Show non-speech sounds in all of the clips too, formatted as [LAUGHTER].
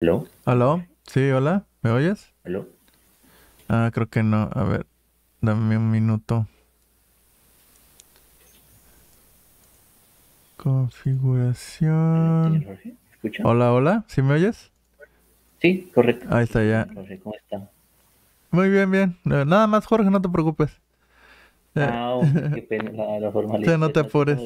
¿Aló? ¿Aló? Sí, hola. ¿Me oyes? ¿Aló? Ah, creo que no. A ver, dame un minuto. Configuración. Hola, hola. ¿Sí me oyes? Sí, correcto. Ahí está ya. ¿cómo está? Muy bien, bien. Eh, nada más, Jorge, no te preocupes no la, O sea, no te apures.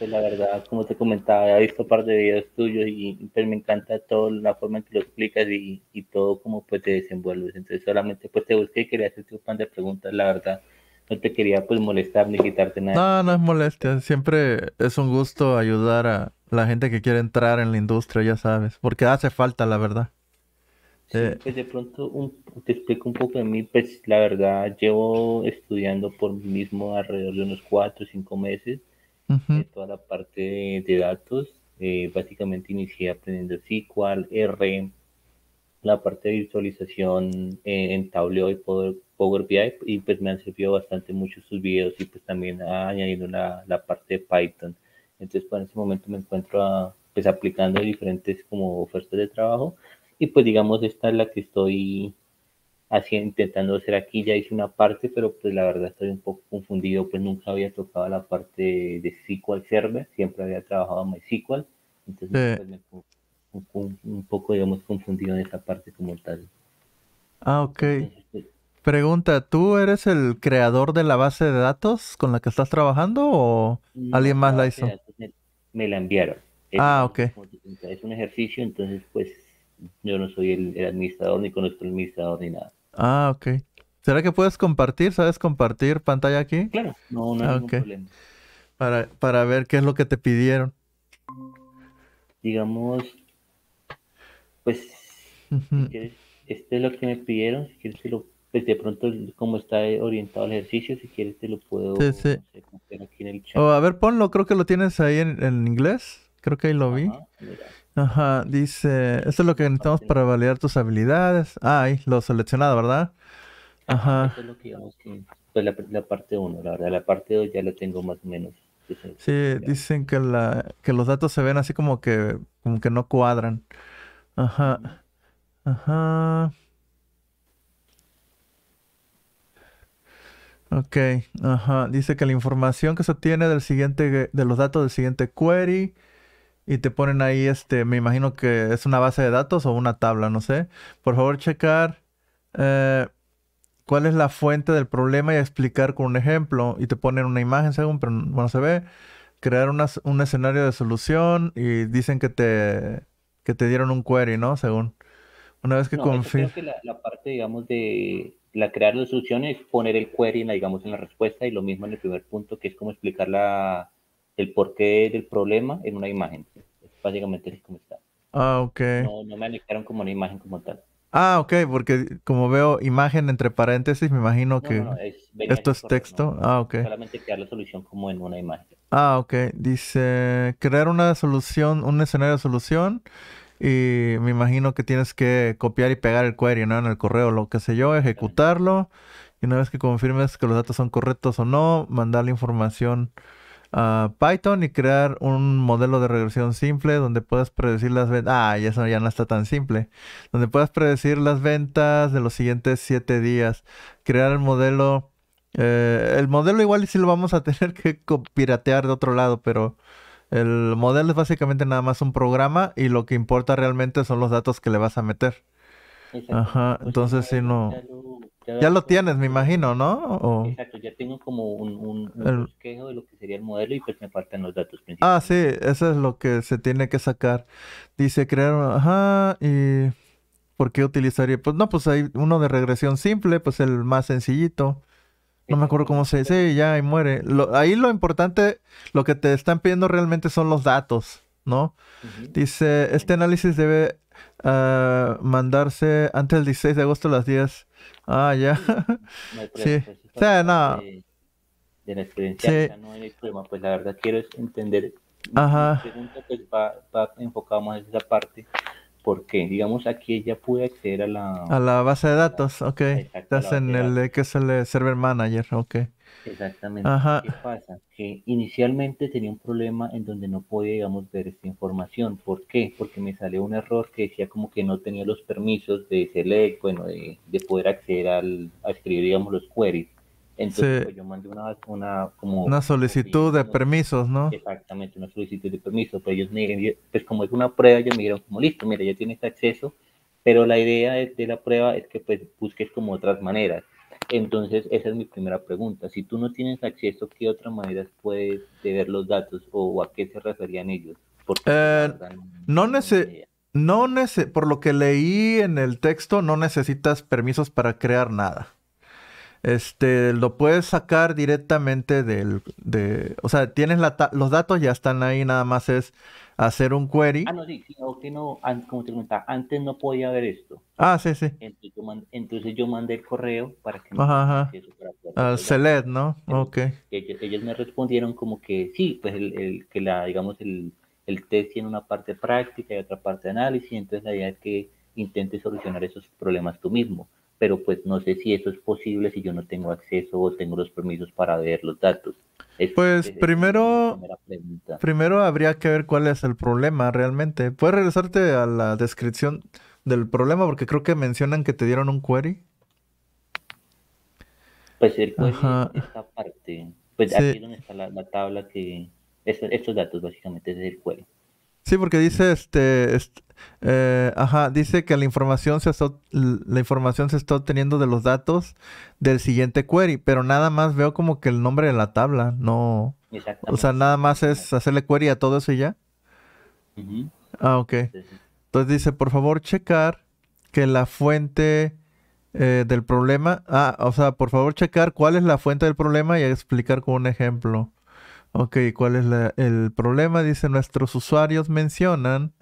la verdad, como te comentaba, he visto un par de videos tuyos y pues, me encanta toda la forma en que lo explicas y, y todo como pues te desenvuelves. Entonces solamente pues te busqué y quería hacerte un par de preguntas, la verdad. No te quería pues molestar ni quitarte nada. No, no es molestia. Siempre es un gusto ayudar a la gente que quiere entrar en la industria, ya sabes. Porque hace falta, la verdad. Pues, de pronto te explico un poco de mí, pues la verdad llevo estudiando por mí mismo alrededor de unos 4 o 5 meses eh, toda la parte de, datos. Eh, básicamente inicié aprendiendo SQL, R, la parte de visualización eh, en Tableau y Power, Power, BI y pues me han servido bastante mucho sus videos y pues también ha añadido la parte de Python. Entonces, para pues, en ese momento me encuentro pues aplicando diferentes como ofertas de trabajo y pues digamos, esta es la que estoy intentando hacer aquí. Ya hice una parte, pero pues la verdad estoy un poco confundido, pues nunca había tocado la parte de SQL Server, siempre había trabajado MySQL. Entonces pues, un, poco, digamos, confundido en esa parte como tal. Ah, ok. Pues, Pregunta, ¿tú eres el creador de la base de datos con la que estás trabajando o alguien más la hizo? Me, la enviaron. ah, ok. Es un ejercicio, entonces pues yo no soy el, administrador, ni conozco el administrador, ni nada. Ah, ok. ¿Será que puedes compartir? ¿Sabes compartir pantalla aquí? Claro, no, no hay ah, ningún problema. Para, para ver qué es lo que te pidieron. Digamos, pues, este es lo que me pidieron, si quieres te lo, pues de pronto como está orientado el ejercicio, si quieres te lo puedo sí, sí. aquí en el chat. Oh, a ver, ponlo, creo que lo tienes ahí en, inglés, creo que ahí lo vi. Ajá, dice, esto es lo que necesitamos para validar tus habilidades. Ah, ahí, lo seleccionado, ¿verdad? Ajá. Esto es lo que digamos que fue pues, la, parte 1, la verdad, la parte 2 ya la tengo más o menos. Sí, dicen que, la, que los datos se ven así como que, como que no cuadran. Ajá. Ajá. Ok, ajá. Dice que la información que se obtiene del siguiente, de los datos del siguiente query y te ponen ahí, este, me imagino que es una base de datos o una tabla, no sé. Por favor, checar eh, cuál es la fuente del problema y explicar con un ejemplo. Y te ponen una imagen según, pero bueno, se ve. Crear un escenario de solución y dicen que te, que te dieron un query, ¿no? Según. Una vez que no, Creo que la, parte, digamos, de la crear la solución es poner el query, en la, digamos, en la respuesta y lo mismo en el primer punto, que es como explicar la el porqué del problema en una imagen. Básicamente es como está. Ah, ok. No, no me anexaron como una imagen como tal. Ah, ok, porque como veo imagen entre paréntesis, me imagino que esto es texto. ah, ok. la solución como en una imagen. Ah, ok. Dice, crear una solución, un escenario de solución. Y me imagino que tienes que copiar y pegar el query, ¿no? En el correo, lo que sé yo, ejecutarlo. Y una vez que confirmes que los datos son correctos o no, mandar la información Ah, Python y crear un modelo de regresión simple donde puedas predecir las ventas. Ah, eso ya no está tan simple. Donde puedas predecir las ventas de los siguientes siete días. Crear el modelo. Eh, el modelo igual sí lo vamos a [LAUGHS] tener que piratear de otro lado, pero el modelo es básicamente nada más un programa y lo que importa realmente son los datos que le vas a meter. Ajá, pues entonces si no. Ya, lo tienes, me imagino, ¿no? Exacto, ya tengo como un, un, de lo que sería el modelo y pues me faltan los datos principales. Ah, sí, eso es lo que se tiene que sacar. Dice crear, ajá, y ¿por qué utilizaría? Pues no, pues hay uno de regresión simple, pues el más sencillito. No me acuerdo cómo se dice, sí, ya y muere. ahí lo importante, lo que te están pidiendo realmente son los datos, ¿no? Dice, este análisis debe ah, mandarse antes del 16 de agosto a las 10 Ah, ya. sí. [LAUGHS] Pues, o De, la experiencia, sí. no hay problema. Pues la verdad quiero entender. Ajá. La pregunta pues, va, va enfocada en esa parte. Porque, digamos, aquí ella pude acceder a la... A la base de datos, ok. Estás en el que es el Server Manager, ok. Exactamente. ¿Qué pasa? Que inicialmente tenía un problema en donde no podía, digamos, ver esta información. ¿Por qué? Porque me salió un error que decía como que no tenía los permisos de select, bueno, de, poder acceder al, a escribir, digamos, los queries. Entonces pues, yo mandé una, una, como, una solicitud de permisos, ¿no? Exactamente, una solicitud de permisos. Pues, pero ellos me, pues como es una prueba, ellos me dijeron como listo, mira, ya tienes acceso, pero la idea de, de la prueba es que pues busques como otras maneras. Entonces, esa es mi primera pregunta. Si tú no tienes acceso, ¿qué otra manera puedes de ver los datos o a qué se referían ellos? Pues, eh, no No por lo que leí en el texto, no necesitas permisos para crear nada. Este, lo puedes sacar directamente del, de, o sea, tienes los datos ya están ahí, nada más es hacer un query. Ah, no, sí, no, como te comentaba, antes no podía ver esto. Ah, sí, sí. Entonces yo, mandé, el correo para que... Ajá, ajá. Al CELED, ¿no? ok. Ellos, me respondieron como que sí, pues el, el que la, digamos, el, el test tiene una parte práctica y otra parte de análisis, entonces la idea es que intentes solucionar esos problemas tú mismo pero pues no sé si eso es posible si yo no tengo acceso o tengo los permisos para ver los datos. pues primero, primero habría que ver cuál es el problema realmente. ¿Puedes regresarte a la descripción del problema? Porque creo que mencionan que te dieron un query. Pues el query esta parte. Pues aquí es donde está la, tabla que... Estos, datos básicamente es el query. Sí, porque dice este eh, ajá, dice que la información, se está, la información se está obteniendo de los datos del siguiente query, pero nada más veo como que el nombre de la tabla, no. O sea, nada más es hacerle query a todo eso y ya. Ah, ok. Entonces dice, por favor, checar que la fuente eh, del problema. Ah, o sea, por favor, checar cuál es la fuente del problema y explicar con un ejemplo. Ok, ¿cuál es el problema? Dice, nuestros usuarios mencionan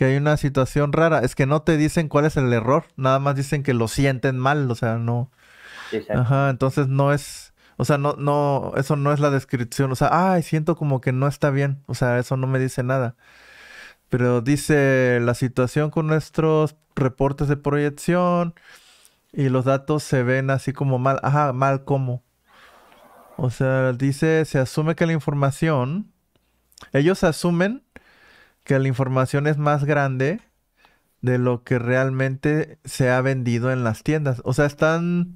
que hay una situación rara. Es que no te dicen cuál es el error, nada más dicen que lo sienten mal, o sea, no. Ajá, entonces no es, o sea, no, no, eso no es la descripción, o sea, ay, siento como que no está bien, o sea, eso no me dice nada. Pero dice la situación con nuestros reportes de proyección y los datos se ven así como mal, ajá, mal como. O sea, dice, se asume que la información, ellos asumen que la información es más grande de lo que realmente se ha vendido en las tiendas. O sea, están...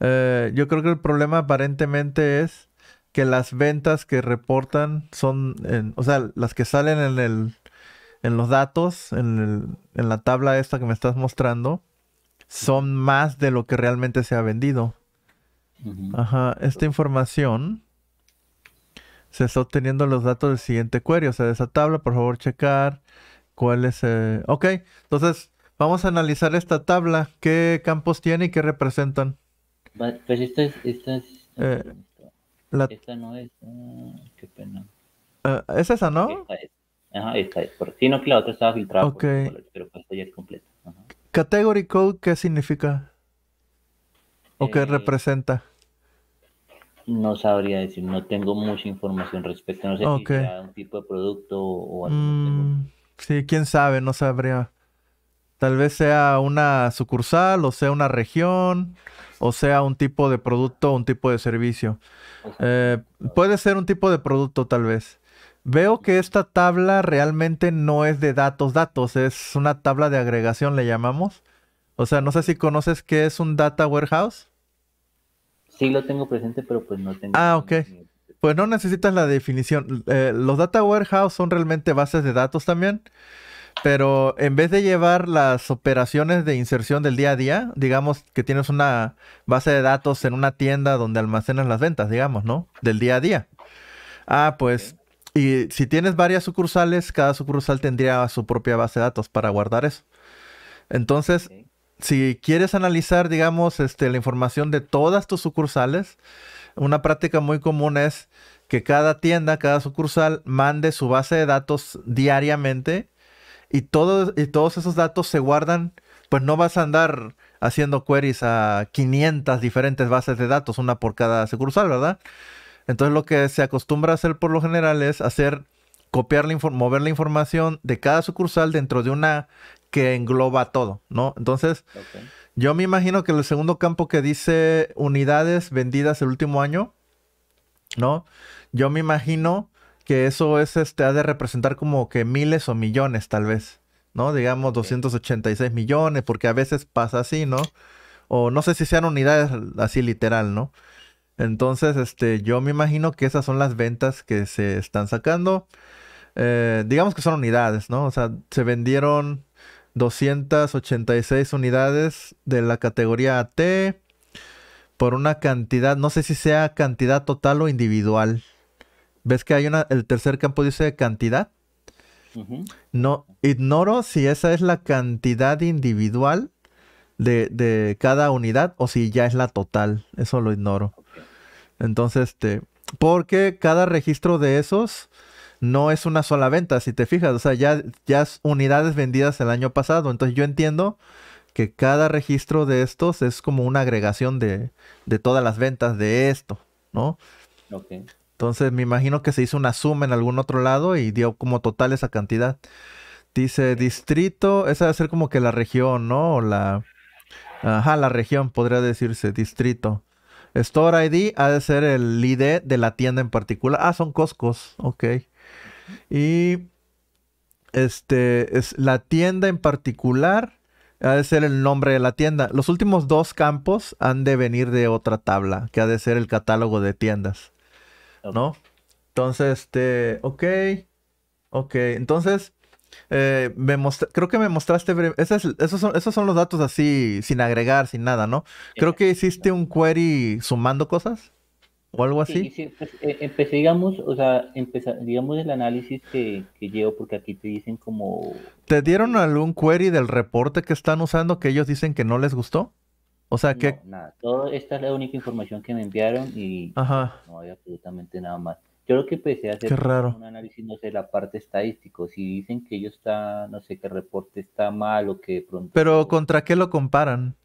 Eh, yo creo que el problema aparentemente es que las ventas que reportan son, o sea, las que salen en el, en los datos, en, la tabla esta que me estás mostrando, son más de lo que realmente se ha vendido. Ajá, esta información se está obteniendo los datos del siguiente query, o sea, de esa tabla, por favor checar cuál es... Eh, ok, entonces vamos a analizar esta tabla, qué campos tiene y qué representan. Pues esta es... Esta, eh, no es... Ah, qué pena. Eh, ¿Es esa, no? Esta es. Ajá, esta es. Por... Sí, no, que la otra estaba filtrada, Ok. por pero pues esta ya es completa. Category code, ¿qué significa? ¿O qué representa? No sabría decir, no tengo mucha información respecto, no sé si sea un tipo de producto o algo. Mm, sí, quién sabe, no sabría. Tal vez sea una sucursal, o sea una región, o sea un tipo de producto, un tipo de servicio. Eh, puede ser un tipo de producto, tal vez. Veo que esta tabla realmente no es de datos, datos, es una tabla de agregación, le llamamos. O sea, no sé si conoces qué es un data warehouse. Sí lo tengo presente, pero pues no tengo. Ah, ok. Pues no necesitas la definición. Eh, los data warehouse son realmente bases de datos también, pero en vez de llevar las operaciones de inserción del día a día, digamos que tienes una base de datos en una tienda donde almacenas las ventas, digamos, ¿no? Del día a día. Ah, pues, y si tienes varias sucursales, cada sucursal tendría su propia base de datos para guardar eso. Entonces, si quieres analizar, digamos, este, la información de todas tus sucursales, una práctica muy común es que cada tienda, cada sucursal mande su base de datos diariamente y, y todos esos datos se guardan, pues no vas a andar haciendo queries a 500 diferentes bases de datos, una por cada sucursal, ¿verdad? Entonces lo que se acostumbra a hacer por lo general es hacer copiar la mover la información de cada sucursal dentro de una que engloba todo, ¿no? Entonces, yo me imagino que el segundo campo que dice unidades vendidas el último año, ¿no? Yo me imagino que eso es, este, ha de representar como que miles o millones, tal vez, ¿no? Digamos 286 millones, porque a veces pasa así, ¿no? O no sé si sean unidades así literal, ¿no? Entonces, este, yo me imagino que esas son las ventas que se están sacando. Eh, digamos que son unidades, ¿no? O sea, se vendieron 286 unidades de la categoría AT por una cantidad, no sé si sea cantidad total o individual. ¿Ves que hay una, el tercer campo dice cantidad? No, ignoro si esa es la cantidad individual de, de, cada unidad o si ya es la total. Eso lo ignoro. Entonces, este, porque cada registro de esos no es una sola venta, si te fijas, o sea, ya, es unidades vendidas el año pasado, entonces yo entiendo que cada registro de estos es como una agregación de, todas las ventas de esto, ¿no? Ok Entonces me imagino que se hizo una suma en algún otro lado y dio como total esa cantidad. Dice distrito, esa debe ser como que la región, ¿no? O la... Ajá, la región podría decirse, distrito. Store ID ha de ser el ID de la tienda en particular. Ah, son Costcos, ok. Y este es la tienda en particular. Ha de ser el nombre de la tienda. Los últimos dos campos han de venir de otra tabla, que ha de ser el catálogo de tiendas. ¿No? Entonces, este, ok. Ok, entonces, eh, creo que me mostraste, esos, esos, son, los datos así, sin agregar, sin nada, ¿no? Creo que hiciste un query sumando cosas o algo así. Pues, eh, empecé, digamos, o sea, empezar, digamos el análisis que, llevo, porque aquí te dicen como... ¿Te dieron algún query del reporte que están usando que ellos dicen que no les gustó? O sea, que... Nada, esta es la única información que me enviaron y pues, no hay absolutamente nada más. Yo lo que empecé a hacer raro. un análisis, no sé, la parte estadístico. Si dicen que ellos están no sé, que reporte está mal o que pronto... Pero ¿contra qué lo comparan?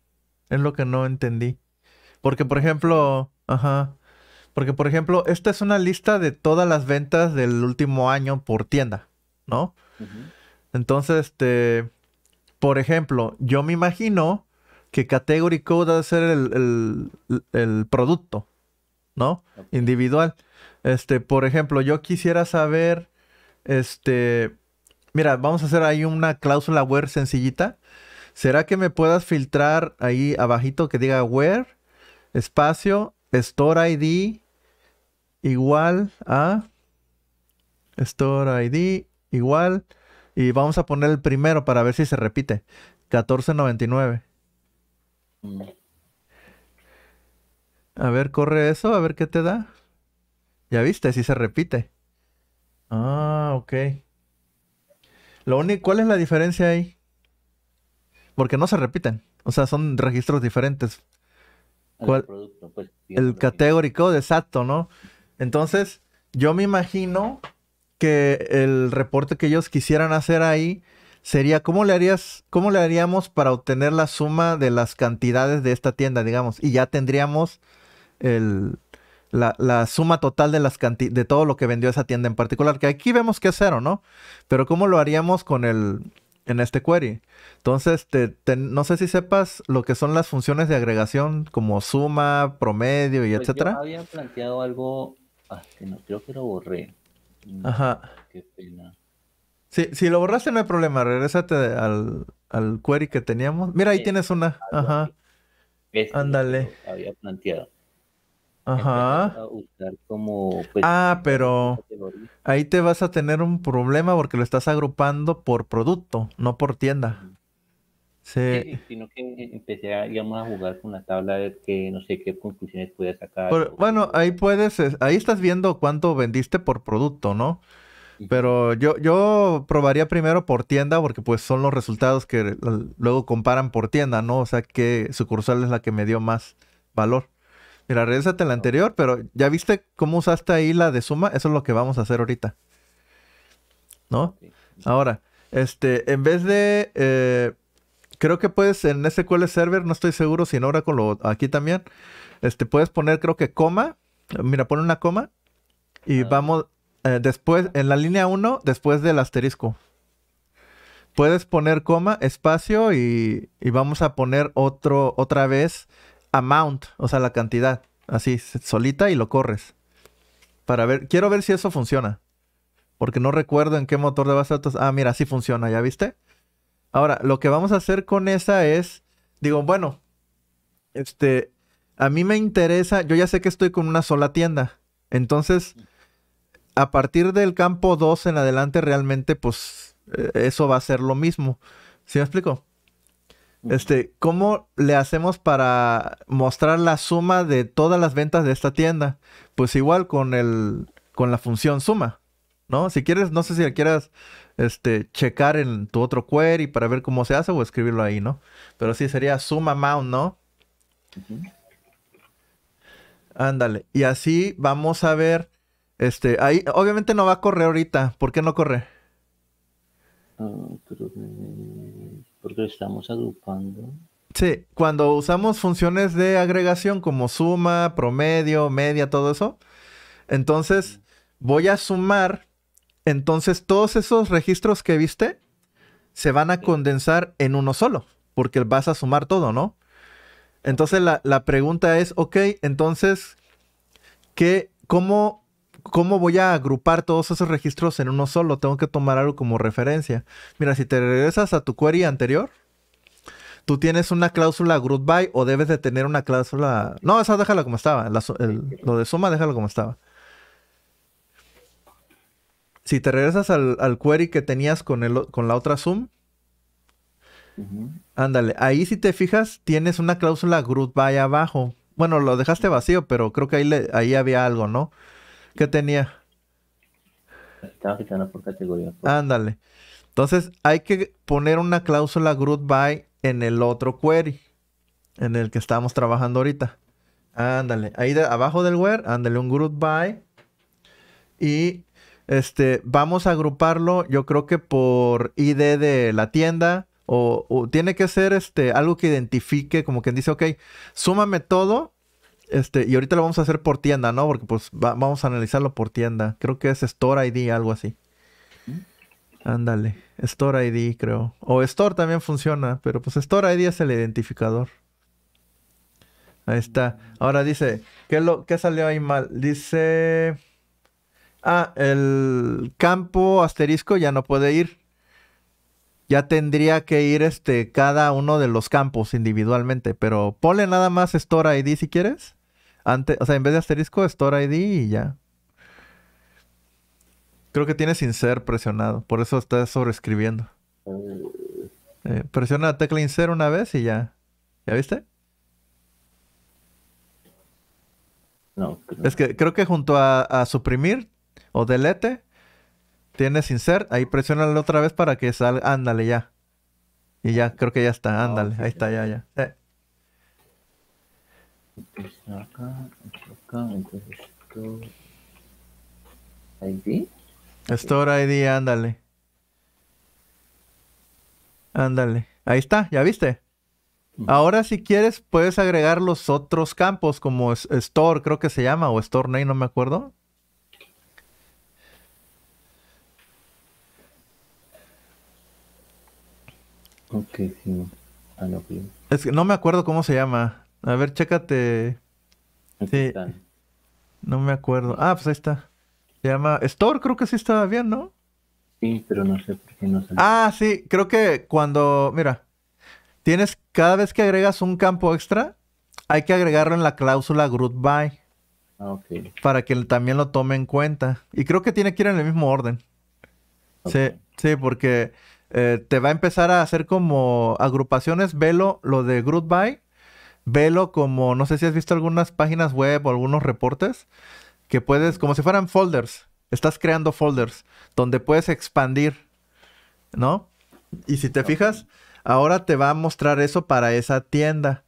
Es lo que no entendí. Porque, por ejemplo, ajá, porque, por ejemplo, esta es una lista de todas las ventas del último año por tienda, ¿no? Entonces, este, por ejemplo, yo me imagino que Category Code debe ser el, producto, ¿no? Individual. Este, por ejemplo, yo quisiera saber, este, mira, vamos a hacer ahí una cláusula where sencillita. ¿Será que me puedas filtrar ahí abajito que diga where, espacio, store ID, igual a store ID igual y vamos a poner el primero para ver si se repite 1499 a ver corre eso a ver qué te da ya viste si se repite ah ok lo cuál es la diferencia ahí porque no se repiten o sea son registros diferentes ¿Cuál? Pues, el, producto, el category exacto no entonces, yo me imagino que el reporte que ellos quisieran hacer ahí sería cómo le harías, cómo le haríamos para obtener la suma de las cantidades de esta tienda, digamos, y ya tendríamos la, suma total de las de todo lo que vendió esa tienda en particular, que aquí vemos que es cero, ¿no? Pero cómo lo haríamos con el en este query. Entonces, no sé si sepas lo que son las funciones de agregación como suma, promedio y pues etcétera. planteado algo Ah, que no, creo que lo borré. Mm, Ajá. Qué pena. Si, si lo borraste no hay problema, regrésate al, query que teníamos. Mira, ahí tienes una. Ajá. Ándale. había planteado. Ajá. Pues, ah, pero ahí te vas a tener un problema porque lo estás agrupando por producto, no por tienda. Sí. Eh, sino que empecé a, a jugar con la tabla de que no sé qué conclusiones podía sacar. bueno, ahí puedes, ahí estás viendo cuánto vendiste por producto, ¿no? Pero yo, yo probaría primero por tienda porque pues son los resultados que luego comparan por tienda, ¿no? O sea, qué sucursal es la que me dio más valor. Mira, regresate a la anterior, pero ya viste cómo usaste ahí la de suma, eso es lo que vamos a hacer ahorita. ¿No? Ahora, este, en vez de eh, Creo que puedes en SQL Server, no estoy seguro si en ahora con lo aquí también. Este, puedes poner, creo que coma. Mira, pone una coma. Y ah. vamos eh, después, en la línea 1, después del asterisco. Puedes poner coma, espacio y, vamos a poner otro, otra vez amount, o sea, la cantidad. Así, solita y lo corres. Para ver, quiero ver si eso funciona. Porque no recuerdo en qué motor de base de datos. Ah, mira, sí funciona, ¿ya viste? Ahora, lo que vamos a hacer con esa es, digo, bueno, este, a mí me interesa, yo ya sé que estoy con una sola tienda, entonces, a partir del campo 2 en adelante, realmente, pues, eh, eso va a ser lo mismo. ¿Sí me explico? Este, ¿cómo le hacemos para mostrar la suma de todas las ventas de esta tienda? Pues igual con el, con la función suma. ¿no? Si quieres, no sé si quieras este, checar en tu otro query para ver cómo se hace o escribirlo ahí, ¿no? Pero sí sería suma mount ¿no? Ándale. Y así vamos a ver. Este, ahí, obviamente no va a correr ahorita. ¿Por qué no corre? Ah, porque estamos agrupando. Sí, cuando usamos funciones de agregación como suma, promedio, media, todo eso, entonces voy a sumar entonces, todos esos registros que viste se van a condensar en uno solo, porque vas a sumar todo, ¿no? Entonces, la, pregunta es, ok, entonces, ¿qué, cómo, ¿cómo voy a agrupar todos esos registros en uno solo? Tengo que tomar algo como referencia. Mira, si te regresas a tu query anterior, tú tienes una cláusula group by o debes de tener una cláusula... No, esa déjala como estaba. lo de suma déjala como estaba. Si te regresas al, query que tenías con, con la otra Zoom, ándale, ahí si te fijas, tienes una cláusula group by abajo. Bueno, lo dejaste vacío, pero creo que ahí, ahí había algo, ¿no? ¿Qué tenía? Estaba fijando por categoría. Ándale. Entonces, hay que poner una cláusula group by en el otro query, en el que estamos trabajando ahorita. Ándale, ahí abajo del where, ándale un group by. Y este, vamos a agruparlo, yo creo que por ID de la tienda. O, tiene que ser este, algo que identifique, como quien dice, ok, súmame todo. Este, y ahorita lo vamos a hacer por tienda, ¿no? Porque pues vamos a analizarlo por tienda. Creo que es Store ID, algo así. Ándale, Store ID creo. O Store también funciona, pero pues Store ID es el identificador. Ahí está. Ahora dice, lo, qué salió ahí mal? Dice ah, el campo asterisco ya no puede ir. Ya tendría que ir este, cada uno de los campos individualmente, pero ponle nada más Store ID si quieres. Ante, o sea, en vez de asterisco, Store ID y ya. Creo que tiene sin ser presionado, por eso está sobrescribiendo. Eh, presiona la tecla insert una vez y ya. ¿Ya viste? No. Es que creo que junto a suprimir o delete. Tienes insert, ahí presiónalo otra vez para que salga. Ándale ya. Y ya, creo que ya está. Ah, ándale, ahí está, ya, ya. Eh. Acá, acá, entonces esto... ID. Store ID, ándale. Ándale. Ahí está, ya viste. Ahora si quieres puedes agregar los otros campos como Store creo que se llama o Store Name, no me acuerdo. Ok, sí. no, ah, pues Es que no me acuerdo cómo se llama. A ver, chécate. sí. No me acuerdo. Ah, pues ahí está. Se llama Store, creo que sí estaba bien, ¿no? Sí, pero no sé por qué no salió. Ah, sí, creo que cuando, mira, tienes cada vez que agregas un campo extra, hay que agregarlo en la cláusula group by. Ah, ok. Para que también lo tome en cuenta. Y creo que tiene que ir en el mismo orden. Sí, sí, porque eh, te va a empezar a hacer como agrupaciones, velo lo de By, velo como, no sé si has visto algunas páginas web o algunos reportes, que puedes, como si fueran folders, estás creando folders donde puedes expandir, ¿no? Y si te fijas, ahora te va a mostrar eso para esa tienda.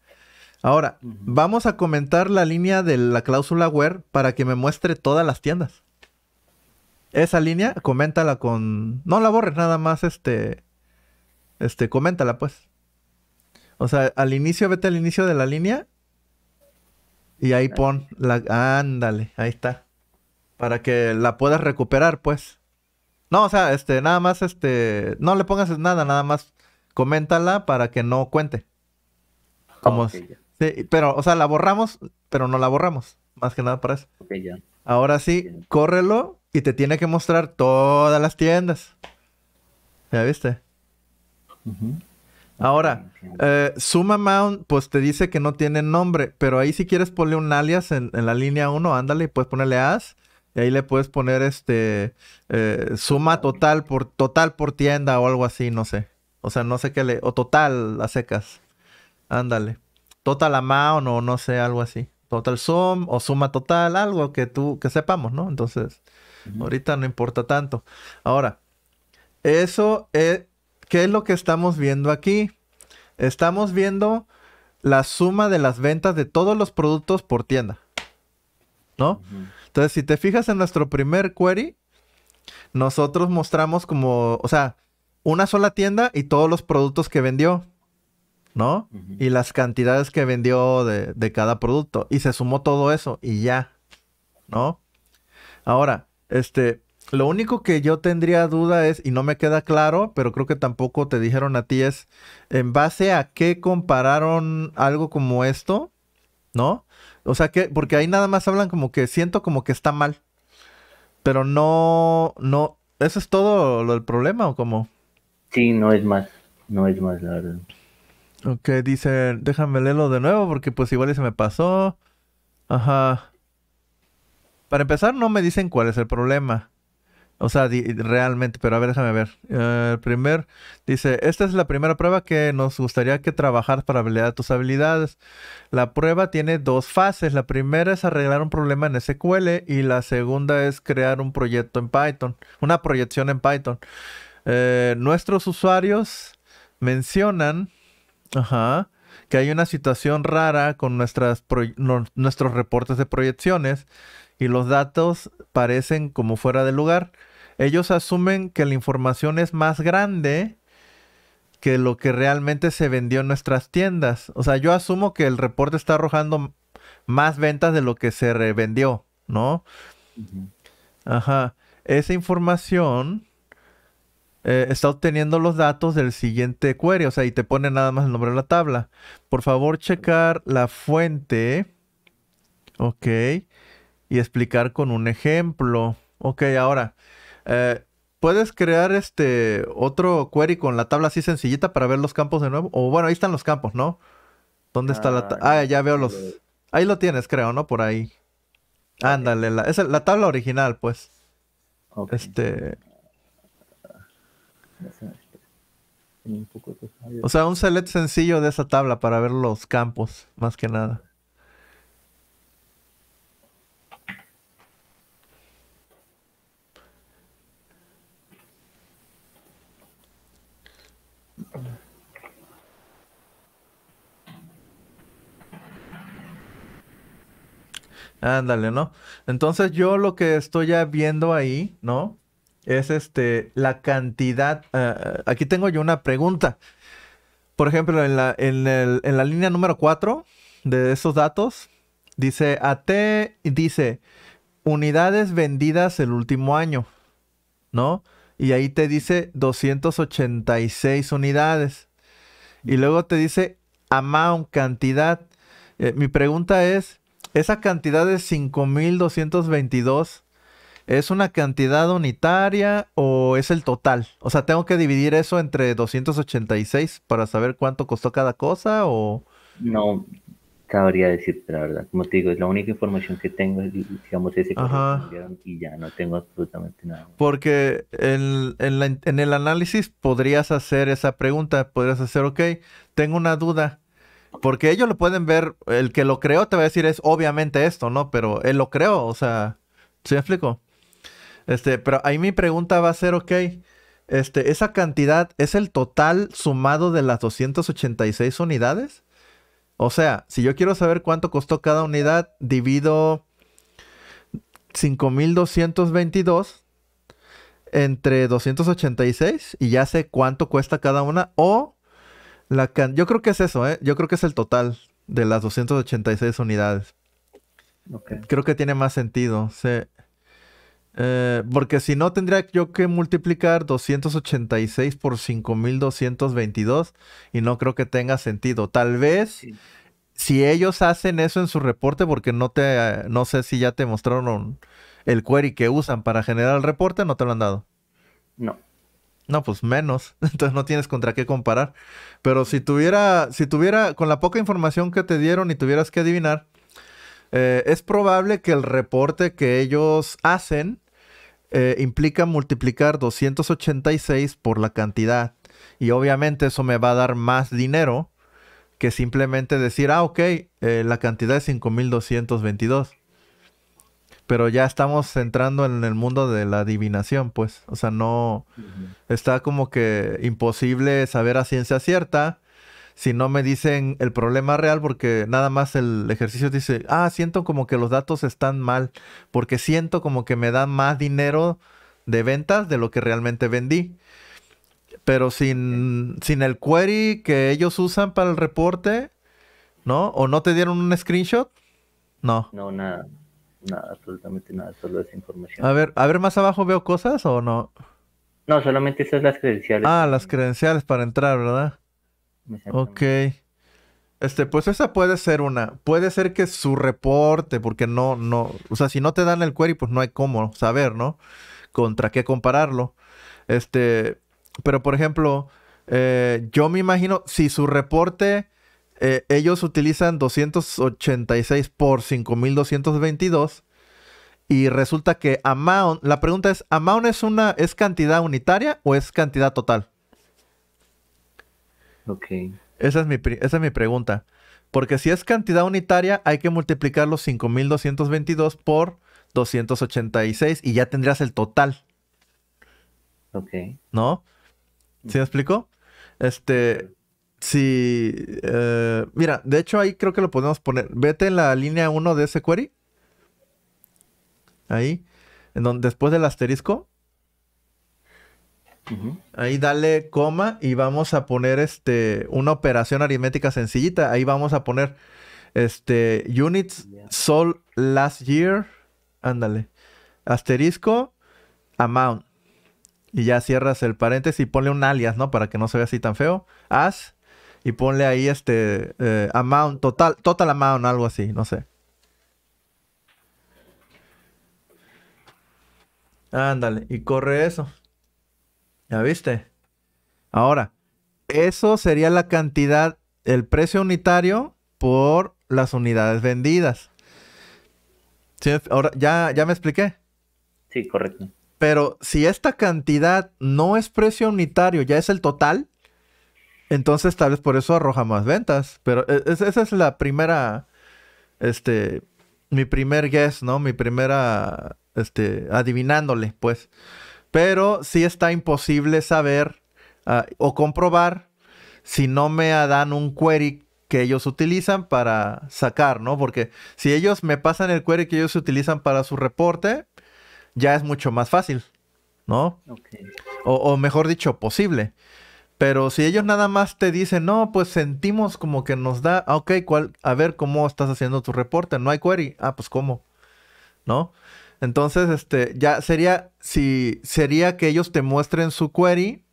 Ahora, vamos a comentar la línea de la cláusula WHERE para que me muestre todas las tiendas esa línea, coméntala con. No la borres, nada más este. Este, coméntala pues. O sea, al inicio, vete al inicio de la línea. Y ahí pon la. Ándale, ahí está. Para que la puedas recuperar, pues. No, o sea, este, nada más, este. No le pongas nada, nada más. Coméntala para que no cuente. Ah, Como. sí, pero, o sea, la borramos, pero no la borramos. Más que nada para eso. Ahora sí, córrelo y te tiene que mostrar todas las tiendas. ¿Ya viste? Ahora, eh, Suma Mount, pues te dice que no tiene nombre, pero ahí si quieres ponerle un alias en, la línea 1, ándale, puedes ponerle as, y ahí le puedes poner este eh, suma total por total por tienda o algo así, no sé. O sea, no sé qué le. O total a secas. Ándale. Total amount o no sé, algo así. Total sum o suma total, algo que tú, que sepamos, ¿no? Entonces. Ahorita no importa tanto. Ahora, eso es, eh, ¿qué es lo que estamos viendo aquí? Estamos viendo la suma de las ventas de todos los productos por tienda. ¿No? Entonces, si te fijas en nuestro primer query, nosotros mostramos como, o sea, una sola tienda y todos los productos que vendió, ¿no? Y las cantidades que vendió de, cada producto. Y se sumó todo eso y ya, ¿no? Ahora, este, lo único que yo tendría duda es, y no me queda claro, pero creo que tampoco te dijeron a ti, es en base a qué compararon algo como esto, ¿no? O sea, que, porque ahí nada más hablan como que siento como que está mal. Pero no, no, ¿eso es todo lo del problema o cómo? Sí, no es más, no es más, la verdad. Ok, dice, déjame leerlo de nuevo porque pues igual se me pasó. Ajá. Para empezar, no me dicen cuál es el problema. O sea, realmente, pero a ver, déjame ver. Eh, el primer dice, esta es la primera prueba que nos gustaría que trabajar para validar tus habilidades. La prueba tiene dos fases. La primera es arreglar un problema en SQL y la segunda es crear un proyecto en Python, una proyección en Python. Eh, nuestros usuarios mencionan ajá, que hay una situación rara con nuestros reportes de proyecciones y los datos parecen como fuera de lugar. Ellos asumen que la información es más grande que lo que realmente se vendió en nuestras tiendas. O sea, yo asumo que el reporte está arrojando más ventas de lo que se revendió, ¿no? Ajá. Esa información eh, está obteniendo los datos del siguiente query, o sea, y te pone nada más el nombre de la tabla. Por favor, checar la fuente. Ok y explicar con un ejemplo. Ok, ahora, eh, ¿puedes crear este otro query con la tabla así sencillita para ver los campos de nuevo? O bueno, ahí están los campos, ¿no? ¿Dónde está la tabla? Ah, ah, ya veo los... Ahí lo tienes, creo, ¿no? Por ahí. Ah, Ándale, la, es la tabla original, pues. Este... este o sea, un select sencillo de esa tabla para ver los campos, más que nada. Ándale, ¿no? Entonces yo lo que estoy ya viendo ahí, ¿no? Es este, la cantidad. Eh, eh, aquí tengo yo una pregunta. Por ejemplo, en la, en en la línea número 4 de esos datos, dice AT, dice unidades vendidas el último año, ¿no? y ahí te dice 286 unidades. Y luego te dice amount, cantidad. Eh, mi pregunta es, esa cantidad de 5222 ¿Es una cantidad unitaria o es el total? O sea, tengo que dividir eso entre 286 para saber cuánto costó cada cosa o... No, decir, decirte la verdad. Como te digo, es la única información que tengo, digamos, ese y ya no tengo absolutamente nada. Porque en, en, la, en, el análisis podrías hacer esa pregunta, podrías hacer, ok, tengo una duda. Porque ellos lo pueden ver, el que lo creó te va a decir es obviamente esto, ¿no? Pero él lo creó, o sea, se me explico? Este, pero ahí mi pregunta va a ser, ok, este, esa cantidad es el total sumado de las 286 unidades? O sea, si yo quiero saber cuánto costó cada unidad, divido 5222 entre 286 y ya sé cuánto cuesta cada una o la can yo creo que es eso, ¿eh? yo creo que es el total de las 286 unidades. Creo que tiene más sentido. Se eh, porque si no, tendría yo que multiplicar 286 por 5222 y no creo que tenga sentido. Tal vez si ellos hacen eso en su reporte, porque no te, no sé si ya te mostraron el query que usan para generar el reporte, no te lo han dado. No. No, pues menos. [LAUGHS] Entonces no tienes contra qué comparar. Pero si tuviera, si tuviera, con la poca información que te dieron y tuvieras que adivinar, eh, es probable que el reporte que ellos hacen eh, implica multiplicar 286 por la cantidad. Y obviamente eso me va a dar más dinero que simplemente decir, ah, ok, eh, la cantidad es 5222. Pero ya estamos entrando en el mundo de la adivinación, pues. O sea, no. Está como que imposible saber a ciencia cierta si no me dicen el problema real, porque nada más el ejercicio dice, ah, siento como que los datos están mal, porque siento como que me dan más dinero de ventas de lo que realmente vendí. Pero sin, sin el query que ellos usan para el reporte, ¿no? ¿O no te dieron un screenshot? No. No, nada. Nada, absolutamente nada, solo esa información. A ver, a ver, más abajo veo cosas o no? No, solamente esas las credenciales. Ah, las credenciales para entrar, ¿verdad? Ok. Este, pues esa puede ser una. Puede ser que su reporte, porque no, no. O sea, si no te dan el query, pues no hay cómo saber, ¿no? Contra qué compararlo. Este. Pero por ejemplo, eh, yo me imagino, si su reporte. Eh, ellos utilizan 286 por 5222. Y resulta que amount. La pregunta es: ¿amount es una. ¿Es cantidad unitaria o es cantidad total? Ok. Esa es mi, es mi pregunta. Porque si es cantidad unitaria, hay que multiplicar los 5222 por 286 y ya tendrías el total. Ok. ¿No? ¿Sí me explico? Este. Si. Eh, mira, de hecho ahí creo que lo podemos poner. Vete en la línea 1 de ese query. Ahí. En donde, después del asterisco. Ahí dale coma y vamos a poner este, una operación aritmética sencillita. Ahí vamos a poner este, units sol last year. Ándale. Asterisco amount. Y ya cierras el paréntesis y ponle un alias, ¿no? Para que no se vea así tan feo. As. Y ponle ahí este eh, amount, total, total amount, algo así, no sé. Ándale, y corre eso. ¿Ya viste? Ahora, eso sería la cantidad, el precio unitario por las unidades vendidas. Ahora, ¿ya, ¿Ya me expliqué? Sí, correcto. Pero si esta cantidad no es precio unitario, ya es el total, entonces tal vez por eso arroja más ventas. Pero e, esa es la primera, este, mi primer guess, ¿no? Mi primera, este, adivinándole, pues. Pero sí está imposible saber ah, o comprobar si no me dan un query que ellos utilizan para sacar, ¿no? Porque si ellos me pasan el query que ellos utilizan para su reporte, ya es mucho más fácil, ¿no? O, mejor dicho, posible. Pero si ellos nada más te dicen, no, pues sentimos como que nos da, ah, ok, a ver cómo estás haciendo tu reporte, no hay query, ah, pues cómo, ¿no? Entonces, este, ya sería, si sería que ellos te muestren su query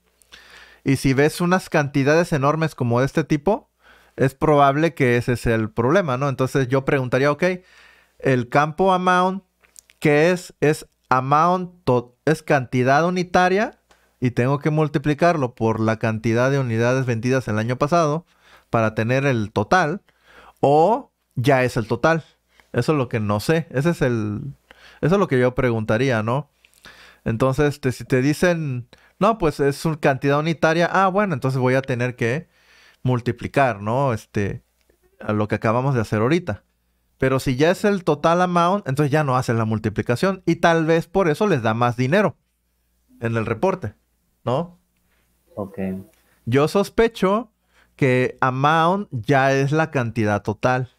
y si ves unas cantidades enormes como este tipo, es probable que ese es el problema, ¿no? Entonces yo preguntaría, ok, el campo amount, ¿qué es? Es amount, es cantidad unitaria y tengo que multiplicarlo por la cantidad de unidades vendidas el año pasado para tener el total o ya es el total. Eso es lo que no sé. Ese es el, eso es lo que yo preguntaría, ¿no? Entonces, si te dicen, no, pues es una cantidad unitaria, ah, bueno, entonces voy a tener que multiplicar, ¿no? Este, a lo que acabamos de hacer ahorita. Pero si ya es el total amount, entonces ya no hacen la multiplicación y tal vez por eso les da más dinero en el reporte, ¿no? Ok. Yo sospecho que amount ya es la cantidad total.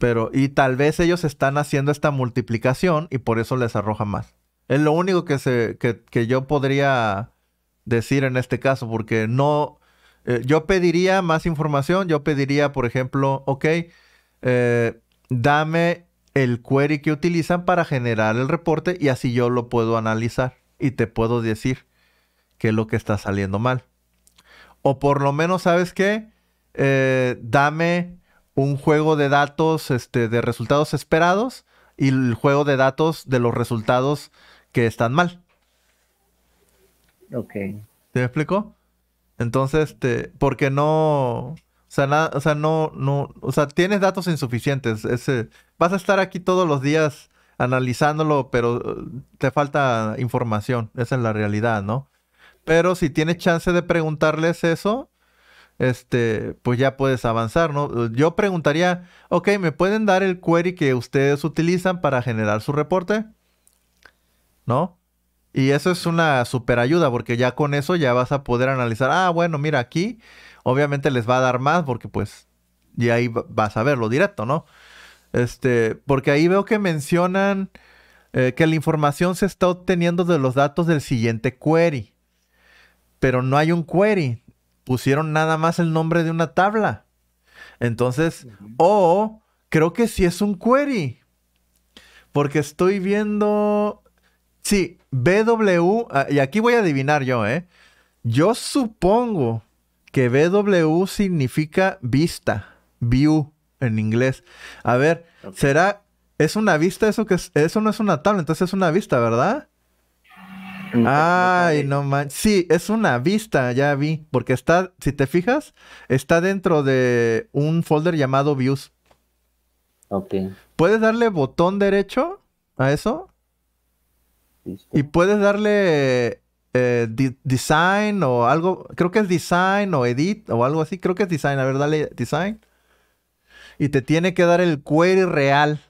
Pero, y tal vez ellos están haciendo esta multiplicación y por eso les arroja más. Es lo único que, se, yo podría decir en este caso, porque no, eh, yo pediría más información, yo pediría, por ejemplo, ok, eh, dame el query que utilizan para generar el reporte y así yo lo puedo analizar y te puedo decir qué es lo que está saliendo mal. O por lo menos, ¿sabes qué? Eh, dame un juego de datos este, de resultados esperados y el juego de datos de los resultados que están mal. Ok. ¿Te explico? Entonces, este, porque no, o sea, no, no, o sea, tienes datos insuficientes. Ese, vas a estar aquí todos los días analizándolo, pero uh, te falta información. Esa es la realidad, ¿no? Pero si tienes chance de preguntarles eso, este, pues ya puedes avanzar, ¿no? Yo preguntaría, ok, ¿me pueden dar el query que ustedes utilizan para generar su reporte? ¿No? Y eso es una super ayuda porque ya con eso ya vas a poder analizar, ah, bueno, mira aquí, obviamente les va a dar más porque pues, y ahí vas a verlo directo, ¿no? Este, porque ahí veo que mencionan eh, que la información se está obteniendo de los datos del siguiente query, pero no hay un query pusieron nada más el nombre de una tabla. Entonces, o creo que sí es un query. Porque estoy viendo. Sí, BW. Ah, y aquí voy a adivinar yo, ¿eh? Yo supongo que BW significa vista, view en inglés. A ver, será. Es una vista eso que es, eso no es una tabla, entonces es una vista, ¿verdad? Ay, no manches. Sí, es una vista, ya vi. Porque está, si te fijas, está dentro de un folder llamado Views. Ok. Puedes darle botón derecho a eso. Y puedes darle eh, design o algo. Creo que es design o edit o algo así. Creo que es design. A ver, dale design. Y te tiene que dar el query real.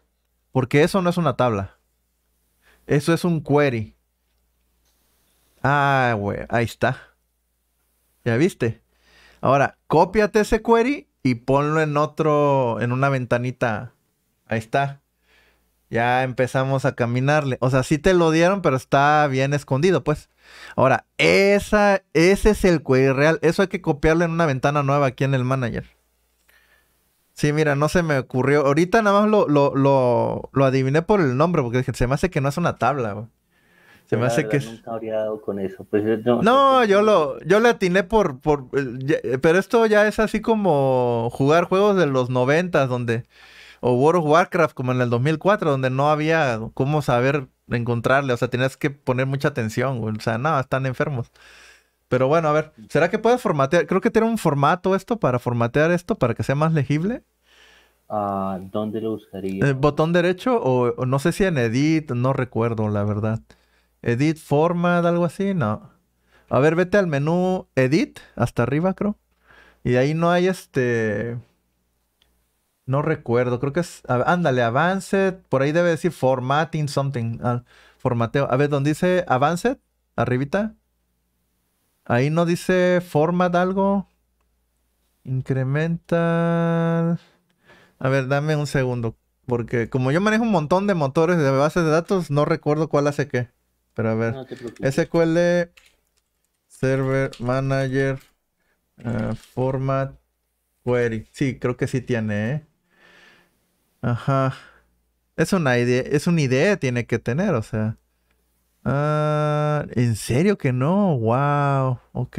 Porque eso no es una tabla. Eso es un query. Ah, güey, ahí está. ¿Ya viste? Ahora, cópiate ese query y ponlo en otro, en una ventanita. Ahí está. Ya empezamos a caminarle. O sea, sí te lo dieron, pero está bien escondido, pues. Ahora, esa, ese es el query real. Eso hay que copiarlo en una ventana nueva aquí en el manager. Sí, mira, no se me ocurrió. Ahorita nada más lo, lo, lo, lo adiviné por el nombre, porque se me hace que no es una tabla. Güey. Se me hace que no, yo lo, yo le atiné por, por eh, eh, pero esto ya es así como jugar juegos de los noventas, donde, o World of Warcraft como en el 2004, donde no había cómo saber encontrarle, o sea, tenías que poner mucha atención, o sea, no, están enfermos. Pero bueno, a ver, ¿será que puedes formatear? Creo que tiene un formato esto para formatear esto para que sea más legible. Ah, ¿Dónde lo buscaría? ¿El eh, botón derecho o no sé si en edit, no recuerdo, la verdad. Edit format, algo así, no. A ver, vete al menú Edit, hasta arriba, creo. Y ahí no hay este. No recuerdo, creo que es. Ándale, avance, Por ahí debe decir Formatting something. formateo. A ver, donde dice avance arribita. Ahí no dice Format algo. Incrementa. A ver, dame un segundo. Porque como yo manejo un montón de motores de bases de datos, no recuerdo cuál hace qué. Pero a ver. SQL Server Manager eh, Format Query. Sí, creo que sí tiene, ¿eh? Ajá. Es una idea, es una idea tiene que tener, o sea. Ah, ¿En serio que no? Wow, ok.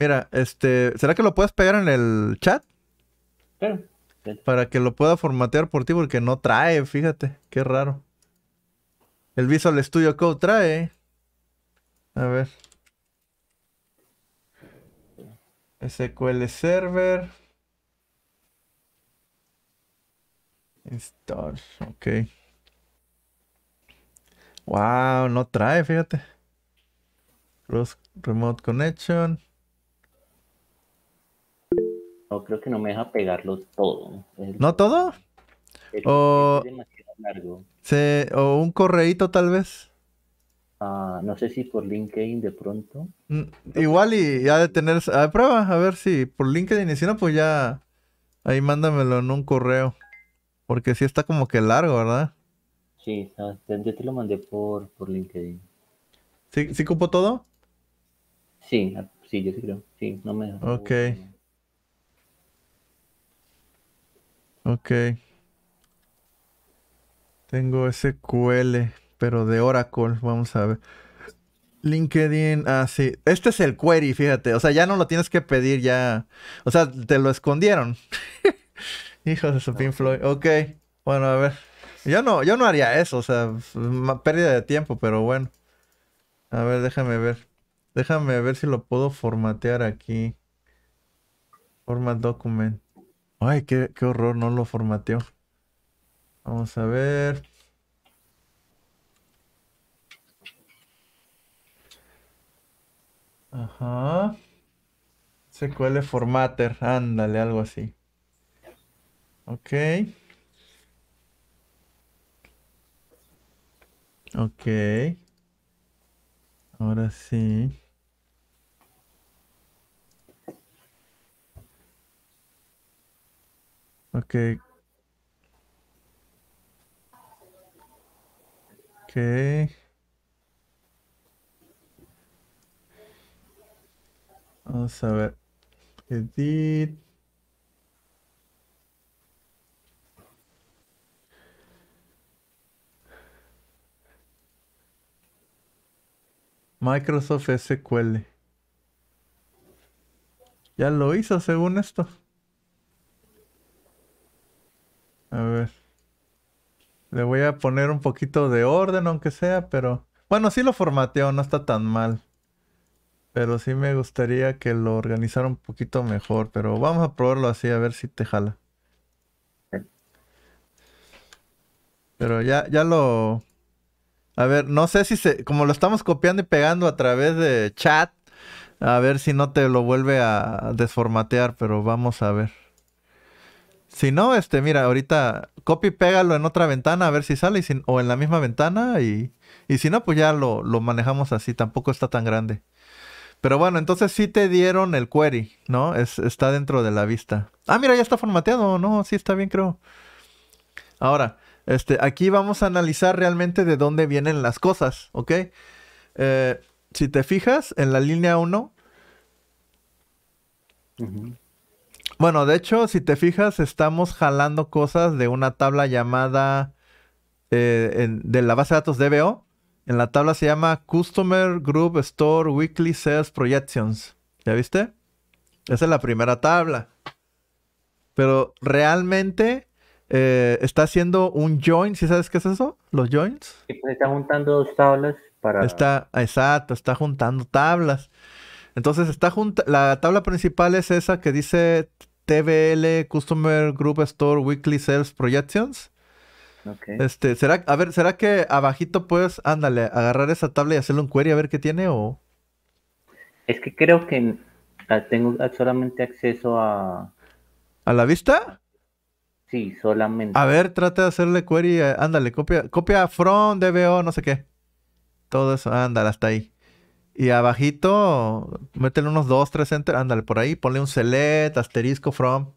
Mira, este, ¿será que lo puedes pegar en el chat? Para que lo pueda formatear por ti porque no trae, fíjate, qué raro. El Visual Studio Code trae. A ver. SQL Server. Install. Ok. Wow, no trae, fíjate. Cross Remote Connection. No, creo que no me deja pegarlo todo. ¿No todo? o largo. o un correíto tal vez. Ah, no sé si por LinkedIn de pronto. Mm, igual y ya de tener... A prueba, a ver si por LinkedIn. Y si no, pues ya... Ahí mándamelo en un correo. Porque si está como que largo, ¿verdad? Sí, yo te lo mandé por, por LinkedIn. ¿Sí, ¿Sí cupo todo? Sí, ah, sí, yo sí creo. Sí, no me... Ok. Ok. Tengo SQL, pero de Oracle, vamos a ver. LinkedIn, ah, sí. Este es el query, fíjate. O sea, ya no lo tienes que pedir, ya. O sea, te lo escondieron. [LAUGHS] Hijos de su Floyd. Ok, bueno, a ver. Yo no, yo no haría eso, o sea, pérdida de tiempo, pero bueno. A ver, déjame ver. Déjame ver si lo puedo formatear aquí. Format document. Ay, qué, qué horror, no lo formateó. Vamos a ver. Ajá. SQL Formatter, ándale, algo así. Ok. Ok. Ahora sí. Okay. Vamos a ver. Edit. Microsoft SQL. Ya lo hizo según esto. A ver. Le voy a poner un poquito de orden, aunque sea, pero... Bueno, sí lo formateo, no está tan mal. Pero sí me gustaría que lo organizara un poquito mejor. Pero vamos a probarlo así, a ver si te jala. Pero ya, ya lo... A ver, no sé si se... Como lo estamos copiando y pegando a través de chat, a ver si no te lo vuelve a desformatear, pero vamos a ver. Si no, este, mira, ahorita copy pégalo en otra ventana a ver si sale, o en la misma ventana, y, y si no, pues ya lo, manejamos así, tampoco está tan grande. Pero bueno, entonces sí te dieron el query, ¿no? Es, está dentro de la vista. Ah, mira, ya está formateado, no, sí está bien, creo. Ahora, este, aquí vamos a analizar realmente de dónde vienen las cosas, ¿ok? Eh, si te fijas en la línea 1, bueno, de hecho, si te fijas, estamos jalando cosas de una tabla llamada eh, de la base de datos DBO. En la tabla se llama Customer Group Store Weekly Sales Projections. ¿Ya viste? Esa es la primera tabla. Pero realmente eh, está haciendo un join. ¿Sí sabes qué es eso? Los joins. Pues, está juntando dos tablas para. Está, exacto, está juntando tablas. Entonces está junta la tabla principal es esa que dice TBL Customer Group Store Weekly Sales Projections. Este, será, a ver, ¿será que abajito puedes, ándale, agarrar esa tabla y hacerle un query a ver qué tiene o? Es que creo que tengo solamente acceso a. ¿A la vista? Sí, solamente. A ver, trate de hacerle query, eh, ándale, copia, copia from DBO, no sé qué. Todo eso, ándale, hasta ahí. Y abajito, métele unos 2, 3 enter, ándale por ahí, ponle un select, asterisco, from.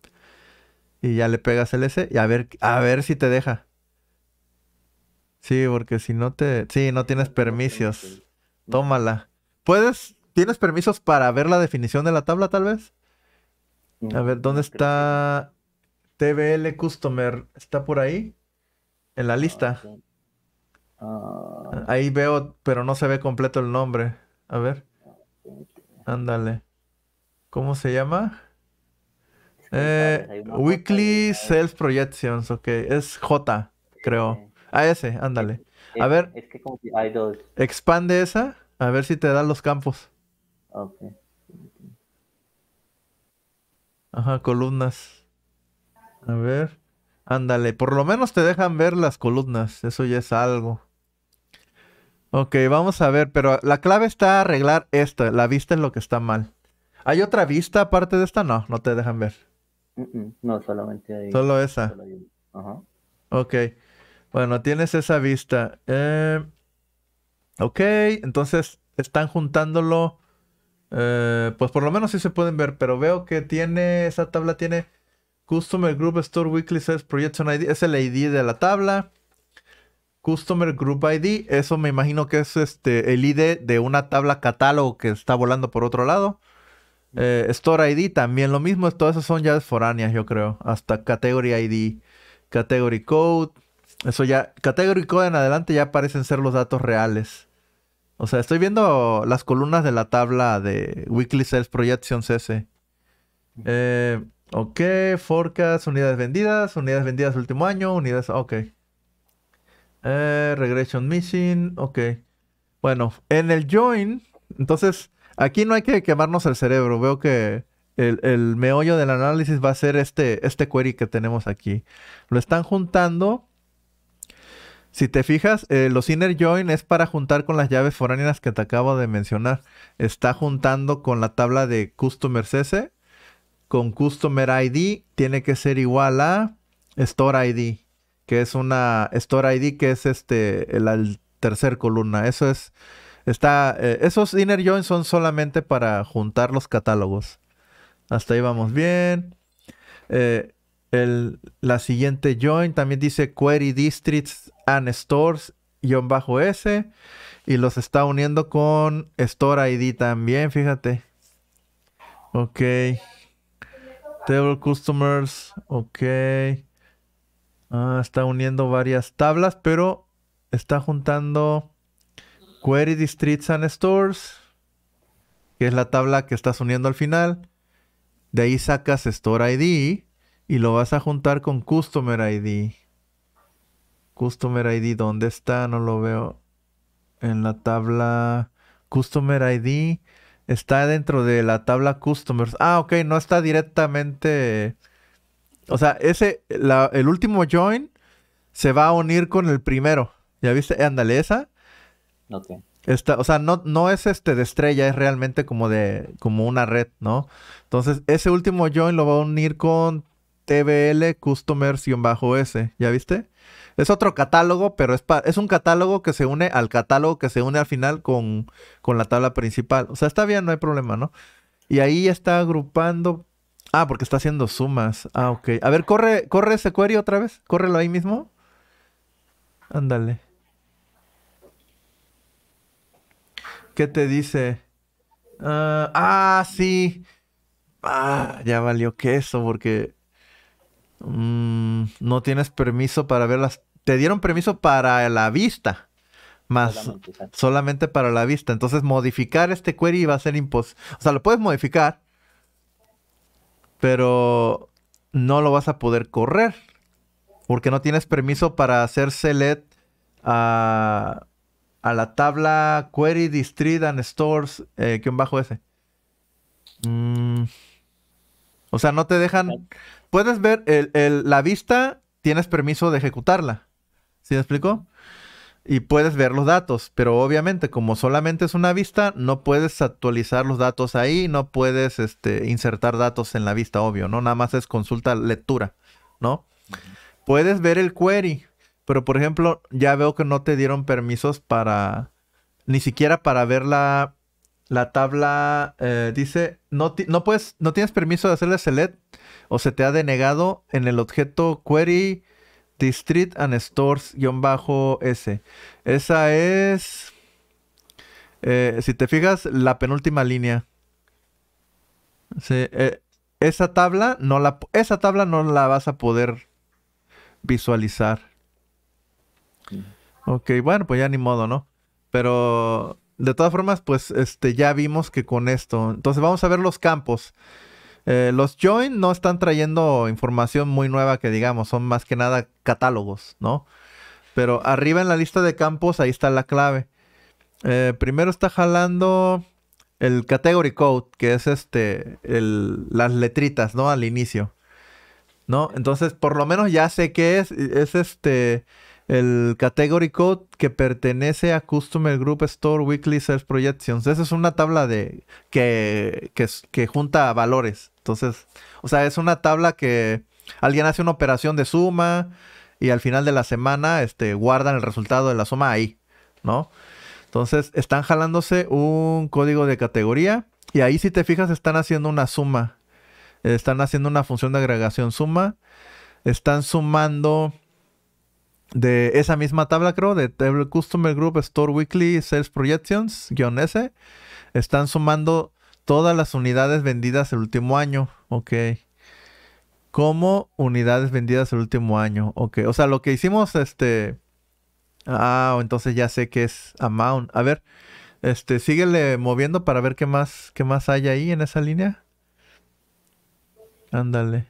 Y ya le pegas el S y a ver, a ver si te deja. Sí, porque si no te... Sí, no tienes permisos. Tómala. ¿Puedes? ¿Tienes permisos para ver la definición de la tabla tal vez? Mm, a ver, ¿dónde está TBL Customer? ¿Está por ahí? En la ah, lista. Ah. Ahí veo, pero no se ve completo el nombre. A ver. Ándale. ¿Cómo se llama? Eh, Weekly sales Projections, ok. Es J, creo. Ah, ese, ándale. A ver. Expande esa, a ver si te da los campos. Ok. Ajá, columnas. A ver. Ándale, por lo menos te dejan ver las columnas. Eso ya es algo. Ok, vamos a ver, pero la clave está arreglar esto. La vista es lo que está mal. ¿Hay otra vista aparte de esta? No, no te dejan ver. no, solamente ahí. Solo esa. Ajá. Ok. Bueno, tienes esa vista. Eh, ok, entonces están juntándolo. Eh, pues por lo menos sí se pueden ver, pero veo que tiene, esa tabla tiene Customer Group Store Weekly Sales Projection ID, es el ID de la tabla. Customer Group ID, eso me imagino que es este, el ID de una tabla catálogo que está volando por otro lado. Eh, Store ID también lo mismo, todas esas son ya foráneas, yo creo. Hasta Category ID, Category Code. Eso ya, Category Code en adelante ya parecen ser los datos reales. O sea, estoy viendo las columnas de la tabla de Weekly Sales Projections CS. Eh, ok, forecast, unidades vendidas, unidades vendidas último año, unidades. Ok. Eh, regression missing. Ok. Bueno, en el join. Entonces, aquí no hay que quemarnos el cerebro. Veo que el, meollo del análisis va a ser este, este query que tenemos aquí. Lo están juntando. Si te fijas, eh, los inner join es para juntar con las llaves foráneas que te acabo de mencionar. Está juntando con la tabla de customer CC. Con customer ID tiene que ser igual a store ID que es una Store ID, que es este, la tercer columna. Eso es, está, eh, esos inner joins son solamente para juntar los catálogos. Hasta ahí vamos bien. Eh, el, la siguiente join también dice query districts and stores guión bajo S y los está uniendo con store ID también, fíjate. Ok. Table customers, ok. Ah, está uniendo varias tablas, pero está juntando Query Districts and Stores, que es la tabla que estás uniendo al final. De ahí sacas Store ID y lo vas a juntar con Customer ID. Customer ID, ¿dónde está? No lo veo. En la tabla Customer ID. Está dentro de la tabla Customers. Ah, ok, no está directamente o sea, ese, el último join se va a unir con el primero. ¿Ya viste? Ándale, esa. Ok. Esta, o sea, no, no es este de estrella, es realmente como de, como una red, ¿no? Entonces, ese último join lo va a unir con TBL bajo s ¿Ya viste? Es otro catálogo, pero es, es un catálogo que se une al catálogo que se une al final con, con la tabla principal. O sea, está bien, no hay problema, ¿no? Y ahí está agrupando Ah, porque está haciendo sumas. Ah, ok. A ver, corre, corre ese query otra vez. Córrelo ahí mismo. Ándale. ¿Qué te dice? ah, ah sí. Ah, ya valió queso porque mm, no tienes permiso para verlas. Te dieron permiso para la vista más solamente para la vista. Entonces, modificar este query va a ser imposible. O sea, lo puedes modificar, pero no lo vas a poder correr porque no tienes permiso para hacer select a, la tabla query District and stores que eh, un bajo ese. Mm. O sea, no te dejan. Puedes ver el, la vista, tienes permiso de ejecutarla. ¿Sí me explico? y puedes ver los datos, pero obviamente como solamente es una vista, no puedes actualizar los datos ahí, no puedes este, insertar datos en la vista, obvio, ¿no? Nada más es consulta lectura, ¿no? Puedes ver el query, pero por ejemplo, ya veo que no te dieron permisos para, ni siquiera para ver la, la tabla, eh, dice, no, no, no tienes permiso de hacerle select o se te ha denegado en el objeto query Street and Stores-S. Esa es, eh, si te fijas, la penúltima línea. Eh, esa tabla no la, esa tabla no la vas a poder visualizar. Ok, bueno, pues ya ni modo, ¿no? Pero de todas formas, pues este, ya vimos que con esto. Entonces vamos a ver los campos. Eh, los join no están trayendo información muy nueva que digamos, son más que nada catálogos, ¿no? Pero arriba en la lista de campos, ahí está la clave. Eh, primero está jalando el category code, que es este, las letritas, ¿no? Al inicio. ¿No? Entonces, por lo menos ya sé qué es. Es este el category code que pertenece a Customer Group Store Weekly Sales Projections. Esa es una tabla de que, que, que junta valores. Entonces, o sea, es una tabla que alguien hace una operación de suma y al final de la semana este, guardan el resultado de la suma ahí, ¿no? Entonces, están jalándose un código de categoría y ahí si te fijas están haciendo una suma. Están haciendo una función de agregación suma. Están sumando de esa misma tabla, creo, de Table Customer Group Store Weekly Sales Projections, S, están sumando todas las unidades vendidas el último año. Ok. Como unidades vendidas el último año. Ok. O sea, lo que hicimos, este. Ah, entonces ya sé que es amount. A ver, este, síguele moviendo para ver qué más, qué más hay ahí en esa línea. Ándale.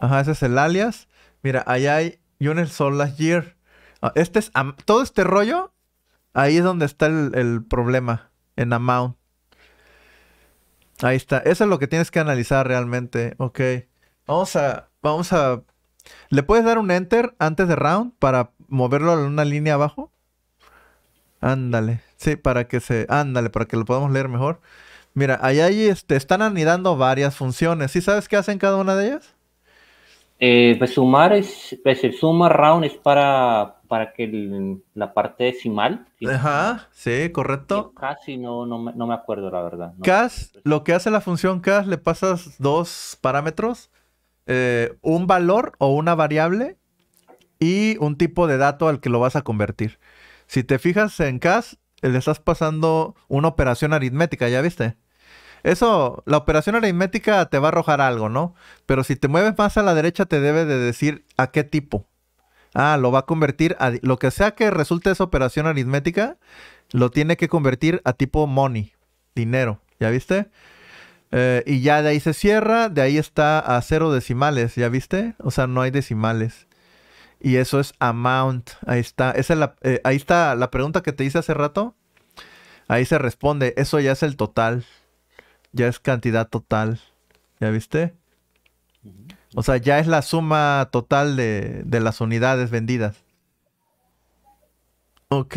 Ajá, ese es el alias. Mira, allá hay y el Sol Last Year. Ah, este es, todo este rollo, ahí es donde está el, problema, en amount. Ahí está. Eso es lo que tienes que analizar realmente. Ok. Vamos a. Vamos a. ¿Le puedes dar un enter antes de round para moverlo a una línea abajo? Ándale. Sí, para que se. Ándale, para que lo podamos leer mejor. Mira, ahí, este, están anidando varias funciones. ¿Sí sabes qué hacen cada una de ellas? Eh, pues sumar es, pues el suma round es para, para que la parte decimal. Ajá, sí, correcto. Eh, Casi no, no, me acuerdo la verdad. Cas, lo que hace la función cas, le pasas dos parámetros, eh, un valor o una variable y un tipo de dato al que lo vas a convertir. Si te fijas en cas, le estás pasando una operación aritmética, ¿ya viste? Eso, la operación aritmética te va a arrojar algo, ¿no? Pero si te mueves más a la derecha, te debe de decir a qué tipo. Ah, lo va a convertir a lo que sea que resulte esa operación aritmética, lo tiene que convertir a tipo money, dinero. ¿Ya viste? Eh, y ya de ahí se cierra, de ahí está a cero decimales, ¿ya viste? O sea, no hay decimales. Y eso es amount. Ahí está. es la, eh, ahí está la pregunta que te hice hace rato. Ahí se responde. Eso ya es el total ya es cantidad total. ¿Ya viste? O sea, ya es la suma total de, las unidades vendidas. Ok,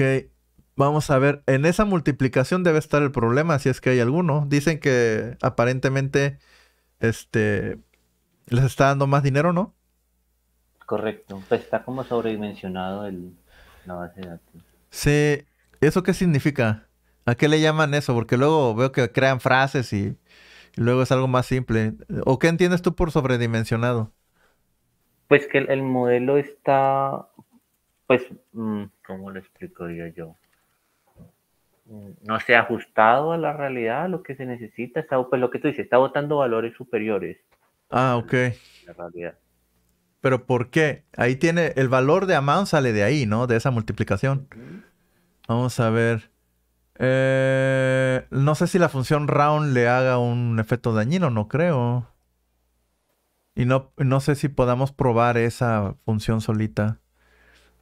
vamos a ver. En esa multiplicación debe estar el problema, si es que hay alguno. Dicen que aparentemente este, les está dando más dinero, ¿no? Correcto, pues está como sobredimensionado el, la base de datos. Sí, ¿eso qué significa? ¿A qué le llaman eso? Porque luego veo que crean frases y, luego es algo más simple. ¿O qué entiendes tú por sobredimensionado? Pues que el, modelo está, pues, mm, ¿cómo lo explicaría yo? Mm, no se ha ajustado a la realidad, a lo que se necesita. Está, pues lo que tú dices, está botando valores superiores. Ah, ok. Pero ¿por qué? Ahí tiene el valor de amount sale de ahí, ¿no? De esa multiplicación. Vamos a ver. Eh, no sé si la función round le haga un efecto dañino, no creo. Y no, no sé si podamos probar esa función solita.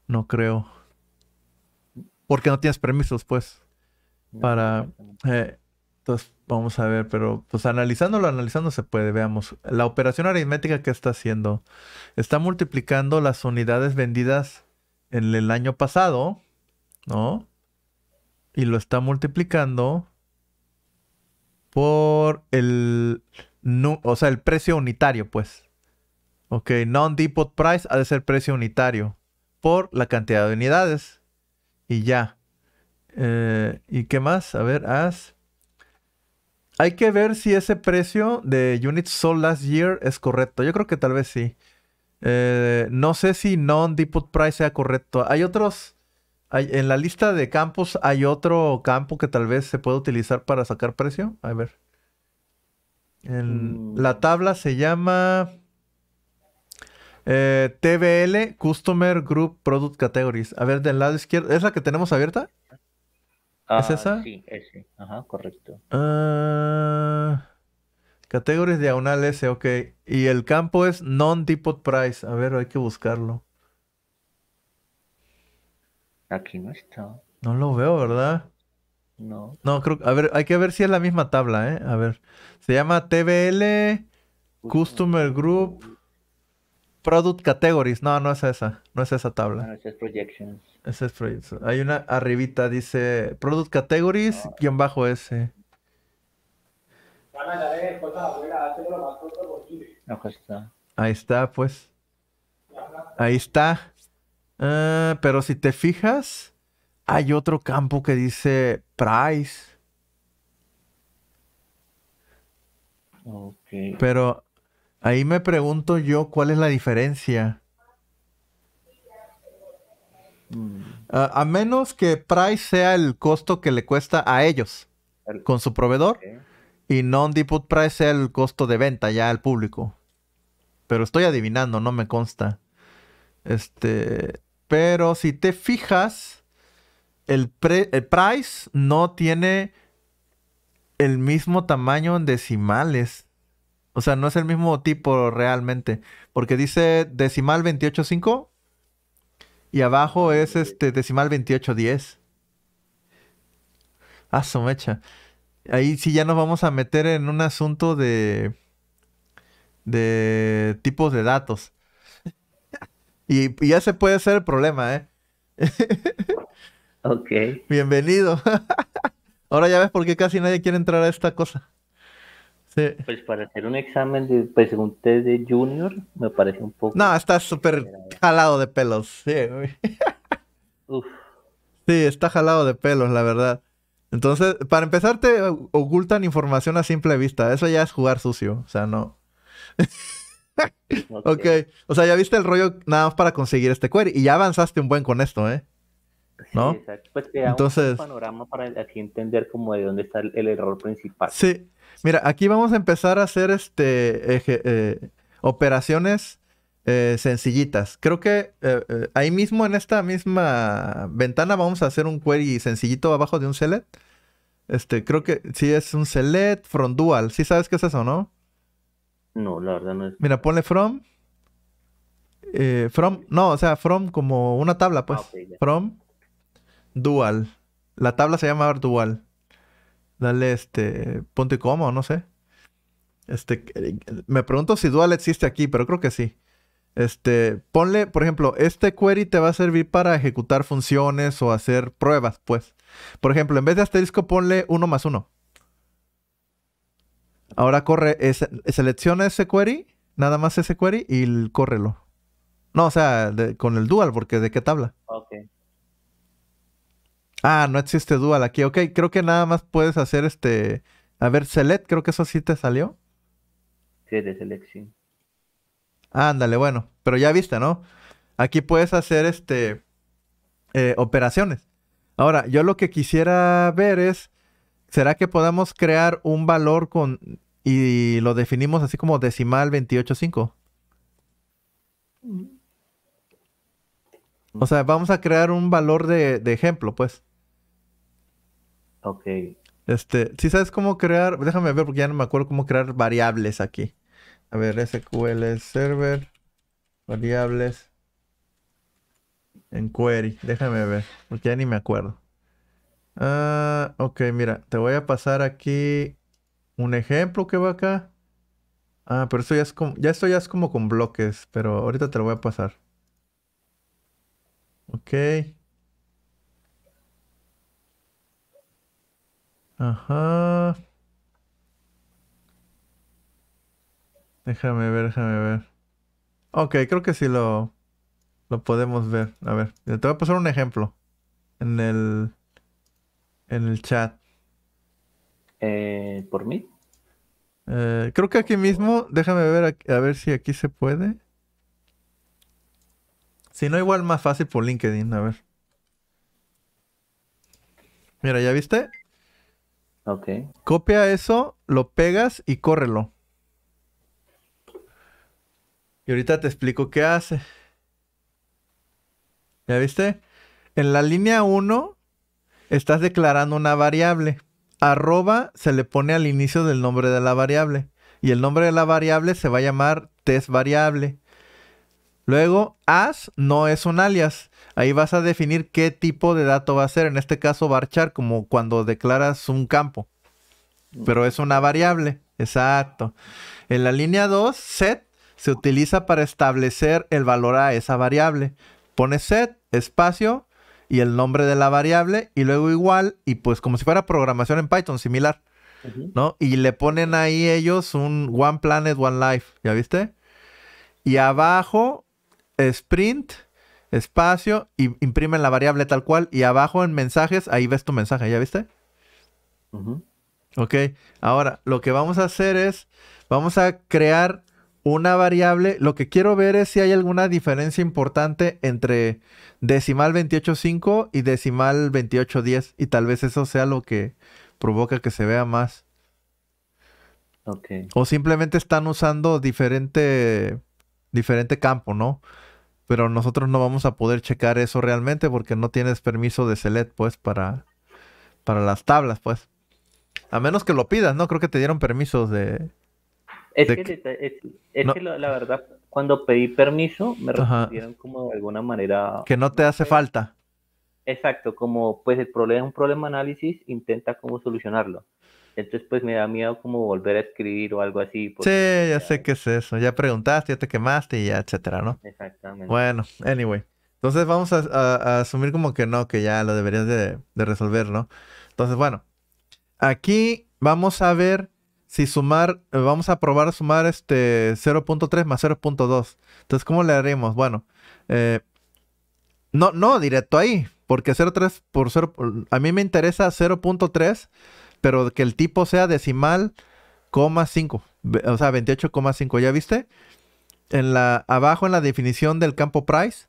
No creo. Porque no tienes permisos, pues. Para. Eh, entonces, vamos a ver, pero pues analizándolo, analizando se puede. Veamos. La operación aritmética que está haciendo. Está multiplicando las unidades vendidas en el año pasado, ¿no? y lo está multiplicando por el, o sea, el precio unitario, pues. Ok, non-depot price ha de ser precio unitario por la cantidad de unidades. Y ya. Eh, ¿Y qué más? A ver, as. Hay que ver si ese precio de units sold last year es correcto. Yo creo que tal vez sí. Eh, no sé si non-depot price sea correcto. Hay otros en la lista de campos hay otro campo que tal vez se puede utilizar para sacar precio. A ver. Mm. La tabla se llama eh, TBL Customer Group Product Categories. A ver, del lado izquierdo. ¿Es la que tenemos abierta? ¿Es ah, esa? Sí, esa. Ajá, correcto. Categorías ah, categories diagonal S, ok. Y el campo es Non-Depot Price. A ver, hay que buscarlo. Aquí no está. No lo veo, ¿verdad? No. No, creo. A ver, hay que ver si es la misma tabla, ¿eh? A ver. Se llama TBL Customer Group Product Categories. No, no es esa. No es esa tabla. No, ah, esa es Projections. Esa es Projections. Hay una arribita, dice Product Categories, Y ah. guión bajo ese. Ahí está, pues. Ahí está. Ah, pero si te fijas, hay otro campo que dice price. Pero ahí me pregunto yo cuál es la diferencia. Mm. Ah, a menos que price sea el costo que le cuesta a ellos con su proveedor y non deput price sea el costo de venta ya al público. Pero estoy adivinando, no me consta. Este, pero si te fijas, el, price no tiene el mismo tamaño en decimales. O sea, no es el mismo tipo realmente. Porque dice decimal 28.5 y abajo ah, es este decimal 28.10. Ah, somecha. Ahí sí ya nos vamos a meter en un asunto de. de tipos de datos. Y, y ese puede ser el problema, ¿eh? ok. Bienvenido. Ahora ya ves por qué casi nadie quiere entrar a esta cosa. Sí. Pues para hacer un examen, de, pues de junior, me parece un poco... No, está súper jalado de pelos. Sí, Uf. sí, está jalado de pelos, la verdad. Entonces, para empezar, te ocultan información a simple vista. Eso ya es jugar sucio. O sea, no. [LAUGHS] ok. O sea, ya viste el rollo nada más para conseguir este query. Y ya avanzaste un buen con esto, ¿eh? ¿No? Pues Entonces... un panorama para así entender como de dónde está el, error principal. Sí. Mira, aquí vamos a empezar a hacer este eh, operaciones eh, sencillitas. Creo que eh, ahí mismo en esta misma ventana vamos a hacer un query sencillito abajo de un select. Este, creo que sí es un select from dual. Sí sabes qué es eso, ¿no? No, la verdad no es. Mira, ponle from. Eh, from, no, o sea, from como una tabla, pues. Ah, from dual. La tabla se llama dual. Dale este punto y coma, no sé. Este, me pregunto si dual existe aquí, pero creo que sí. Este, ponle, por ejemplo, este query te va a servir para ejecutar funciones o hacer pruebas, pues. Por ejemplo, en vez de asterisco, ponle uno más uno. Ahora corre, ese selecciona ese query, nada más ese query y córrelo. No, o sea, con el dual, porque ¿de qué tabla? Ok. Ah, no existe dual aquí. Ok, creo que nada más puedes hacer este... A ver, select, creo que eso sí te salió. Sí, de selección. Ándale, bueno. Pero ya viste, ¿no? Aquí puedes hacer este... Eh, operaciones. Ahora, yo lo que quisiera ver es ¿Será que podamos crear un valor con y lo definimos así como decimal 28.5? O sea, vamos a crear un valor de, ejemplo, pues. Ok. Este, si sabes cómo crear, déjame ver porque ya no me acuerdo cómo crear variables aquí. A ver, SQL Server, variables, en query, déjame ver, porque ya ni me acuerdo. Ah, ok, mira, te voy a pasar aquí un ejemplo que va acá. Ah, pero esto ya es como, ya esto ya es como con bloques, pero ahorita te lo voy a pasar. Ok. Ajá. Déjame ver, déjame ver. Ok, creo que sí lo, lo podemos ver. A ver, te voy a pasar un ejemplo. En el en el chat. Eh, ¿Por mí? Eh, creo que aquí mismo, déjame ver a, a, ver si aquí se puede. Si no, igual más fácil por LinkedIn, a ver. Mira, ¿ya viste? Ok. Copia eso, lo pegas y córrelo. Y ahorita te explico qué hace. ¿Ya viste? En la línea 1 Estás declarando una variable. Arroba se le pone al inicio del nombre de la variable. Y el nombre de la variable se va a llamar test variable. Luego, as no es un alias. Ahí vas a definir qué tipo de dato va a ser. En este caso, varchar, como cuando declaras un campo. Pero es una variable. Exacto. En la línea 2, set se utiliza para establecer el valor a esa variable. Pones set, espacio, y el nombre de la variable y luego igual y pues como si fuera programación en Python similar, ¿no? Y le ponen ahí ellos un One Planet, One Life, ¿ya viste? Y abajo, sprint, espacio, y imprimen la variable tal cual y abajo en mensajes, ahí ves tu mensaje, ¿ya viste? Ok, ahora lo que vamos a hacer es, vamos a crear una variable. Lo que quiero ver es si hay alguna diferencia importante entre decimal 28.5 y decimal 28.10. Y tal vez eso sea lo que provoca que se vea más. O simplemente están usando diferente, diferente campo, ¿no? Pero nosotros no vamos a poder checar eso realmente porque no tienes permiso de select, pues, para, para las tablas, pues. A menos que lo pidas, ¿no? Creo que te dieron permisos de, es que, la, verdad, cuando pedí permiso, me respondieron como de alguna manera... Que no te hace falta. Exacto, como pues el problema es un problema de análisis, intenta como solucionarlo. Entonces, pues me da miedo como volver a escribir o algo así. Sí, pues, ya, sé qué es eso. Ya preguntaste, ya te quemaste y ya, etcétera, ¿no? Exactamente. Bueno, anyway. Entonces vamos a, asumir como que no, que ya lo deberías de, resolver, ¿no? Entonces, bueno. Aquí vamos a ver si sumar, eh, vamos a probar sumar este 0.3 más 0.2. Entonces, ¿cómo le haremos? Bueno, eh, no, no, directo ahí, porque 0.3 por 0, a mí me interesa 0.3, pero que el tipo sea decimal, 5, o sea, 28,5, ¿ya viste? En la, abajo en la definición del campo price,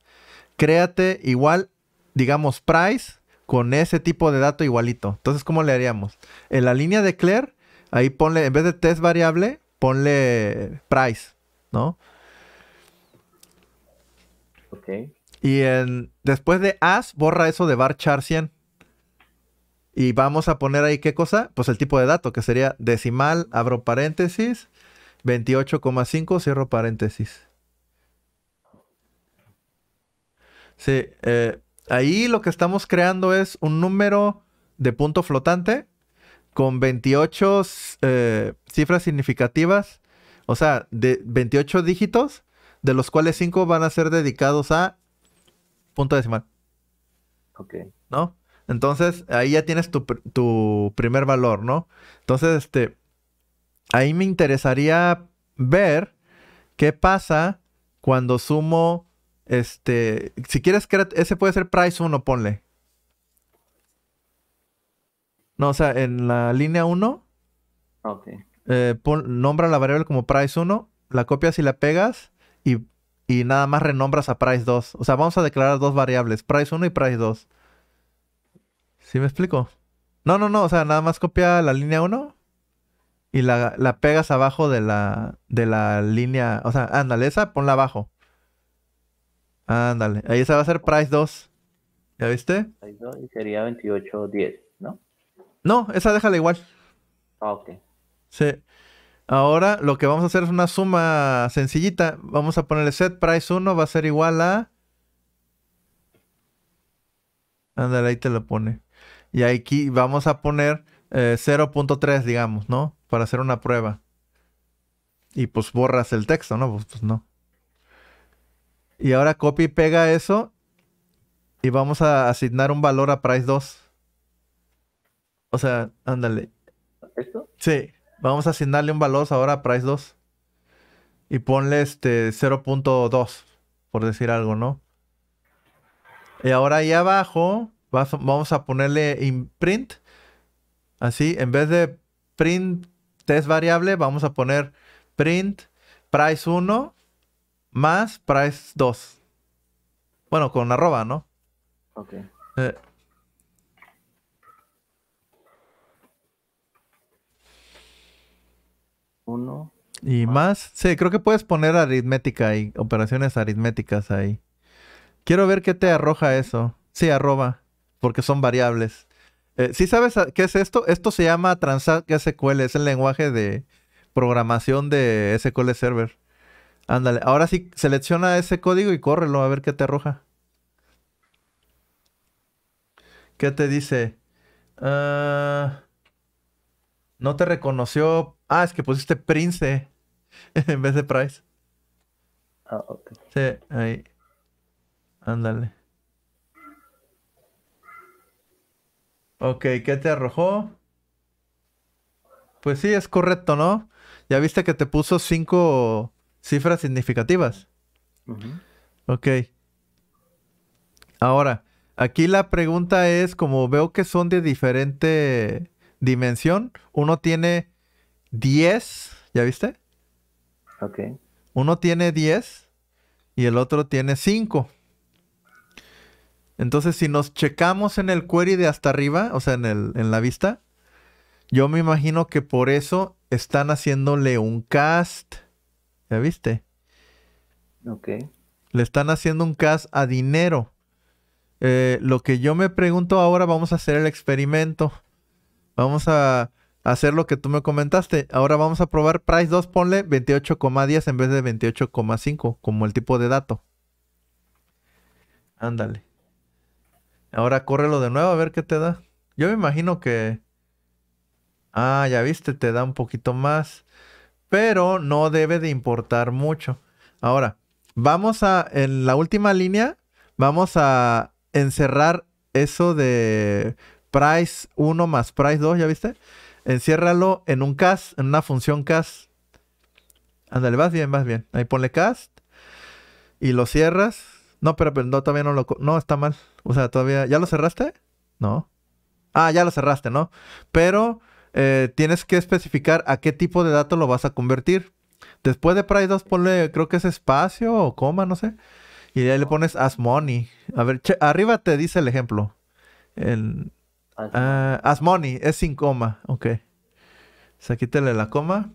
créate igual, digamos, price con ese tipo de dato igualito. Entonces, ¿cómo le haríamos? En la línea de Claire Ahí ponle, en vez de test variable, ponle price, ¿no? Ok. Y en, después de as, borra eso de bar char 100. Y vamos a poner ahí qué cosa? Pues el tipo de dato, que sería decimal, abro paréntesis, 28,5, cierro paréntesis. Sí, eh, ahí lo que estamos creando es un número de punto flotante con 28 eh, cifras significativas, o sea, de 28 dígitos, de los cuales 5 van a ser dedicados a punto decimal. Ok. ¿No? Entonces, ahí ya tienes tu, tu primer valor, ¿no? Entonces, este, ahí me interesaría ver qué pasa cuando sumo, este, si quieres, ese puede ser price 1, ponle. No, o sea, en la línea 1, Ok eh, nombra la variable como price 1, la copias y la pegas y, nada más renombras a price 2. O sea, vamos a declarar dos variables, price 1 y price 2. ¿Sí me explico? No, no, no, o sea, nada más copia la línea 1 y la, pegas abajo de la, de la línea, o sea, ándale, esa ponla abajo. Ándale, ahí esa va a ser price 2. ¿Ya viste? Price 2 y sería 28.10. No, esa déjala igual. Ah, ok. Sí. Ahora lo que vamos a hacer es una suma sencillita. Vamos a ponerle set price 1 va a ser igual a... Ándale, ahí te lo pone. Y aquí vamos a poner 0.3, eh, digamos, ¿no? Para hacer una prueba. Y pues borras el texto, ¿no? Pues, pues no. Y ahora copia y pega eso. Y vamos a asignar un valor a price 2. O sea, ándale. ¿Esto? Sí. Vamos a asignarle un valor ahora a Price 2. Y ponle este 0.2, por decir algo, ¿no? Y ahora ahí abajo vamos a ponerle imprint. Así, en vez de print test variable, vamos a poner print price 1 más price 2. Bueno, con arroba, ¿no? Ok. Eh, Y más. Sí, creo que puedes poner aritmética y operaciones aritméticas ahí. Quiero ver qué te arroja eso. Sí, arroba, porque son variables. Eh, ¿Sí sabes qué es esto? Esto se llama Transact SQL, es el lenguaje de programación de SQL Server. Ándale, ahora sí, selecciona ese código y córrelo a ver qué te arroja. ¿Qué te dice? Ah... No te reconoció. Ah, es que pusiste Prince [LAUGHS] en vez de Price. Ah, ok. Sí, ahí. Ándale. Ok, ¿qué te arrojó? Pues sí, es correcto, ¿no? Ya viste que te puso cinco cifras significativas. Ok. Ahora, aquí la pregunta es, como veo que son de diferente dimensión, uno tiene 10, ¿ya viste? Ok. Uno tiene 10 y el otro tiene 5. Entonces, si nos checamos en el query de hasta arriba, o sea, en, el, en la vista, yo me imagino que por eso están haciéndole un cast. ¿Ya viste? Ok. Le están haciendo un cast a dinero. Eh, lo que yo me pregunto ahora, vamos a hacer el experimento. Vamos a hacer lo que tú me comentaste. Ahora vamos a probar price 2, ponle 28,10 en vez de 28,5 como el tipo de dato. Ándale. Ahora córrelo de nuevo a ver qué te da. Yo me imagino que... Ah, ya viste, te da un poquito más. Pero no debe de importar mucho. Ahora, vamos a, en la última línea, vamos a encerrar eso de price 1 más price 2, ¿ya viste? Enciérralo en un cast, en una función cast. Ándale, vas bien, vas bien. Ahí ponle cast y lo cierras. No, pero, pero todavía no lo... No, está mal. O sea, todavía... ¿Ya lo cerraste? No. Ah, ya lo cerraste, ¿no? Pero eh, tienes que especificar a qué tipo de dato lo vas a convertir. Después de price 2 ponle, creo que es espacio o coma, no sé. Y ahí le pones as money. A ver, arriba te dice el ejemplo. El, as ah, money, es sin coma, ok. O sea, quítale la coma.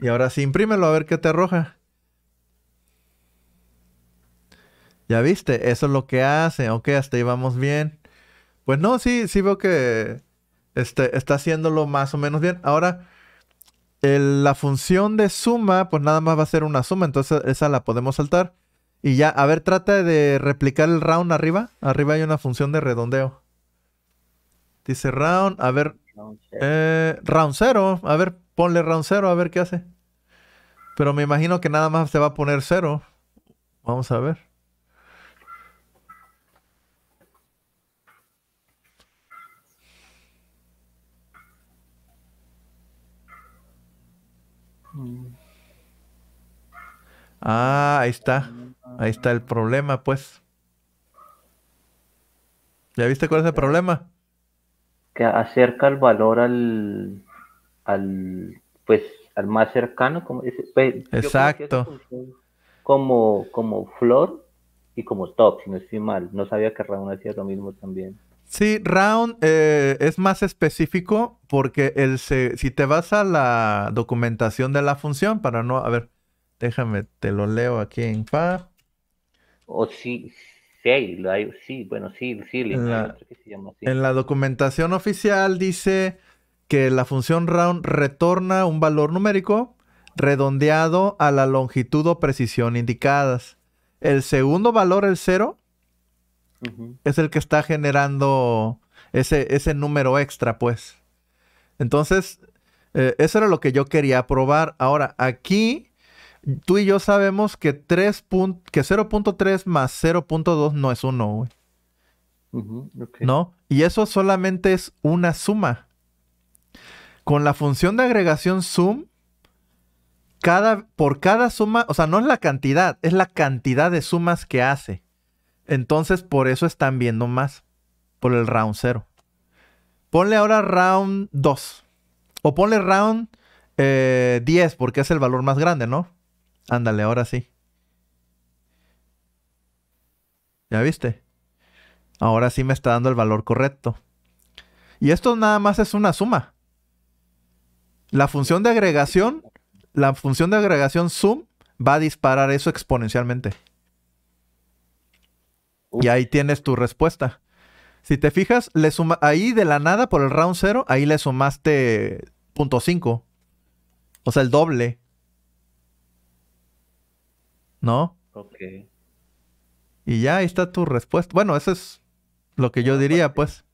Y ahora sí, imprímelo a ver qué te arroja. Ya viste, eso es lo que hace. Ok, hasta ahí vamos bien. Pues no, sí, sí veo que este, está haciéndolo más o menos bien. Ahora, la función de suma, pues nada más va a ser una suma, entonces esa la podemos saltar. Y ya, a ver, trata de replicar el round arriba. Arriba hay una función de redondeo. Dice round, a ver. Eh, round cero. A ver, ponle round cero, a ver qué hace. Pero me imagino que nada más se va a poner cero. Vamos a ver. Ah, ahí está. Ahí está el problema, pues. ¿Ya viste cuál es el problema? Que acerca el valor al, al pues al más cercano, como pues, Exacto. Como, como flor y como top, si no estoy mal. No sabía que Round hacía lo mismo también. Sí, Round eh, es más específico porque si te vas a la documentación de la función, para no, a ver, déjame, te lo leo aquí en PAP. O sí, sí, bueno, sí, sí, En la documentación oficial dice que la función round retorna un valor numérico redondeado a la longitud o precisión indicadas. El segundo valor, el cero, es el que está generando ese, ese número extra, pues. Entonces, eh, eso era lo que yo quería probar. Ahora, aquí tú y yo sabemos que, que 0.3 más 0.2 no es 1, güey. ¿No? Y eso solamente es una suma. Con la función de agregación sum, cada, por cada suma, o sea, no es la cantidad, es la cantidad de sumas que hace. Entonces, por eso están viendo más, por el round 0. Ponle ahora round 2. O ponle round 10, eh, porque es el valor más grande, ¿no? Ándale, ahora sí. ¿Ya viste? Ahora sí me está dando el valor correcto. Y esto nada más es una suma. La función de agregación, la función de agregación sum va a disparar eso exponencialmente. Y ahí tienes tu respuesta. Si te fijas, le suma, ahí de la nada por el round 0, ahí le sumaste 0.5. O sea, el doble. ¿no? Ok. Y ya ahí está tu respuesta. Bueno, eso es lo que yo ah, diría, pues.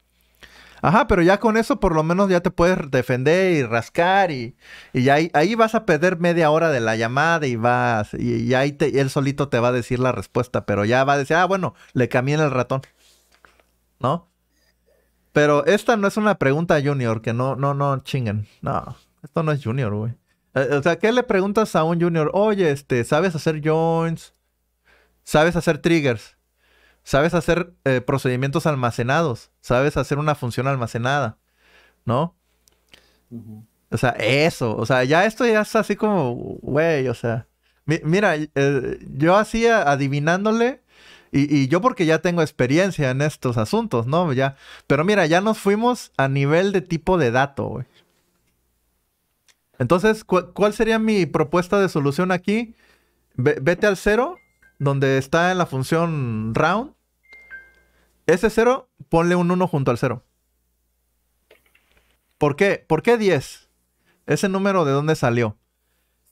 Ajá, pero ya con eso por lo menos ya te puedes defender y rascar y, y ahí, vas a perder media hora de la llamada y vas, y, ahí te, él solito te va a decir la respuesta, pero ya va a decir, ah, bueno, le cambié el ratón. ¿No? Pero esta no es una pregunta junior, que no, no, no, chinguen. No, esto no es junior, güey. Eh, o sea, ¿qué le preguntas a un junior? Oye, este, ¿sabes hacer joins? ¿Sabes hacer triggers? ¿Sabes hacer eh, procedimientos almacenados? ¿Sabes hacer una función almacenada? ¿No? O sea, eso. O sea, ya esto ya es así como, güey, o sea. mira, eh, yo hacía adivinándole y, y, yo porque ya tengo experiencia en estos asuntos, ¿no? Ya, pero mira, ya nos fuimos a nivel de tipo de dato, güey. Entonces, ¿cuál sería mi propuesta de solución aquí? vete al 0, donde está en la función round. Ese 0, ponle un 1 junto al cero. ¿Por qué? ¿Por qué 10? Ese número de dónde salió.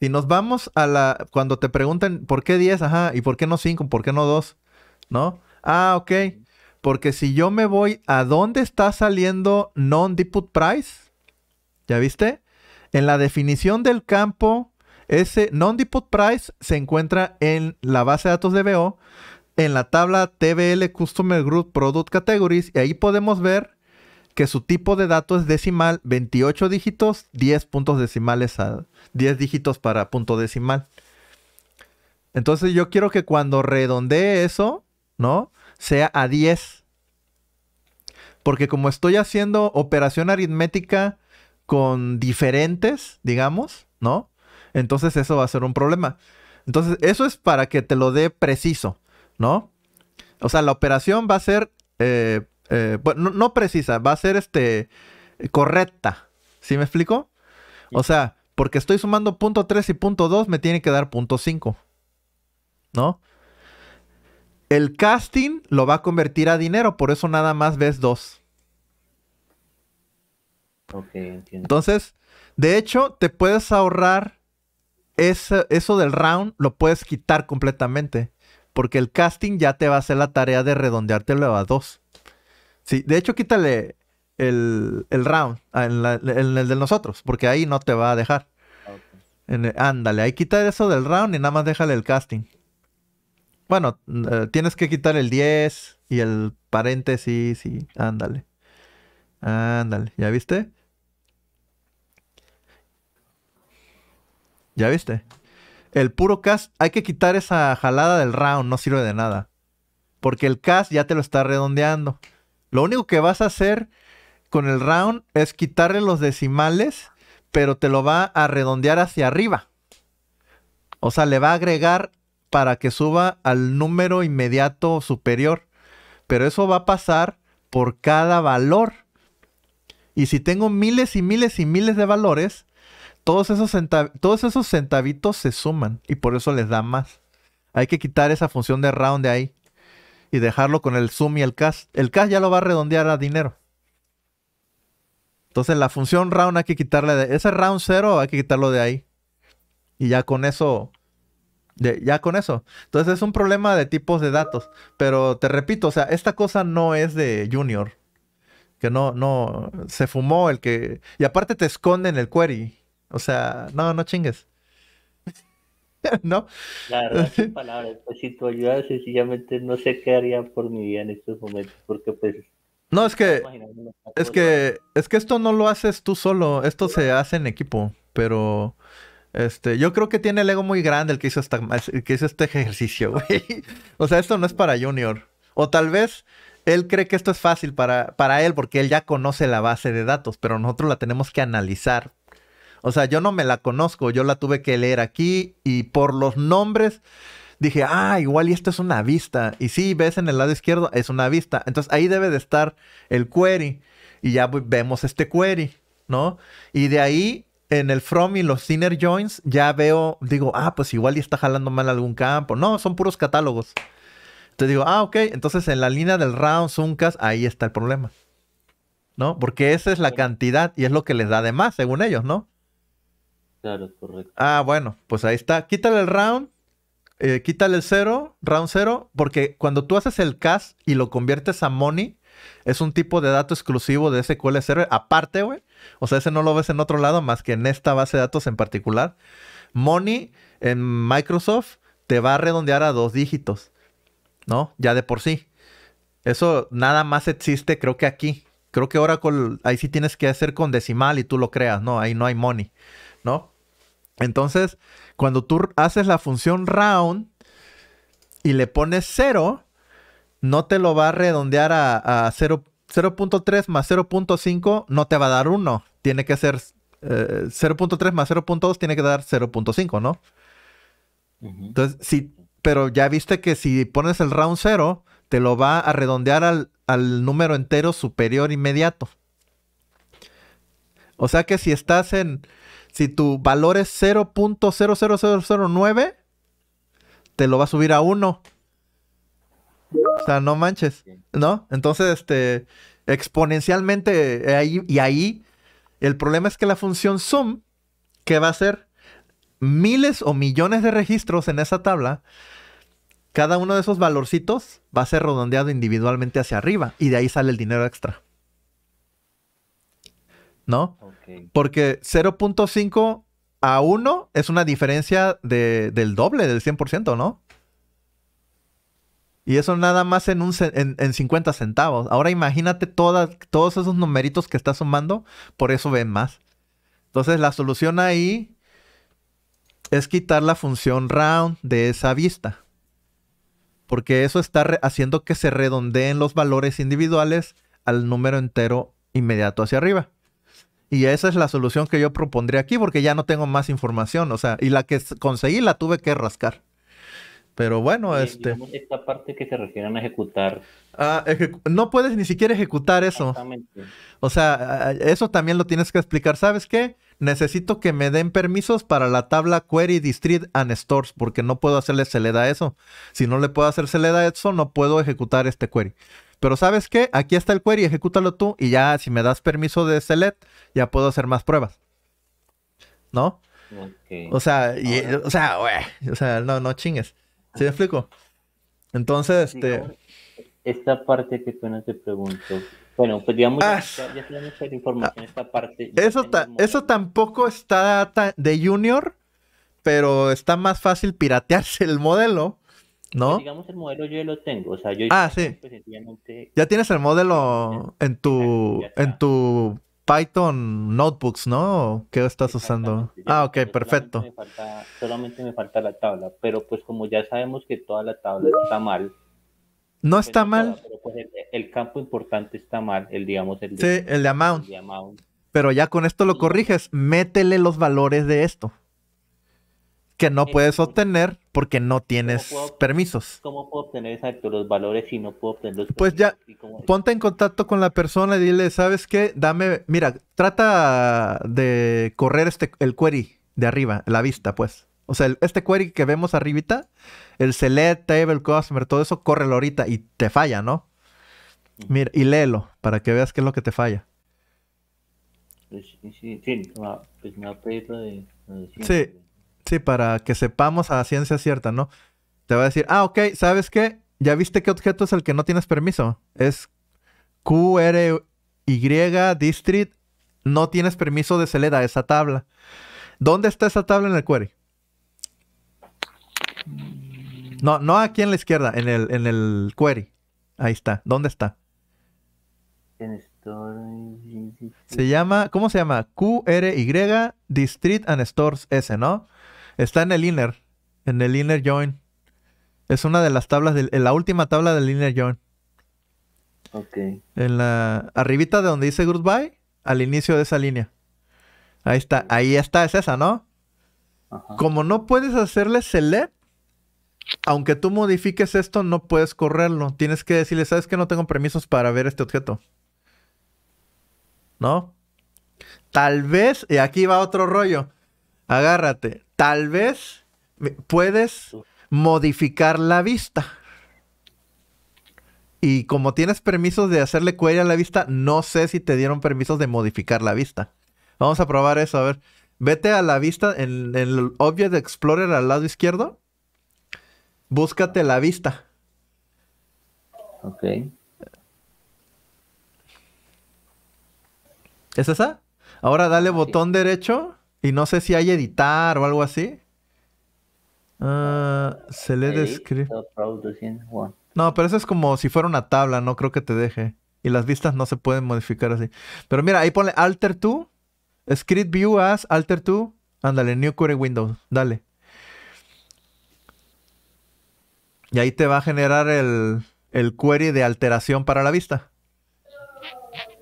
Si nos vamos a la. Cuando te pregunten, por qué 10, ajá, y por qué no 5, por qué no 2, ¿no? Ah, ok. Porque si yo me voy a dónde está saliendo non-deput price, ¿ya viste? En la definición del campo, ese non deput price se encuentra en la base de datos de BO, en la tabla TBL Customer Group Product Categories, y ahí podemos ver que su tipo de dato es decimal, 28 dígitos, 10 puntos decimales a 10 dígitos para punto decimal. Entonces yo quiero que cuando redondee eso, ¿no? Sea a 10. Porque como estoy haciendo operación aritmética con diferentes, digamos, ¿no? Entonces eso va a ser un problema. Entonces eso es para que te lo dé preciso, ¿no? O sea, la operación va a ser, eh, eh, bueno, no, precisa, va a ser este, correcta. ¿Sí me explico? O sea, porque estoy sumando punto 3 y punto 2, me tiene que dar punto 5. ¿No? El casting lo va a convertir a dinero, por eso nada más ves 2. Ok, Entonces, de hecho, te puedes ahorrar ese, eso del round, lo puedes quitar completamente. Porque el casting ya te va a hacer la tarea de redondeártelo a dos. Sí, de hecho, quítale el, round, ah, en, el de nosotros, porque ahí no te va a dejar. Ah, en e, ándale, ahí quita eso del round y nada más déjale el casting. Bueno, eh, tienes que quitar el 10 y el paréntesis y ándale. Ándale, ¿ya viste? ¿Ya viste? El puro cast, hay que quitar esa jalada del round, no sirve de nada. Porque el cast ya te lo está redondeando. Lo único que vas a hacer con el round es quitarle los decimales, pero te lo va a redondear hacia arriba. O sea, le va a agregar para que suba al número inmediato superior. Pero eso va a pasar por cada valor. Y si tengo miles y miles y miles de valores, todos esos, centavitos se suman y por eso les da más. Hay que quitar esa función de round de ahí y dejarlo con el sum y el cast. El cast ya lo va a redondear a dinero. Entonces la función round hay que quitarle de ese round cero hay que quitarlo de ahí. Y ya con eso ya con eso. Entonces es un problema de tipos de datos, pero te repito, o sea, esta cosa no es de junior. Que no no se fumó el que y aparte te esconden el query. O sea, no, no chingues. [LAUGHS] ¿No? La verdad, sin palabras, pues si tu ayuda sencillamente no sé qué haría por mi vida en estos momentos, porque pues... No, es que, es que, es que esto no lo haces tú solo, esto se hace en equipo, pero... Este, yo creo que tiene el ego muy grande el que hizo, esta, que hizo este ejercicio, güey. [LAUGHS] O sea, esto no es para Junior. O tal vez él cree que esto es fácil para, para él porque él ya conoce la base de datos, pero nosotros la tenemos que analizar o sea, yo no me la conozco, yo la tuve que leer aquí y por los nombres dije, ah, igual y esto es una vista. Y sí, ves en el lado izquierdo, es una vista. Entonces ahí debe de estar el query y ya vemos este query, ¿no? Y de ahí en el from y los inner joins ya veo, digo, ah, pues igual y está jalando mal algún campo. No, son puros catálogos. Entonces digo, ah, ok, entonces en la línea del round, Zuncas, ahí está el problema. ¿No? Porque esa es la cantidad y es lo que les da de más, según ellos, ¿no? correcto. Ah, bueno, pues ahí está. Quítale el round, eh, quítale el cero, round cero, porque cuando tú haces el cast y lo conviertes a money, es un tipo de dato exclusivo de SQL Server, aparte, güey. O sea, ese no lo ves en otro lado más que en esta base de datos en particular. Money en Microsoft te va a redondear a dos dígitos, ¿no? Ya de por sí. Eso nada más existe, creo que aquí. Creo que ahora ahí sí tienes que hacer con decimal y tú lo creas, ¿no? Ahí no hay money, ¿no? Entonces, cuando tú haces la función round y le pones 0, no te lo va a redondear a, 0.3 más 0.5, no te va a dar 1. Tiene que ser 0.3 eh, más 0.2, tiene que dar 0.5, ¿no? Entonces, sí, pero ya viste que si pones el round 0, te lo va a redondear al, al número entero superior inmediato. O sea que si estás en si tu valor es 0.00009, te lo va a subir a 1. O sea, no manches, ¿no? Entonces, este, exponencialmente, eh, ahí, y ahí, el problema es que la función sum, que va a ser miles o millones de registros en esa tabla, cada uno de esos valorcitos va a ser redondeado individualmente hacia arriba y de ahí sale el dinero extra. ¿no? Porque 0.5 a 1 es una diferencia del doble, del 100%, ¿no? Y eso nada más en, un, 50 centavos. Ahora imagínate todas, todos esos numeritos que estás sumando, por eso ven más. Entonces la solución ahí es quitar la función round de esa vista. Porque eso está haciendo que se redondeen los valores individuales al número entero inmediato hacia arriba. Y esa es la solución que yo propondría aquí porque ya no tengo más información, o sea, y la que conseguí la tuve que rascar. Pero bueno, este... esta parte que se refieren a ejecutar. Ah, no puedes ni siquiera ejecutar eso. Exactamente. O sea, eso también lo tienes que explicar. ¿Sabes qué? Necesito que me den permisos para la tabla query district and stores porque no puedo hacerle celeda a eso. Si no le puedo hacer celeda a eso, no puedo ejecutar este query. Pero ¿sabes qué? Aquí está el query, ejecútalo tú y ya si me das permiso de select, ya puedo hacer más pruebas. ¿No? O sea, o sea, no, no chingues. ¿Sí explico? Entonces, este... Esta parte que tú no te pregunto. Bueno, pues digamos, ya, ah. tenemos la información, ah. esta parte. Eso, eso tampoco está de Junior, pero está más fácil piratearse el modelo ¿No? digamos, el modelo yo ya lo tengo. O sea, yo ah, sí. Pues, ya tienes el modelo en tu, en tu Python Notebooks, ¿no? ¿Qué estás usando? Ah, ok, perfecto. solamente me, falta, la tabla, pero pues como ya sabemos que toda la tabla está mal. No pues está mal. Pues el, campo importante está mal, el digamos el sí, El de amount. Pero ya con esto lo corriges, métele los valores de esto que no eh, puedes obtener porque no tienes permisos. ¿Cómo puedo obtener exacto los valores si no puedo obtenerlos? Pues ya, ponte en contacto con la persona y dile, ¿sabes qué? Dame, mira, trata de correr este, el query de arriba, la vista, pues. O sea, este query que vemos arribita, el select, table, customer, todo eso, córrelo ahorita y te falla, ¿no? Mira, y léelo para que veas qué es lo que te falla. Pues, sí, sí, ah, pues sí, sí. Sí, para que sepamos a ciencia cierta, ¿no? Te va a decir, ah, ok, ¿sabes qué? ¿Ya viste qué objeto es el que no tienes permiso? Es QRY District. No tienes permiso de celeda, esa tabla. ¿Dónde está esa tabla en el query? No, no aquí en la izquierda, en el, en el query. Ahí está. ¿Dónde está? En se llama, ¿cómo se llama? QRY District and Stores S, ¿no? Está en el inner, en el inner join. Es una de las tablas, de la última tabla del inner join. Ok. En la arribita de donde dice goodbye, al inicio de esa línea. Ahí está, ahí está, es esa, ¿no? Como no puedes hacerle select, aunque tú modifiques esto, no puedes correrlo. Tienes que decirle, ¿sabes que no tengo permisos para ver este objeto? ¿No? Tal vez, y aquí va otro rollo agárrate, tal vez puedes modificar la vista. Y como tienes permisos de hacerle cuello a la vista, no sé si te dieron permisos de modificar la vista. Vamos a probar eso, a ver. Vete a la vista en, en el Object Explorer al lado izquierdo. Búscate la vista. Ok. ¿Es esa? Ahora dale botón derecho y no sé si hay editar o algo así. Ah, se le describe. No, pero eso es como si fuera una tabla, no creo que te deje. Y las vistas no se pueden modificar así. Pero mira, ahí pone alter to, script view as, alter to, ándale, new query windows. dale. Y ahí te va a generar el, el query de alteración para la vista.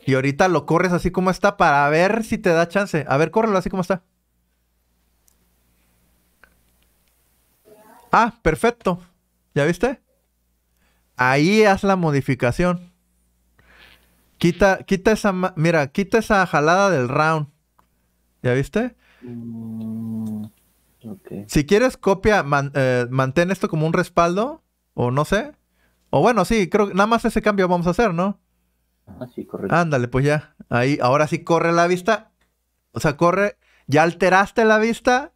Y ahorita lo corres así como está para ver si te da chance. A ver, córrelo así como está. Ah, perfecto. ¿Ya viste? Ahí haz la modificación. Quita, quita esa, mira, quita esa jalada del round. ¿Ya viste? Mm, si quieres, copia, eh, mantén esto como un respaldo, o no sé. O bueno, sí, creo que nada más ese cambio vamos a hacer, ¿no? Ah, sí, correcto. Ándale, pues ya. Ahí, ahora sí corre la vista. O sea, corre, ya alteraste la vista.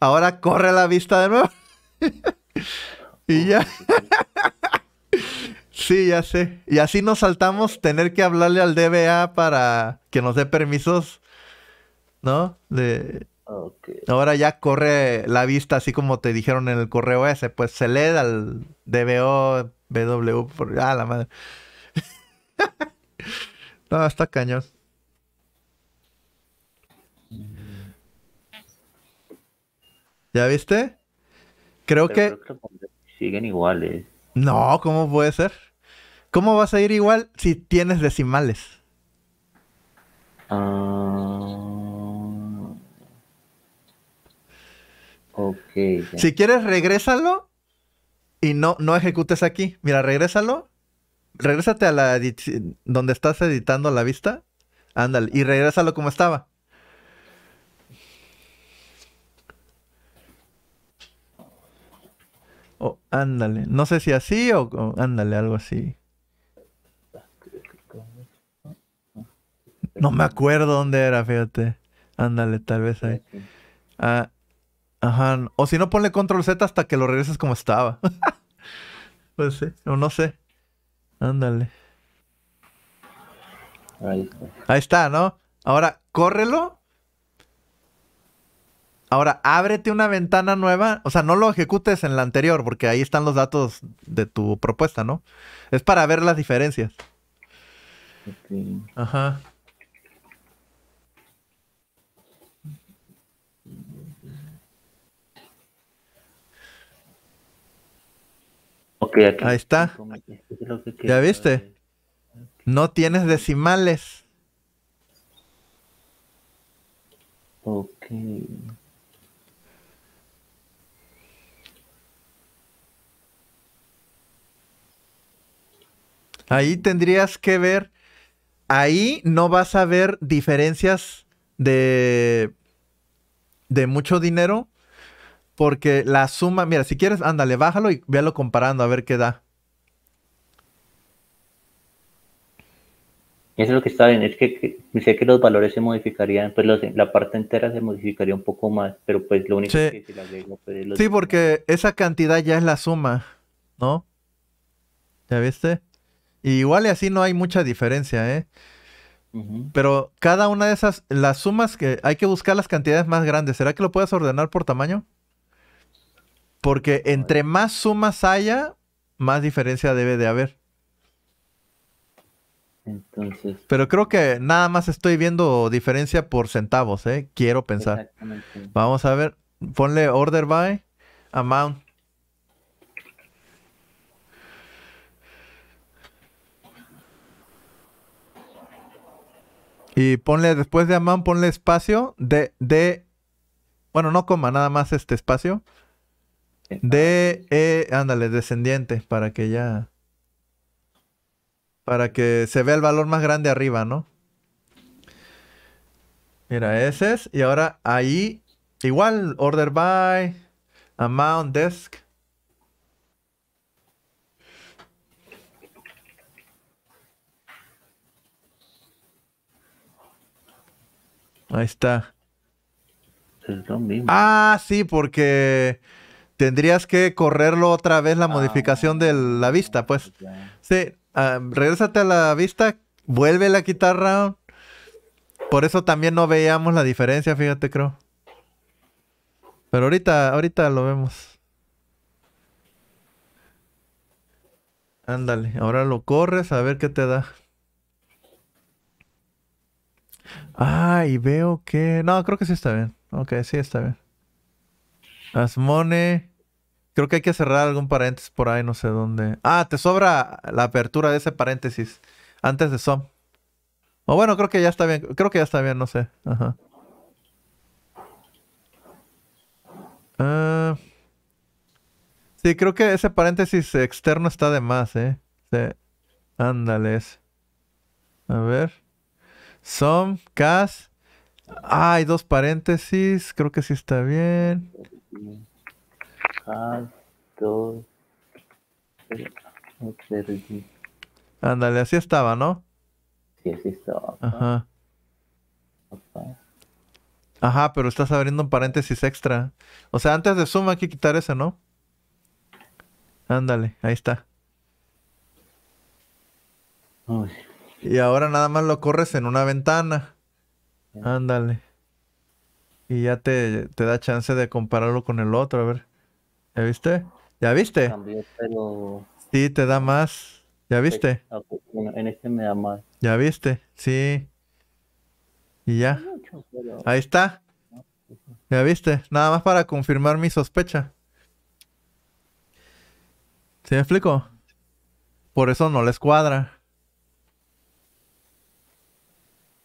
Ahora corre la vista de nuevo. [LAUGHS] y ya. [LAUGHS] sí, ya sé. Y así nos saltamos tener que hablarle al DBA para que nos dé permisos, ¿no? De... Ahora ya corre la vista así como te dijeron en el correo ese, pues se le da al DBO, BW, por... ah, la madre. [LAUGHS] no, está cañón. ¿Ya viste? Creo que... siguen iguales. No, ¿cómo puede ser? ¿Cómo vas a ir igual si tienes decimales? Ah, ok. Si quieres, regrésalo y no, no ejecutes aquí. Mira, regrésalo. Regrésate a la donde estás editando la vista. Ándale. Y regrésalo como estaba. Oh, ándale. No sé si así o, ándale, algo así. No me acuerdo dónde era, fíjate. Ándale, tal vez ahí. Ah, ajá. O si no, ponle control Z hasta que lo regreses como estaba. [LAUGHS] pues sí, o no sé. Ándale. Ahí está. Ahí está, ¿no? Ahora, córrelo Ahora, ábrete una ventana nueva. O sea, no lo ejecutes en la anterior, porque ahí están los datos de tu propuesta, ¿no? Es para ver las diferencias. Okay. Ajá. Okay, aquí. Ahí está. ¿Ya viste? No tienes decimales. Ok. Ahí tendrías que ver, ahí no vas a ver diferencias de, de mucho dinero, porque la suma, mira, si quieres, ándale, bájalo y véalo comparando a ver qué da. Eso es lo que está bien, es que, que, sé que los valores se modificarían, pues la parte entera se modificaría un poco más, pero pues lo único que pues, Sí, porque esa cantidad ya es la suma, ¿no? ¿Ya viste? igual y así no hay mucha diferencia, ¿eh? Pero cada una de esas, las sumas que hay que buscar las cantidades más grandes. ¿Será que lo puedes ordenar por tamaño? Porque entre más sumas haya, más diferencia debe de haber. Entonces. Pero creo que nada más estoy viendo diferencia por centavos, ¿eh? Quiero pensar. Vamos a ver. Ponle order by amount. Y ponle, después de amount, ponle espacio de, de, bueno, no coma, nada más este espacio. De, e ándale, descendiente, para que ya, para que se vea el valor más grande arriba, ¿no? Mira, ese es, y ahora ahí, igual, order by, amount, desk. Ahí está. Ah, sí, porque tendrías que correrlo otra vez la ah, modificación de la vista, pues. Sí, ah, regresate a la vista, vuelve la guitarra round. Por eso también no veíamos la diferencia, fíjate, creo. Pero ahorita, ahorita lo vemos. Ándale, ahora lo corres a ver qué te da. Ah, y veo que. No, creo que sí está bien. Ok, sí está bien. Asmone. Creo que hay que cerrar algún paréntesis por ahí, no sé dónde. Ah, te sobra la apertura de ese paréntesis antes de SOM. O bueno, creo que ya está bien. Creo que ya está bien, no sé. Ajá. Ah, sí, creo que ese paréntesis externo está de más, ¿eh? Sí. Ándales. A ver some cas. Ah, hay dos paréntesis. Creo que sí está bien. Ándale, así estaba, ¿no? Sí, así estaba. Ajá. Ajá, pero estás abriendo un paréntesis extra. O sea, antes de suma hay que quitar ese, ¿no? Ándale, ahí está. Uy. Y ahora nada más lo corres en una ventana. Ándale. Y ya te, da chance de compararlo con el otro, a ver. ¿Ya viste? ¿Ya viste? Sí, te da más. ¿Ya viste? En este me da más. ¿Ya viste? Sí. Y ya. Ahí está. ¿Ya viste? Nada más para confirmar mi sospecha. ¿Sí me explico? Por eso no les cuadra.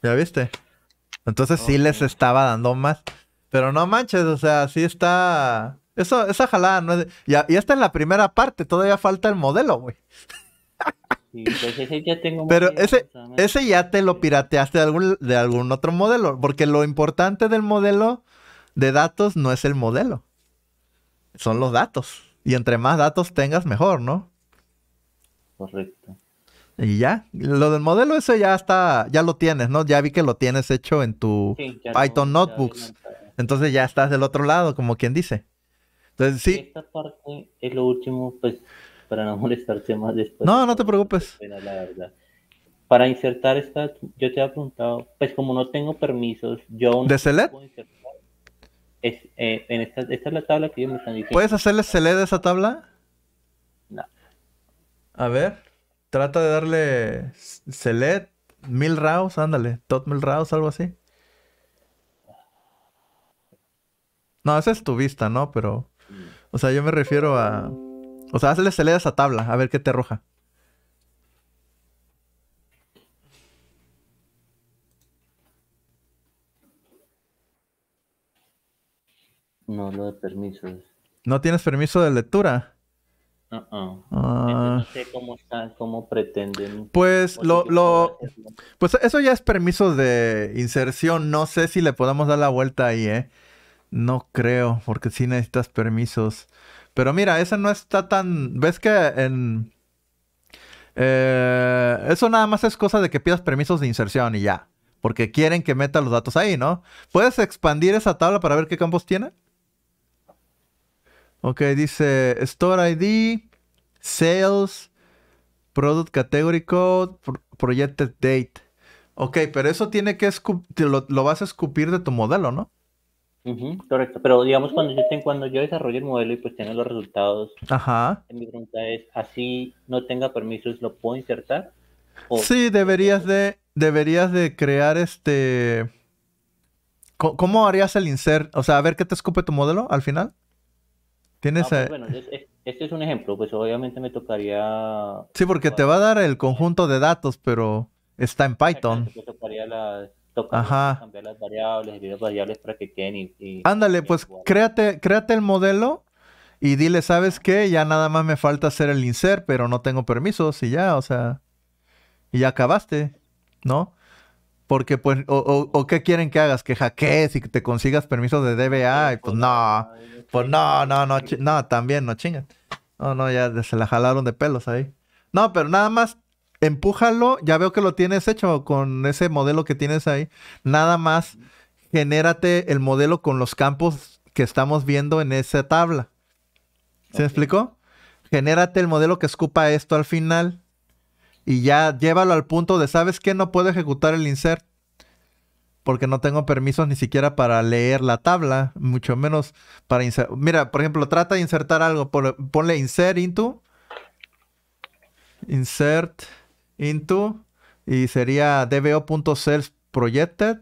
¿Ya viste? Entonces sí les estaba dando más. Pero no manches, o sea, sí está. Eso, esa jalada no es. Y y está en la primera parte, todavía falta el modelo, güey. Pues Pero ese, ese ya te lo pirateaste algún, de algún otro modelo. Porque lo importante del modelo de datos no es el modelo. Son los datos. Y entre más datos tengas, mejor, ¿no? Correcto. Y ya, lo del modelo eso ya está, ya lo tienes, ¿no? Ya vi que lo tienes hecho en tu Python Notebooks. Entonces ya estás del otro lado, como quien dice. Entonces sí. Esta parte es lo último, pues, para no [LAUGHS] molestarte más después. No, no te preocupes. Para insertar esta, yo te había preguntado, pues como no tengo permisos, yo ¿De select? Eh, en esta, es la tabla que yo me están ¿Puedes hacerle select a esa tabla? No. A ver. Trata de darle Celet, Mil Raus, ándale, Tot Mil Raus, algo así. No, esa es tu vista, ¿no? Pero. O sea, yo me refiero a. O sea, hazle Celet a esa tabla, a ver qué te arroja. No, no de permisos. ¿No tienes permiso de lectura? Ah. No sé cómo, están, cómo pretenden. Pues lo, lo... pues eso ya es permiso de inserción. No sé si le podamos dar la vuelta ahí, ¿eh? No creo, porque sí necesitas permisos. Pero mira, eso no está tan. ¿Ves que en. Eh, eso nada más es cosa de que pidas permisos de inserción y ya. Porque quieren que meta los datos ahí, ¿no? ¿Puedes expandir esa tabla para ver qué campos tiene? Ok, dice Store ID, Sales, Product Category Code, Projected Date. Ok, pero eso tiene que lo, lo, vas a escupir de tu modelo, ¿no? Uh correcto, pero digamos cuando yo, cuando yo desarrolle el modelo y pues tiene los resultados, Ajá. mi pregunta es, ¿así no tenga permisos, lo puedo insertar? sí, deberías de, deberías de crear este... ¿Cómo harías el insert? O sea, a ver qué te escupe tu modelo al final. Pues, bueno, este, es un ejemplo, pues obviamente me tocaría... Sí, porque te va a dar el conjunto de datos, pero está en Python. Me tocaría las, Ajá. cambiar las variables, las variables para que queden y... Ándale, pues créate, créate el modelo y dile, ¿sabes qué? Ya nada más me falta hacer el insert, pero no tengo permisos y ya, o sea, y ya acabaste, ¿no? Porque, pues, o, o, qué quieren que hagas, que hackees y que te consigas permiso de DBA, y pues no, pues no, no, no, pues no, también no chingan. No, no, ya se la jalaron de pelos ahí. No, pero nada más empújalo, ya veo que lo tienes hecho con ese modelo que tienes ahí. Nada más genérate el modelo con los campos que estamos viendo en esa tabla. ¿Se explicó? Genérate el modelo que escupa esto al final y ya llévalo al punto de, ¿sabes qué? No puedo ejecutar el insert porque no tengo permiso ni siquiera para leer la tabla, mucho menos para insertar. Mira, por ejemplo, trata de insertar algo, ponle insert into, insert into, y sería dbo.cells projected.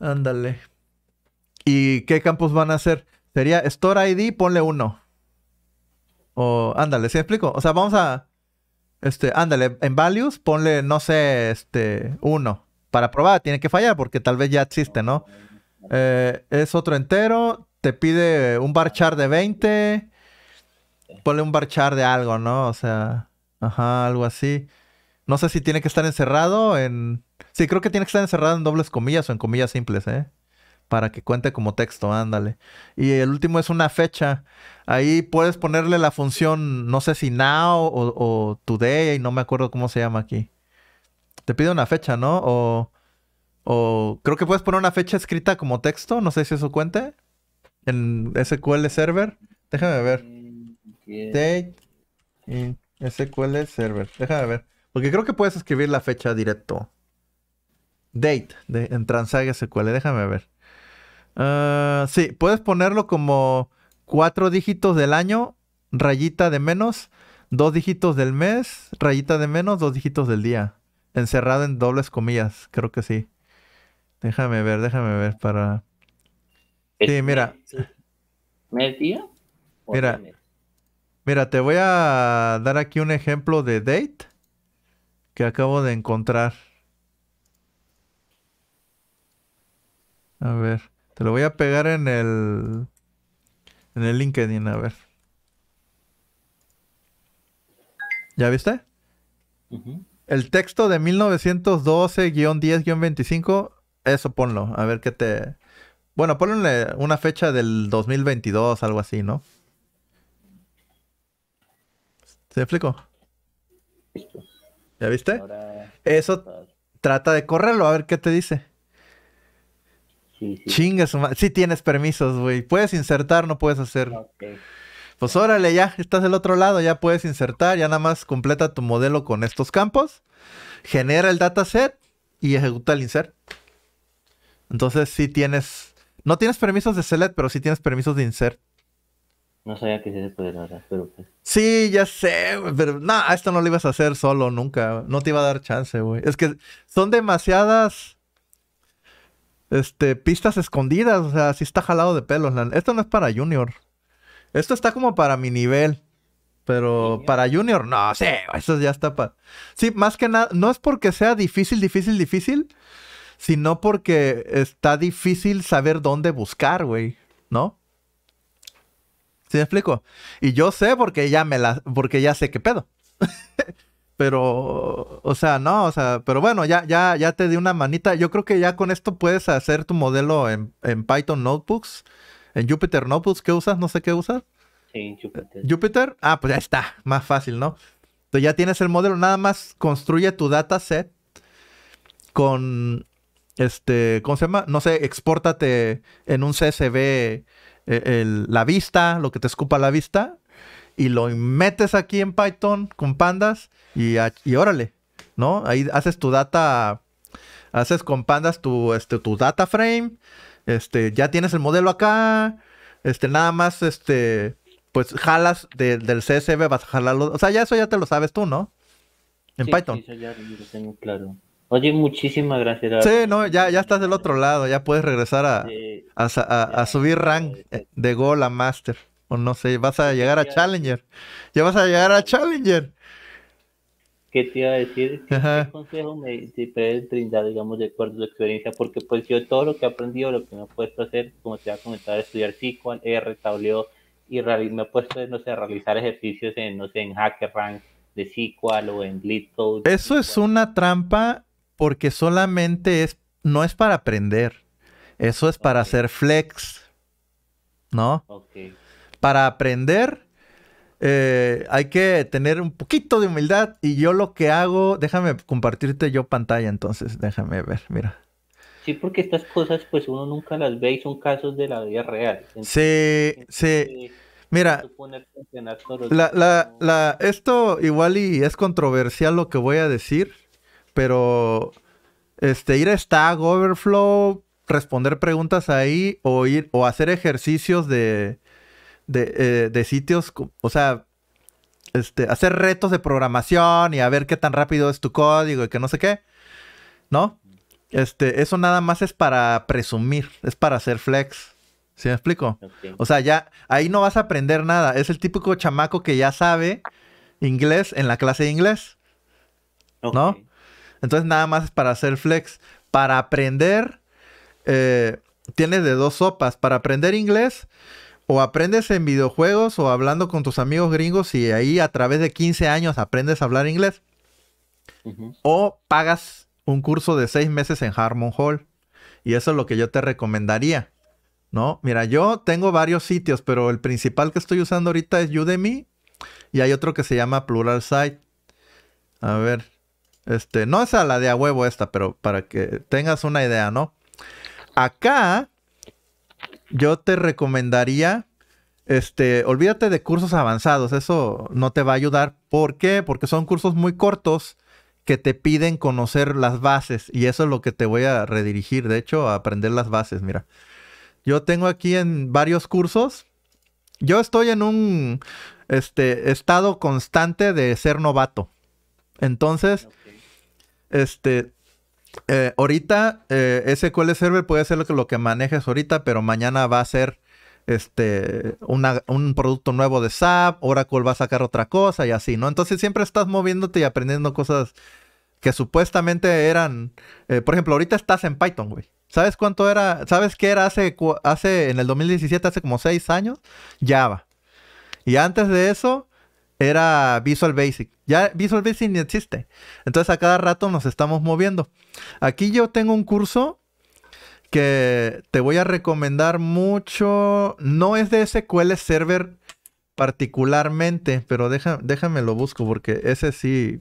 Ándale. ¿Y qué campos van a hacer? Sería store ID, ponle uno. O ándale, se explico? O sea, vamos a. Este, ándale, en values ponle, no sé, este, uno. Para probar, tiene que fallar porque tal vez ya existe, ¿no? Eh, es otro entero, te pide un bar chart de 20. Ponle un bar chart de algo, ¿no? O sea, ajá, algo así. No sé si tiene que estar encerrado en. Sí, creo que tiene que estar encerrado en dobles comillas o en comillas simples, ¿eh? para que cuente como texto, ándale. Y el último es una fecha. Ahí puedes ponerle la función, no sé si now o, o today, no me acuerdo cómo se llama aquí. Te pide una fecha, ¿no? O, creo que puedes poner una fecha escrita como texto, no sé si eso cuente. En SQL Server. Déjame ver. Date En SQL Server. Déjame ver. Porque creo que puedes escribir la fecha directo. Date en Transag SQL. Déjame ver. Ah, sí, puedes ponerlo como cuatro dígitos del año, rayita de menos, dos dígitos del mes, rayita de menos, dos dígitos del día. Encerrado en dobles comillas, creo que sí. Déjame ver, déjame ver para. Sí, ¿Este mira. me Mira, mira, te voy a dar aquí un ejemplo de date que acabo de encontrar. A ver. Te lo voy a pegar en el. En el LinkedIn, a ver. ¿Ya viste? El texto de 1912-10-25, eso ponlo, a ver qué te... Bueno, ponle una fecha del 2022, algo así, ¿no? ¿Se explico? ¿Ya viste? Eso trata de correrlo, a ver qué te dice. Sí, sí. tienes permisos, güey. Puedes insertar, no puedes hacer. Pues órale, ya estás del otro lado, ya puedes insertar, ya nada más completa tu modelo con estos campos, genera el dataset y ejecuta el insert. Entonces sí tienes, no tienes permisos de select, pero sí tienes permisos de insert. No sabía que se podía hacer. pero pues. Sí, ya sé, pero no, esto no lo ibas a hacer solo nunca, no te iba a dar chance, güey. Es que son demasiadas este, pistas escondidas, o sea, sí está jalado de pelos. Esto no es para Junior. Esto está como para mi nivel. Pero para Junior, no sé, eso ya está para... Sí, más que nada, no es porque sea difícil, difícil, difícil, sino porque está difícil saber dónde buscar, güey, ¿no? ¿Sí me explico? Y yo sé porque ya me la... porque ya sé qué pedo. [LAUGHS] pero, o sea, no, o sea, pero bueno, ya, ya, ya te di una manita. Yo creo que ya con esto puedes hacer tu modelo en, Python Notebooks, en Jupyter Notebooks. ¿Qué usas? No sé qué usas. Sí, Jupyter. Eh, Jupyter. Ah, pues ya está, más fácil, ¿no? Entonces ya tienes el modelo, nada más construye tu dataset con, este, ¿cómo se llama? No sé, expórtate en un CSV eh, la vista, lo que te escupa la vista, y lo metes aquí en Python con pandas y, y órale, ¿no? Ahí haces tu data, haces con pandas tu, este, tu data frame, este, ya tienes el modelo acá, este, nada más, este, pues jalas del CSV, vas a jalarlo, o sea, ya eso ya te lo sabes tú, ¿no? En Python. Sí, lo tengo claro. Oye, muchísimas gracias. Sí, no, ya, ya estás del otro lado, ya puedes regresar a, subir rank de Gol a Master. O no sé, vas a llegar a Challenger. Ya vas a llegar a Challenger. ¿Qué te iba a decir? ¿Qué, consejo me puedes brindar, digamos, de acuerdo a tu experiencia? Porque pues yo todo lo que he aprendido, lo que me he puesto a hacer, como te iba a estudiar SQL, R, tableo, y me he puesto, no sé, a realizar ejercicios en, no sé, en HackerRank de SQL o en LeetCode. Eso es una trampa porque solamente es, no es para aprender. Eso es para hacer flex, ¿no? Ok para aprender eh, hay que tener un poquito de humildad y yo lo que hago, déjame compartirte yo pantalla entonces, déjame ver, mira. Sí, porque estas cosas pues uno nunca las ve y son casos de la vida real. sí, sí. Mira, la, la, la, esto igual y es controversial lo que voy a decir, pero este, ir a Stack Overflow, responder preguntas ahí o, ir, o hacer ejercicios de, de, eh, de sitios, o sea, este, hacer retos de programación y a ver qué tan rápido es tu código y que no sé qué, ¿no? Este, eso nada más es para presumir, es para hacer flex. ¿Sí me explico? O sea, ya ahí no vas a aprender nada. Es el típico chamaco que ya sabe inglés en la clase de inglés. ¿No? Entonces nada más es para hacer flex. Para aprender, eh, tienes de dos sopas. Para aprender inglés, o aprendes en videojuegos o hablando con tus amigos gringos y ahí a través de 15 años aprendes a hablar inglés. O pagas un curso de 6 meses en Harmon Hall. Y eso es lo que yo te recomendaría. ¿No? Mira, yo tengo varios sitios, pero el principal que estoy usando ahorita es Udemy y hay otro que se llama Plural Site. A ver, este, no es a la de a huevo esta, pero para que tengas una idea, ¿no? Acá yo te recomendaría, este, olvídate de cursos avanzados, eso no te va a ayudar. ¿Por qué? Porque son cursos muy cortos que te piden conocer las bases y eso es lo que te voy a redirigir, de hecho, a aprender las bases, mira. Yo tengo aquí en varios cursos, yo estoy en un este, estado constante de ser novato. Entonces, este, eh, ahorita ese eh, SQL Server puede ser lo que, lo que manejes ahorita, pero mañana va a ser este, un producto nuevo de SAP, Oracle va a sacar otra cosa y así, ¿no? Entonces siempre estás moviéndote y aprendiendo cosas que supuestamente eran, eh, por ejemplo, ahorita estás en Python, güey. ¿Sabes cuánto era? ¿Sabes qué era hace, hace, en el 2017, hace como seis años? Java. Y antes de eso, era Visual Basic. Ya Visual Basic ni existe. Entonces a cada rato nos estamos moviendo. Aquí yo tengo un curso que te voy a recomendar mucho. No es de SQL Server particularmente, pero deja, déjame lo busco porque ese sí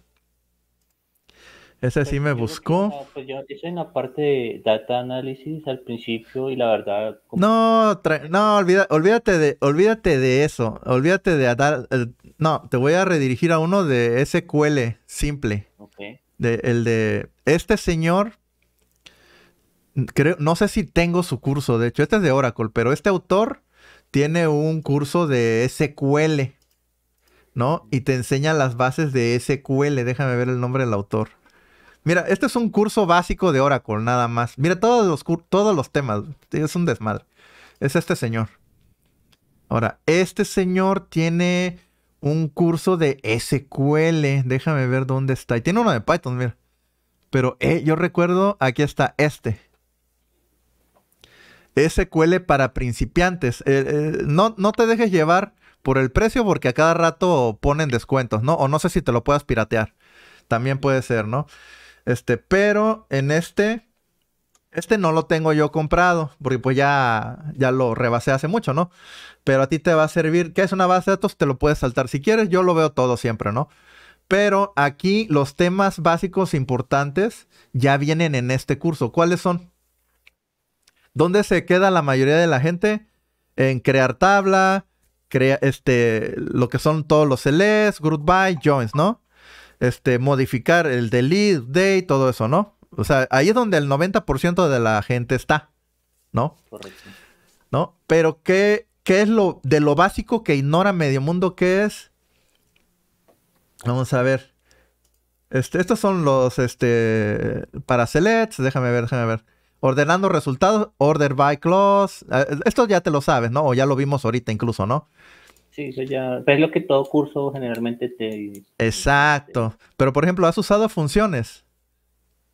ese sí me buscó. Pues yo hice en la parte de data analysis al principio y la verdad... No, no olvida olvídate, de, olvídate de eso. Olvídate de... Dar, eh, no, te voy a redirigir a uno de SQL simple. el de... Este señor... Creo, no sé si tengo su curso, de hecho, este es de Oracle, pero este autor tiene un curso de SQL, ¿no? Y te enseña las bases de SQL. Déjame ver el nombre del autor. Mira, este es un curso básico de Oracle, nada más. Mira, todos los, todos los temas. Es un desmadre. Es este señor. Ahora, este señor tiene un curso de SQL. Déjame ver dónde está. Y tiene uno de Python, mira. Pero eh, yo recuerdo, aquí está este. SQL para principiantes. Eh, eh, no, no te dejes llevar por el precio porque a cada rato ponen descuentos, ¿no? O no sé si te lo puedas piratear. También puede ser, ¿no? Este, pero en este, este no lo tengo yo comprado, porque pues ya, ya lo rebasé hace mucho, ¿no? Pero a ti te va a servir, que es una base de datos? Te lo puedes saltar. Si quieres, yo lo veo todo siempre, ¿no? Pero aquí los temas básicos importantes ya vienen en este curso. ¿Cuáles son? ¿Dónde se queda la mayoría de la gente? En crear tabla, crea, este, lo que son todos los CLs, group by, joins, ¿no? este, modificar el delete, day, todo eso, ¿no? O sea, ahí es donde el 90% de la gente está, ¿no? Correcto. ¿No? Pero ¿qué, qué es lo de lo básico que ignora medio mundo? ¿Qué es? Vamos a ver. Este, estos son los este, para selects. Déjame ver, déjame ver. Ordenando resultados, order by clause. Ah, Esto ya te lo sabes, ¿no? O ya lo vimos ahorita incluso, ¿no? Sí, eso ya, pues, es lo que todo curso generalmente te... Exacto. Pero, por ejemplo, ¿has usado funciones?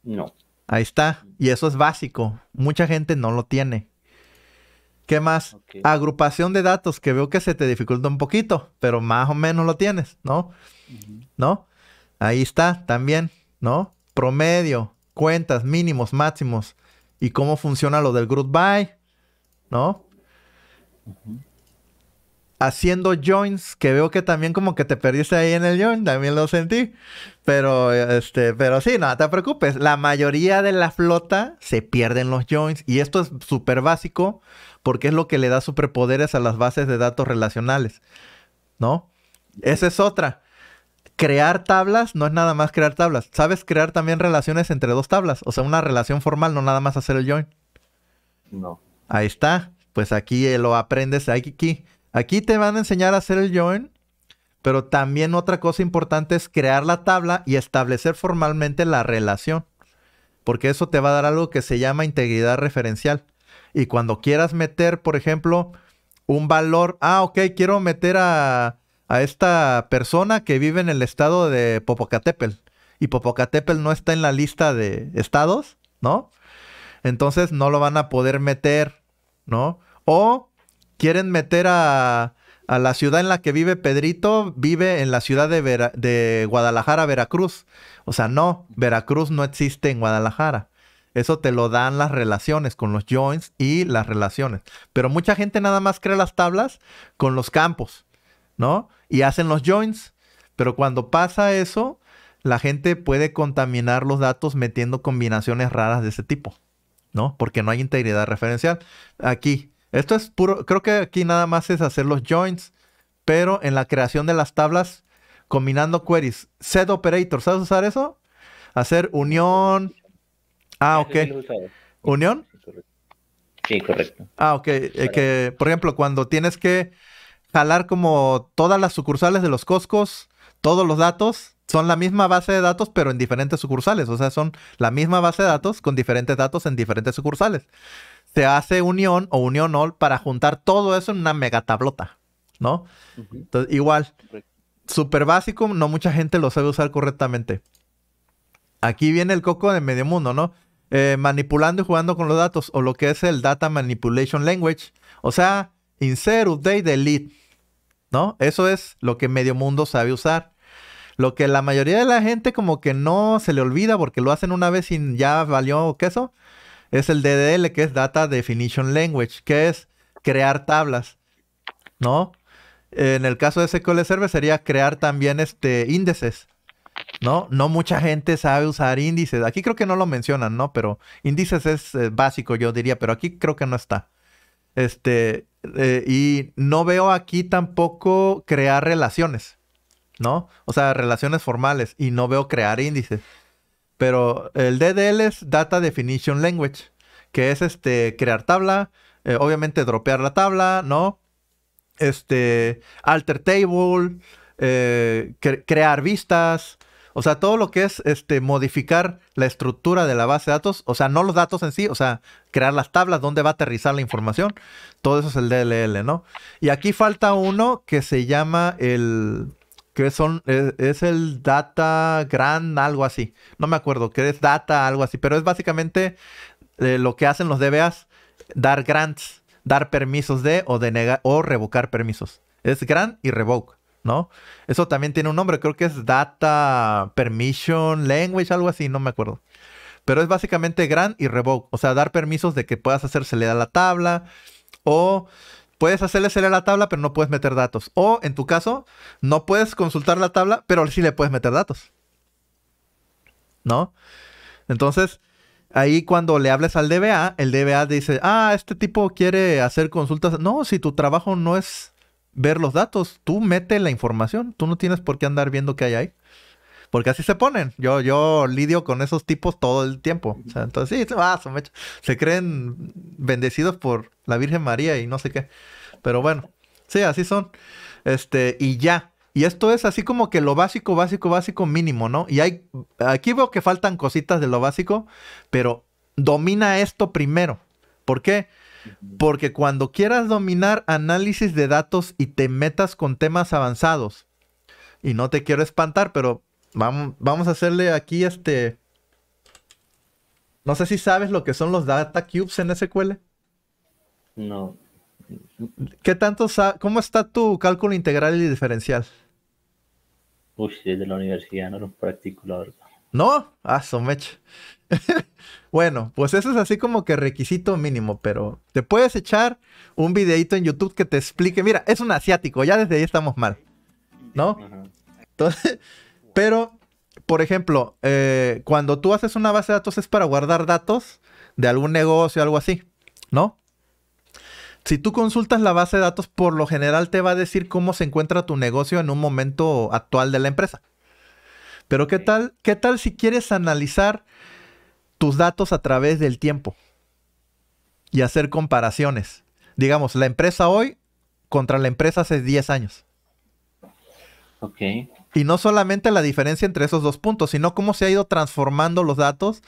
No. Ahí está. Y eso es básico. Mucha gente no lo tiene. ¿Qué más? Agrupación de datos, que veo que se te dificulta un poquito, pero más o menos lo tienes, ¿no? ¿No? Ahí está, también, ¿no? Promedio, cuentas, mínimos, máximos, y cómo funciona lo del group by, ¿no? haciendo joins, que veo que también como que te perdiste ahí en el join, también lo sentí. Pero, este, pero sí, nada te preocupes. La mayoría de la flota se pierden los joins. Y esto es súper básico porque es lo que le da superpoderes a las bases de datos relacionales. ¿No? Esa es otra. Crear tablas no es nada más crear tablas. Sabes crear también relaciones entre dos tablas. O sea, una relación formal, no nada más hacer el join. No. Ahí está. Pues aquí lo aprendes aquí. aquí Aquí te van a enseñar a hacer el join, pero también otra cosa importante es crear la tabla y establecer formalmente la relación, porque eso te va a dar algo que se llama integridad referencial. Y cuando quieras meter, por ejemplo, un valor, ah, ok, quiero meter a, a esta persona que vive en el estado de Popocatépetl y Popocatépetl no está en la lista de estados, ¿no? Entonces no lo van a poder meter, ¿no? O quieren meter a, la ciudad en la que vive Pedrito, vive en la ciudad de, de Guadalajara, Veracruz. O sea, no, Veracruz no existe en Guadalajara. Eso te lo dan las relaciones con los joins y las relaciones. Pero mucha gente nada más crea las tablas con los campos, ¿no? Y hacen los joins. Pero cuando pasa eso, la gente puede contaminar los datos metiendo combinaciones raras de ese tipo, ¿no? Porque no hay integridad referencial. Aquí, esto es puro, creo que aquí nada más es hacer los joins, pero en la creación de las tablas, combinando queries. Set operator, ¿sabes usar eso? Hacer unión. Ah, ok. ¿Unión? Sí, correcto. Ah, ok. Eh, que, por ejemplo, cuando tienes que jalar como todas las sucursales de los COSCOS todos los datos, son la misma base de datos, pero en diferentes sucursales. O sea, son la misma base de datos con diferentes datos en diferentes sucursales se hace unión o unión all para juntar todo eso en una mega tablota, ¿no? Entonces, igual, súper básico, no mucha gente lo sabe usar correctamente. Aquí viene el coco de medio mundo, ¿no? Eh, manipulando y jugando con los datos, o lo que es el Data Manipulation Language, o sea, Insert, Update, Delete, ¿no? Eso es lo que medio mundo sabe usar. Lo que la mayoría de la gente como que no se le olvida porque lo hacen una vez y ya valió queso, es el DDL, que es Data Definition Language, que es crear tablas, ¿no? En el caso de SQL Server sería crear también este, índices, ¿no? No mucha gente sabe usar índices. Aquí creo que no lo mencionan, ¿no? Pero índices es eh, básico, yo diría, pero aquí creo que no está. Este, eh, y no veo aquí tampoco crear relaciones, ¿no? O sea, relaciones formales y no veo crear índices. Pero el DDL es Data Definition Language, que es este crear tabla, eh, obviamente dropear la tabla, ¿no? Este, alter table, eh, crear vistas, o sea, todo lo que es este, modificar la estructura de la base de datos, o sea, no los datos en sí, o sea, crear las tablas donde va a aterrizar la información, todo eso es el DLL, ¿no? Y aquí falta uno que se llama el que son, e, es, el data grant, algo así. No me acuerdo, que es data, algo así, pero es básicamente eh, lo que hacen los DBAs, dar grants, dar permisos de o denegar o revocar permisos. Es grant y revoke, ¿no? Eso también tiene un nombre, creo que es data permission language, algo así, no me acuerdo. Pero es básicamente grant y revoke, o sea, dar permisos de que puedas hacer da la tabla o puedes hacerle salir la tabla, pero no puedes meter datos. O en tu caso, no puedes consultar la tabla, pero sí le puedes meter datos. ¿No? Entonces, ahí cuando le hables al DBA, el DBA dice, ah, este tipo quiere hacer consultas. No, si tu trabajo no es ver los datos, tú mete la información, tú no tienes por qué andar viendo qué hay ahí porque así se ponen. Yo, yo lidio con esos tipos todo el tiempo. O sea, entonces, sí, se, se creen bendecidos por la Virgen María y no sé qué. Pero bueno, sí, así son. Este, y ya. Y esto es así como que lo básico, básico, básico mínimo, ¿no? Y hay, aquí veo que faltan cositas de lo básico, pero domina esto primero. ¿Por qué? Porque cuando quieras dominar análisis de datos y te metas con temas avanzados, y no te quiero espantar, pero Vamos, a hacerle aquí este... No sé si sabes lo que son los data cubes en SQL. No. ¿Qué tanto ¿Cómo está tu cálculo integral y diferencial? Uy, desde la universidad no lo practico, la ¿No? Ah, somecha. [LAUGHS] bueno, pues eso es así como que requisito mínimo, pero te puedes echar un videito en YouTube que te explique. Mira, es un asiático, ya desde ahí estamos mal. ¿No? Entonces, [LAUGHS] Pero, por ejemplo, eh, cuando tú haces una base de datos es para guardar datos de algún negocio, algo así, ¿no? Si tú consultas la base de datos, por lo general te va a decir cómo se encuentra tu negocio en un momento actual de la empresa. Pero ¿qué tal, qué tal si quieres analizar tus datos a través del tiempo y hacer comparaciones? Digamos, la empresa hoy contra la empresa hace 10 años. Ok. Y no solamente la diferencia entre esos dos puntos, sino cómo se ha ido transformando los datos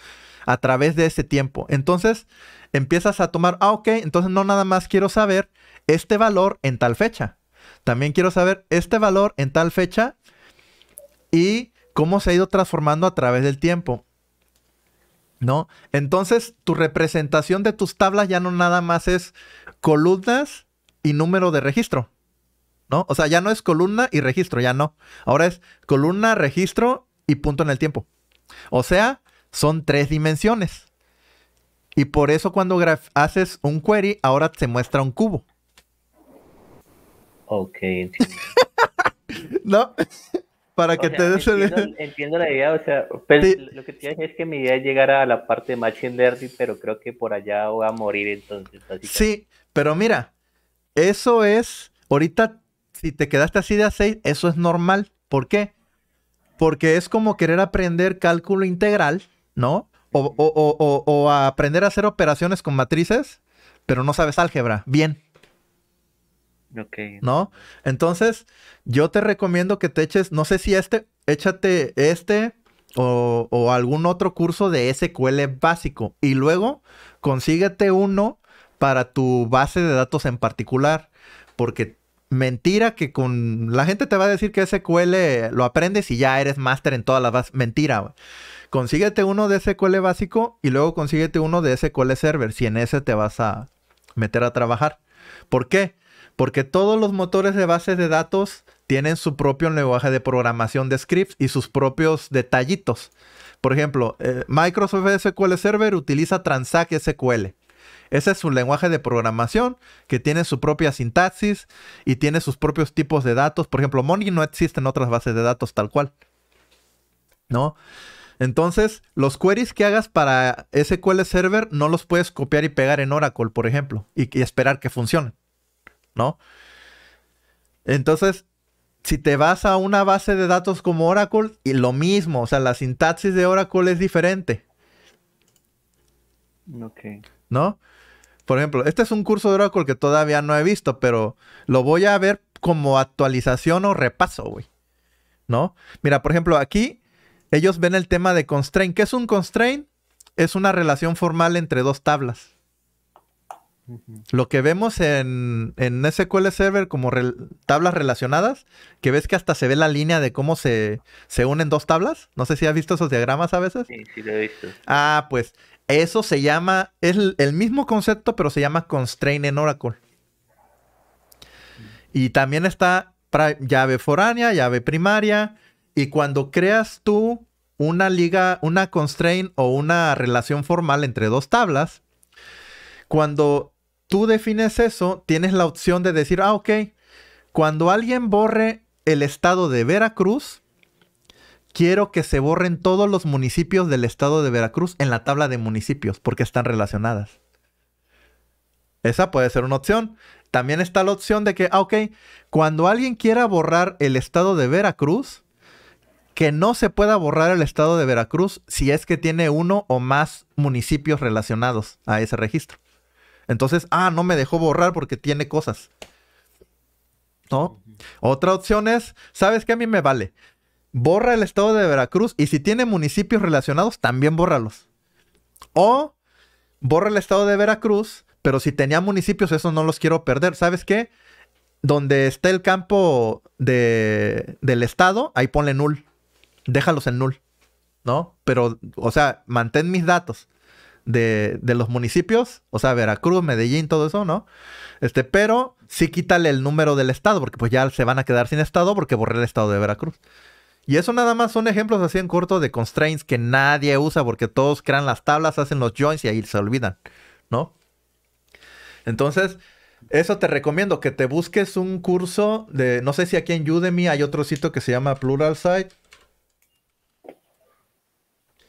a través de ese tiempo. Entonces empiezas a tomar, ah, ok, entonces no nada más quiero saber este valor en tal fecha. También quiero saber este valor en tal fecha y cómo se ha ido transformando a través del tiempo. ¿No? Entonces, tu representación de tus tablas ya no nada más es columnas y número de registro, ¿no? O sea, ya no es columna y registro, ya no. Ahora es columna, registro y punto en el tiempo. O sea, son tres dimensiones. Y por eso cuando haces un query, ahora se muestra un cubo. Ok, entiendo. [LAUGHS] ¿No? Para que te des entiendo, la idea, o sea, pues, lo que tienes es que mi idea es llegar a la parte de Machine Learning, pero creo que por allá voy a morir entonces. Sí, pero mira, eso es, ahorita si te quedaste así de aceite, eso es normal. ¿Por qué? Porque es como querer aprender cálculo integral, ¿no? O, aprender a hacer operaciones con matrices, pero no sabes álgebra. Bien. Ok. ¿No? Entonces, yo te recomiendo que te eches, no sé si este, échate este o, o, algún otro curso de SQL básico y luego consíguete uno para tu base de datos en particular, porque mentira que con la gente te va a decir que SQL lo aprendes y ya eres máster en todas las bases. Mentira, Consíguete uno de SQL básico y luego consíguete uno de SQL Server si en ese te vas a meter a trabajar. ¿Por qué? Porque todos los motores de bases de datos tienen su propio lenguaje de programación de scripts y sus propios detallitos. Por ejemplo, eh, Microsoft SQL Server utiliza Transact SQL. Ese es un lenguaje de programación que tiene su propia sintaxis y tiene sus propios tipos de datos. Por ejemplo, Money no existen otras bases de datos tal cual. ¿No? Entonces, los queries que hagas para SQL Server no los puedes copiar y pegar en Oracle, por ejemplo, y, esperar que funcionen. ¿No? Entonces, si te vas a una base de datos como Oracle, y lo mismo, o sea, la sintaxis de Oracle es diferente. Ok. ¿No? Por ejemplo, este es un curso de Oracle que todavía no he visto, pero lo voy a ver como actualización o repaso, güey. ¿No? Mira, por ejemplo, aquí ellos ven el tema de constraint. ¿Qué es un constraint? Es una relación formal entre dos tablas. Lo que vemos en, SQL Server como tablas relacionadas, que ves que hasta se ve la línea de cómo se, se unen dos tablas. No sé si has visto esos diagramas a veces. Sí, sí lo he visto. Ah, pues eso se llama, es el mismo concepto, pero se llama constraint en Oracle. Y también está llave foránea, llave primaria. Y cuando creas tú una liga, una constraint o una relación formal entre dos tablas, cuando tú defines eso, tienes la opción de decir, ah, ok, cuando alguien borre el estado de Veracruz, quiero que se borren todos los municipios del estado de Veracruz en la tabla de municipios porque están relacionadas. Esa puede ser una opción. También está la opción de que, ah, ok, cuando alguien quiera borrar el estado de Veracruz, que no se pueda borrar el estado de Veracruz si es que tiene uno o más municipios relacionados a ese registro. Entonces, ah, no me dejó borrar porque tiene cosas. ¿No? Otra opción es, ¿sabes qué a mí me vale? borra el estado de Veracruz y si tiene municipios relacionados, también bórralos. O borra el estado de Veracruz, pero si tenía municipios, eso no los quiero perder. ¿Sabes qué? Donde esté el campo del estado, ahí ponle null. Déjalos en null. ¿No? Pero, o sea, mantén mis datos de, de los municipios, o sea, Veracruz, Medellín, todo eso, ¿no? Este, pero sí quítale el número del estado, porque pues ya se van a quedar sin estado porque borré el estado de Veracruz. Y eso nada más son ejemplos así en corto de constraints que nadie usa porque todos crean las tablas, hacen los joins y ahí se olvidan, ¿no? Entonces, eso te recomiendo, que te busques un curso de, no sé si aquí en Udemy hay otro sitio que se llama Pluralsight.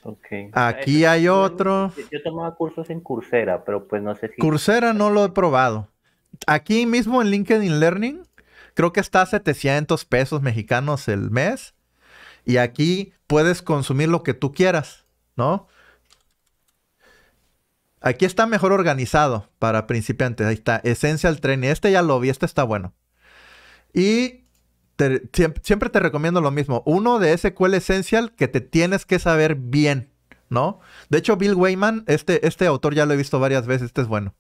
Okay. Aquí eh, hay otro. Yo tomaba cursos en Coursera, pero pues no sé si... Coursera no lo he probado. Aquí mismo en LinkedIn Learning, creo que está a 700 pesos mexicanos el mes y aquí puedes consumir lo que tú quieras, ¿no? Aquí está mejor organizado para principiantes. Ahí está, Essential Training. Este ya lo vi, este está bueno. Y siempre te recomiendo lo mismo. Uno de SQL Essential que te tienes que saber bien, ¿no? De hecho, Bill Wayman, este, este autor ya lo he visto varias veces, este es bueno.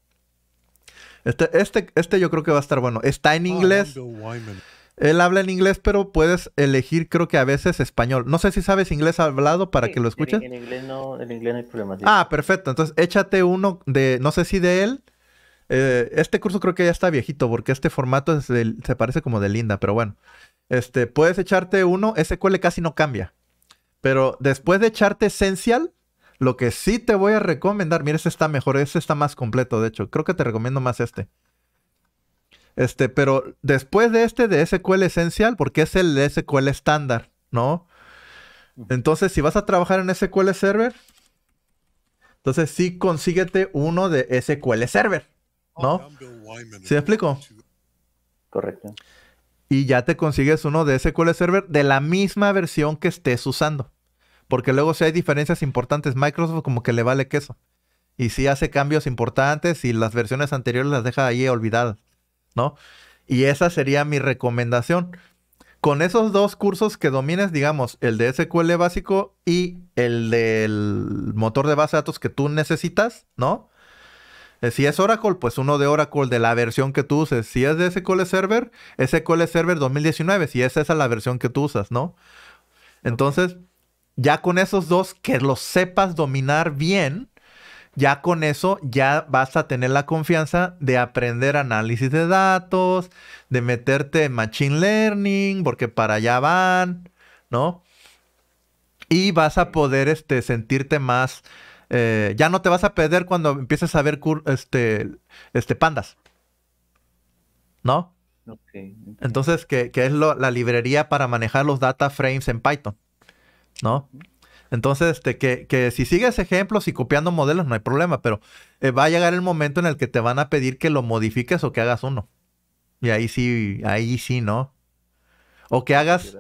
Este, este, este yo creo que va a estar bueno. Está en ah, inglés. Él habla en inglés, pero puedes elegir, creo que a veces español. No sé si sabes inglés hablado para que lo escuches. En, inglés no, inglés hay problema. Ah, perfecto. Entonces, échate uno de, no sé si de él. Eh, este curso creo que ya está viejito porque este formato se parece como de Linda, pero bueno. Este, puedes echarte uno, SQL casi no cambia. Pero después de echarte Essential, lo que sí te voy a recomendar, mira, este está mejor, este está más completo, de hecho. Creo que te recomiendo más este. Este, pero después de este, de SQL esencial, porque es el de SQL estándar, ¿no? Entonces, si vas a trabajar en SQL Server, entonces sí consíguete uno de SQL Server, ¿no? ¿Se explico? Correcto. Y ya te consigues uno de SQL Server de la misma versión que estés usando. Porque luego si hay diferencias importantes, Microsoft como que le vale queso. Y si hace cambios importantes y las versiones anteriores las deja ahí olvidadas. ¿no? Y esa sería mi recomendación. Con esos dos cursos que domines, digamos, el de SQL básico y el del motor de base de datos que tú necesitas, ¿no? Eh, si es Oracle, pues uno de Oracle de la versión que tú uses. Si es de SQL Server, SQL Server 2019, si es esa la versión que tú usas, ¿no? Entonces, ya con esos dos que los sepas dominar bien, ya con eso ya vas a tener la confianza de aprender análisis de datos, de meterte en machine learning, porque para allá van, ¿no? Y vas a poder este, sentirte más... Eh, ya no te vas a perder cuando empieces a ver este, este pandas. ¿No? Entonces, que, es la librería para manejar los data frames en Python. ¿No? Entonces, este, que, si sigues ejemplos y copiando modelos no hay problema, pero eh, va a llegar el momento en el que te van a pedir que lo modifiques o que hagas uno. Y ahí sí, ahí sí, ¿no? O que hagas,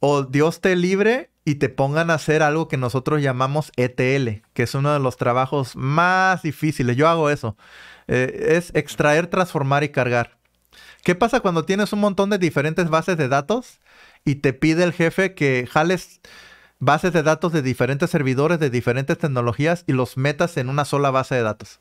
o Dios te libre y te pongan a hacer algo que nosotros llamamos ETL, que es uno de los trabajos más difíciles. Yo hago eso. Eh, es extraer, transformar y cargar. ¿Qué pasa cuando tienes un montón de diferentes bases de datos y te pide el jefe que jales bases de datos de diferentes servidores, de diferentes tecnologías y los metas en una sola base de datos.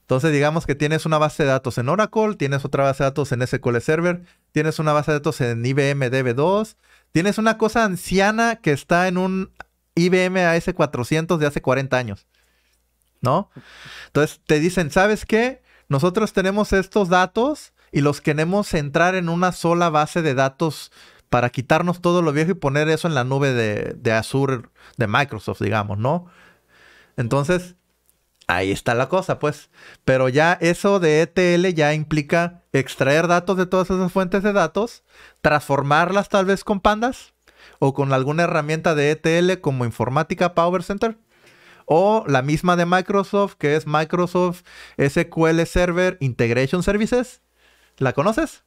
Entonces, digamos que tienes una base de datos en Oracle, tienes otra base de datos en SQL Server, tienes una base de datos en IBM DB2, tienes una cosa anciana que está en un IBM AS400 de hace 40 años, ¿no? Entonces, te dicen, ¿sabes qué? Nosotros tenemos estos datos y los queremos entrar en una sola base de datos para quitarnos todo lo viejo y poner eso en la nube de, Azure de Microsoft, digamos, ¿no? Entonces, ahí está la cosa, pues. Pero ya eso de ETL ya implica extraer datos de todas esas fuentes de datos, transformarlas tal vez con pandas o con alguna herramienta de ETL como Informática Power Center o la misma de Microsoft que es Microsoft SQL Server Integration Services. ¿La conoces?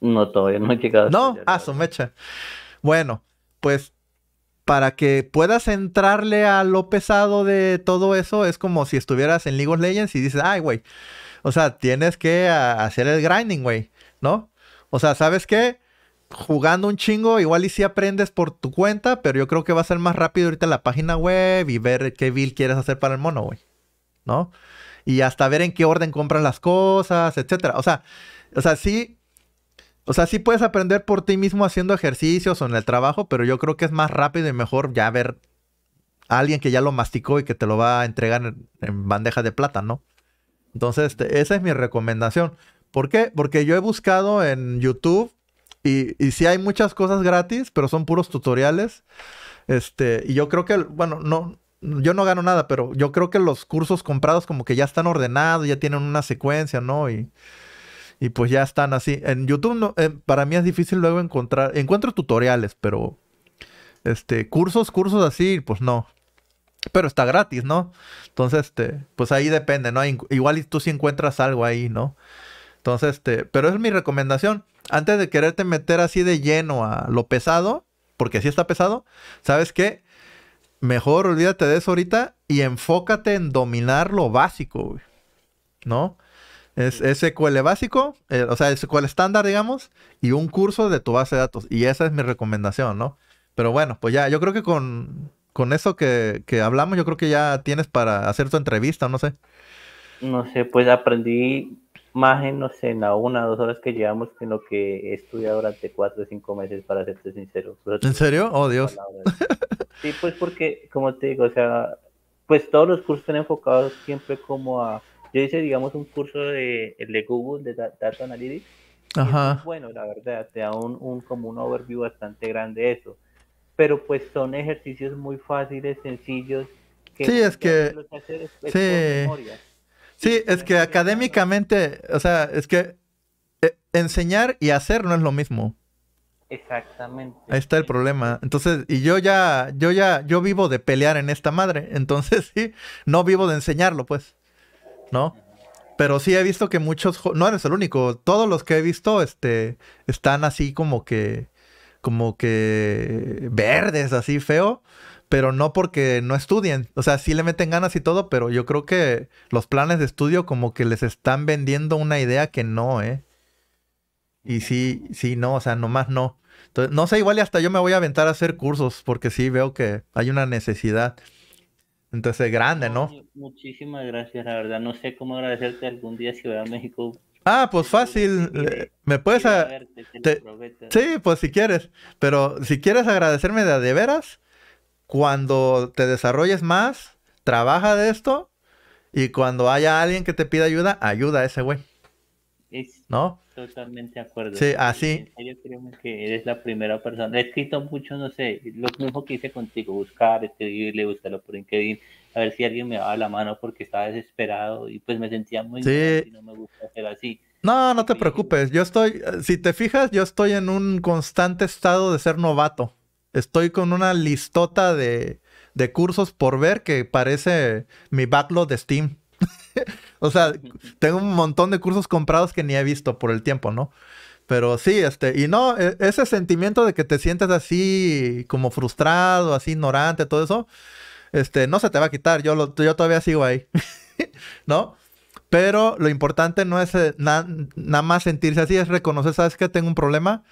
No, todavía no he llegado. No, a ah, su mecha. Bueno, pues para que puedas entrarle a lo pesado de todo eso, es como si estuvieras en League of Legends y dices, ay, güey. O sea, tienes que ah, hacer el grinding, güey, ¿no? O sea, ¿sabes qué? Jugando un chingo, igual y si aprendes por tu cuenta, pero yo creo que va a ser más rápido ahorita la página web y ver qué bill quieres hacer para el mono, güey, ¿no? Y hasta ver en qué orden compras las cosas, etcétera. O sea, o sea, sí o sea, sí puedes aprender por ti mismo haciendo ejercicios o en el trabajo, pero yo creo que es más rápido y mejor ya ver a alguien que ya lo masticó y que te lo va a entregar en, bandeja de plata, ¿no? Entonces, este, esa es mi recomendación. ¿Por qué? Porque yo he buscado en YouTube y, y sí hay muchas cosas gratis, pero son puros tutoriales. Este, y yo creo que, bueno, no, yo no gano nada, pero yo creo que los cursos comprados como que ya están ordenados, ya tienen una secuencia, ¿no? Y, y pues ya están así. En YouTube eh, para mí es difícil luego encontrar. Encuentro tutoriales, pero. Este, cursos, cursos así, pues no. Pero está gratis, ¿no? Entonces, este, pues ahí depende, ¿no? Igual tú si sí encuentras algo ahí, ¿no? Entonces, este, pero es mi recomendación. Antes de quererte meter así de lleno a lo pesado, porque así está pesado, ¿sabes qué? Mejor olvídate de eso ahorita y enfócate en dominar lo básico, ¿No? Es SQL básico, eh, o sea, SQL estándar, digamos, y un curso de tu base de datos. Y esa es mi recomendación, ¿no? Pero bueno, pues ya, yo creo que con, con eso que, hablamos, yo creo que ya tienes para hacer tu entrevista, no sé. No sé, pues aprendí más en, no sé, en la una o dos horas que llevamos que lo que he estudiado durante cuatro o cinco meses, para serte sincero. ¿En serio? Oh, Dios. sí, pues porque, como te digo, o sea, pues todos los cursos están enfocados siempre como a yo hice, digamos, un curso de, Google, de Data Analytics. Ajá. bueno, la verdad, te da un, como un overview bastante grande eso. Pero pues son ejercicios muy fáciles, sencillos. Que sí, es que... sí. es que académicamente, o sea, es que eh, enseñar y hacer no es lo mismo. Exactamente. Ahí está el problema. Entonces, y yo ya, yo ya, yo vivo de pelear en esta madre. Entonces, [LAUGHS] sí, no vivo de enseñarlo, pues. ¿no? Pero sí he visto que muchos, no eres el único, todos los que he visto este, están así como que, como que verdes, así feo, pero no porque no estudien. O sea, sí le meten ganas y todo, pero yo creo que los planes de estudio como que les están vendiendo una idea que no, ¿eh? Y sí, sí, no, o sea, nomás no. Entonces, no sé, igual y hasta yo me voy a aventar a hacer cursos, porque sí veo que hay una necesidad. Entonces, grande, ¿no? Muchísimas gracias, la verdad. No sé cómo agradecerte algún día si voy a México. Ah, pues fácil. Me puedes. Sí, pues si quieres. Pero si quieres agradecerme de, de veras, cuando te desarrolles más, trabaja de esto. Y cuando haya alguien que te pida ayuda, ayuda a ese güey. ¿No? Totalmente de acuerdo. Sí, así. Ah, yo que eres la primera persona. He escrito mucho, no sé, lo mismo que hice contigo, buscar, escribirle, buscarlo por LinkedIn, a ver si alguien me daba la mano porque estaba desesperado y pues me sentía muy y no me gusta hacer así. No, no te pues, preocupes, yo estoy, eh, si te fijas, yo estoy en un constante estado de ser novato. Estoy con una listota de, de cursos por ver que parece mi backlog de Steam. [LAUGHS] o sea, tengo un montón de cursos comprados que ni he visto por el tiempo, ¿no? Pero sí, este, y no, e, ese sentimiento de que te sientes así como frustrado, así ignorante, todo eso, este, no se te va a quitar, yo, yo todavía sigo ahí, [LAUGHS] ¿no? Pero lo importante no es eh, nada más sentirse así, es reconocer, ¿sabes que Tengo un problema,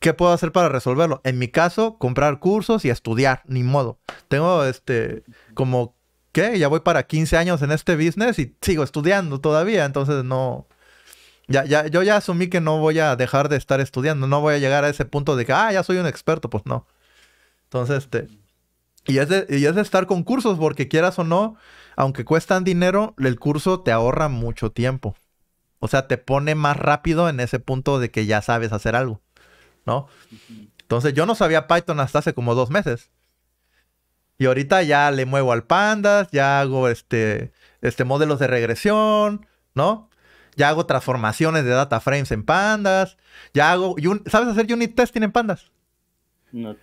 ¿qué puedo hacer para resolverlo? En mi caso, comprar cursos y estudiar, ni modo. Tengo, este, como ¿qué? Ya voy para 15 años en este business y sigo estudiando todavía, entonces no... Ya, ya, yo ya asumí que no voy a dejar de estar estudiando, no voy a llegar a ese punto de que, ah, ya soy un experto, pues no. Entonces, este... Y es, y es de estar con cursos, porque quieras o no, aunque cuestan dinero, el curso te ahorra mucho tiempo. O sea, te pone más rápido en ese punto de que ya sabes hacer algo, ¿no? Entonces, yo no sabía Python hasta hace como dos meses. Y ahorita ya le muevo al pandas, ya hago este, este modelos de regresión, ¿no? Ya hago transformaciones de data frames en pandas. Ya hago. ¿Sabes hacer unit testing en pandas? No.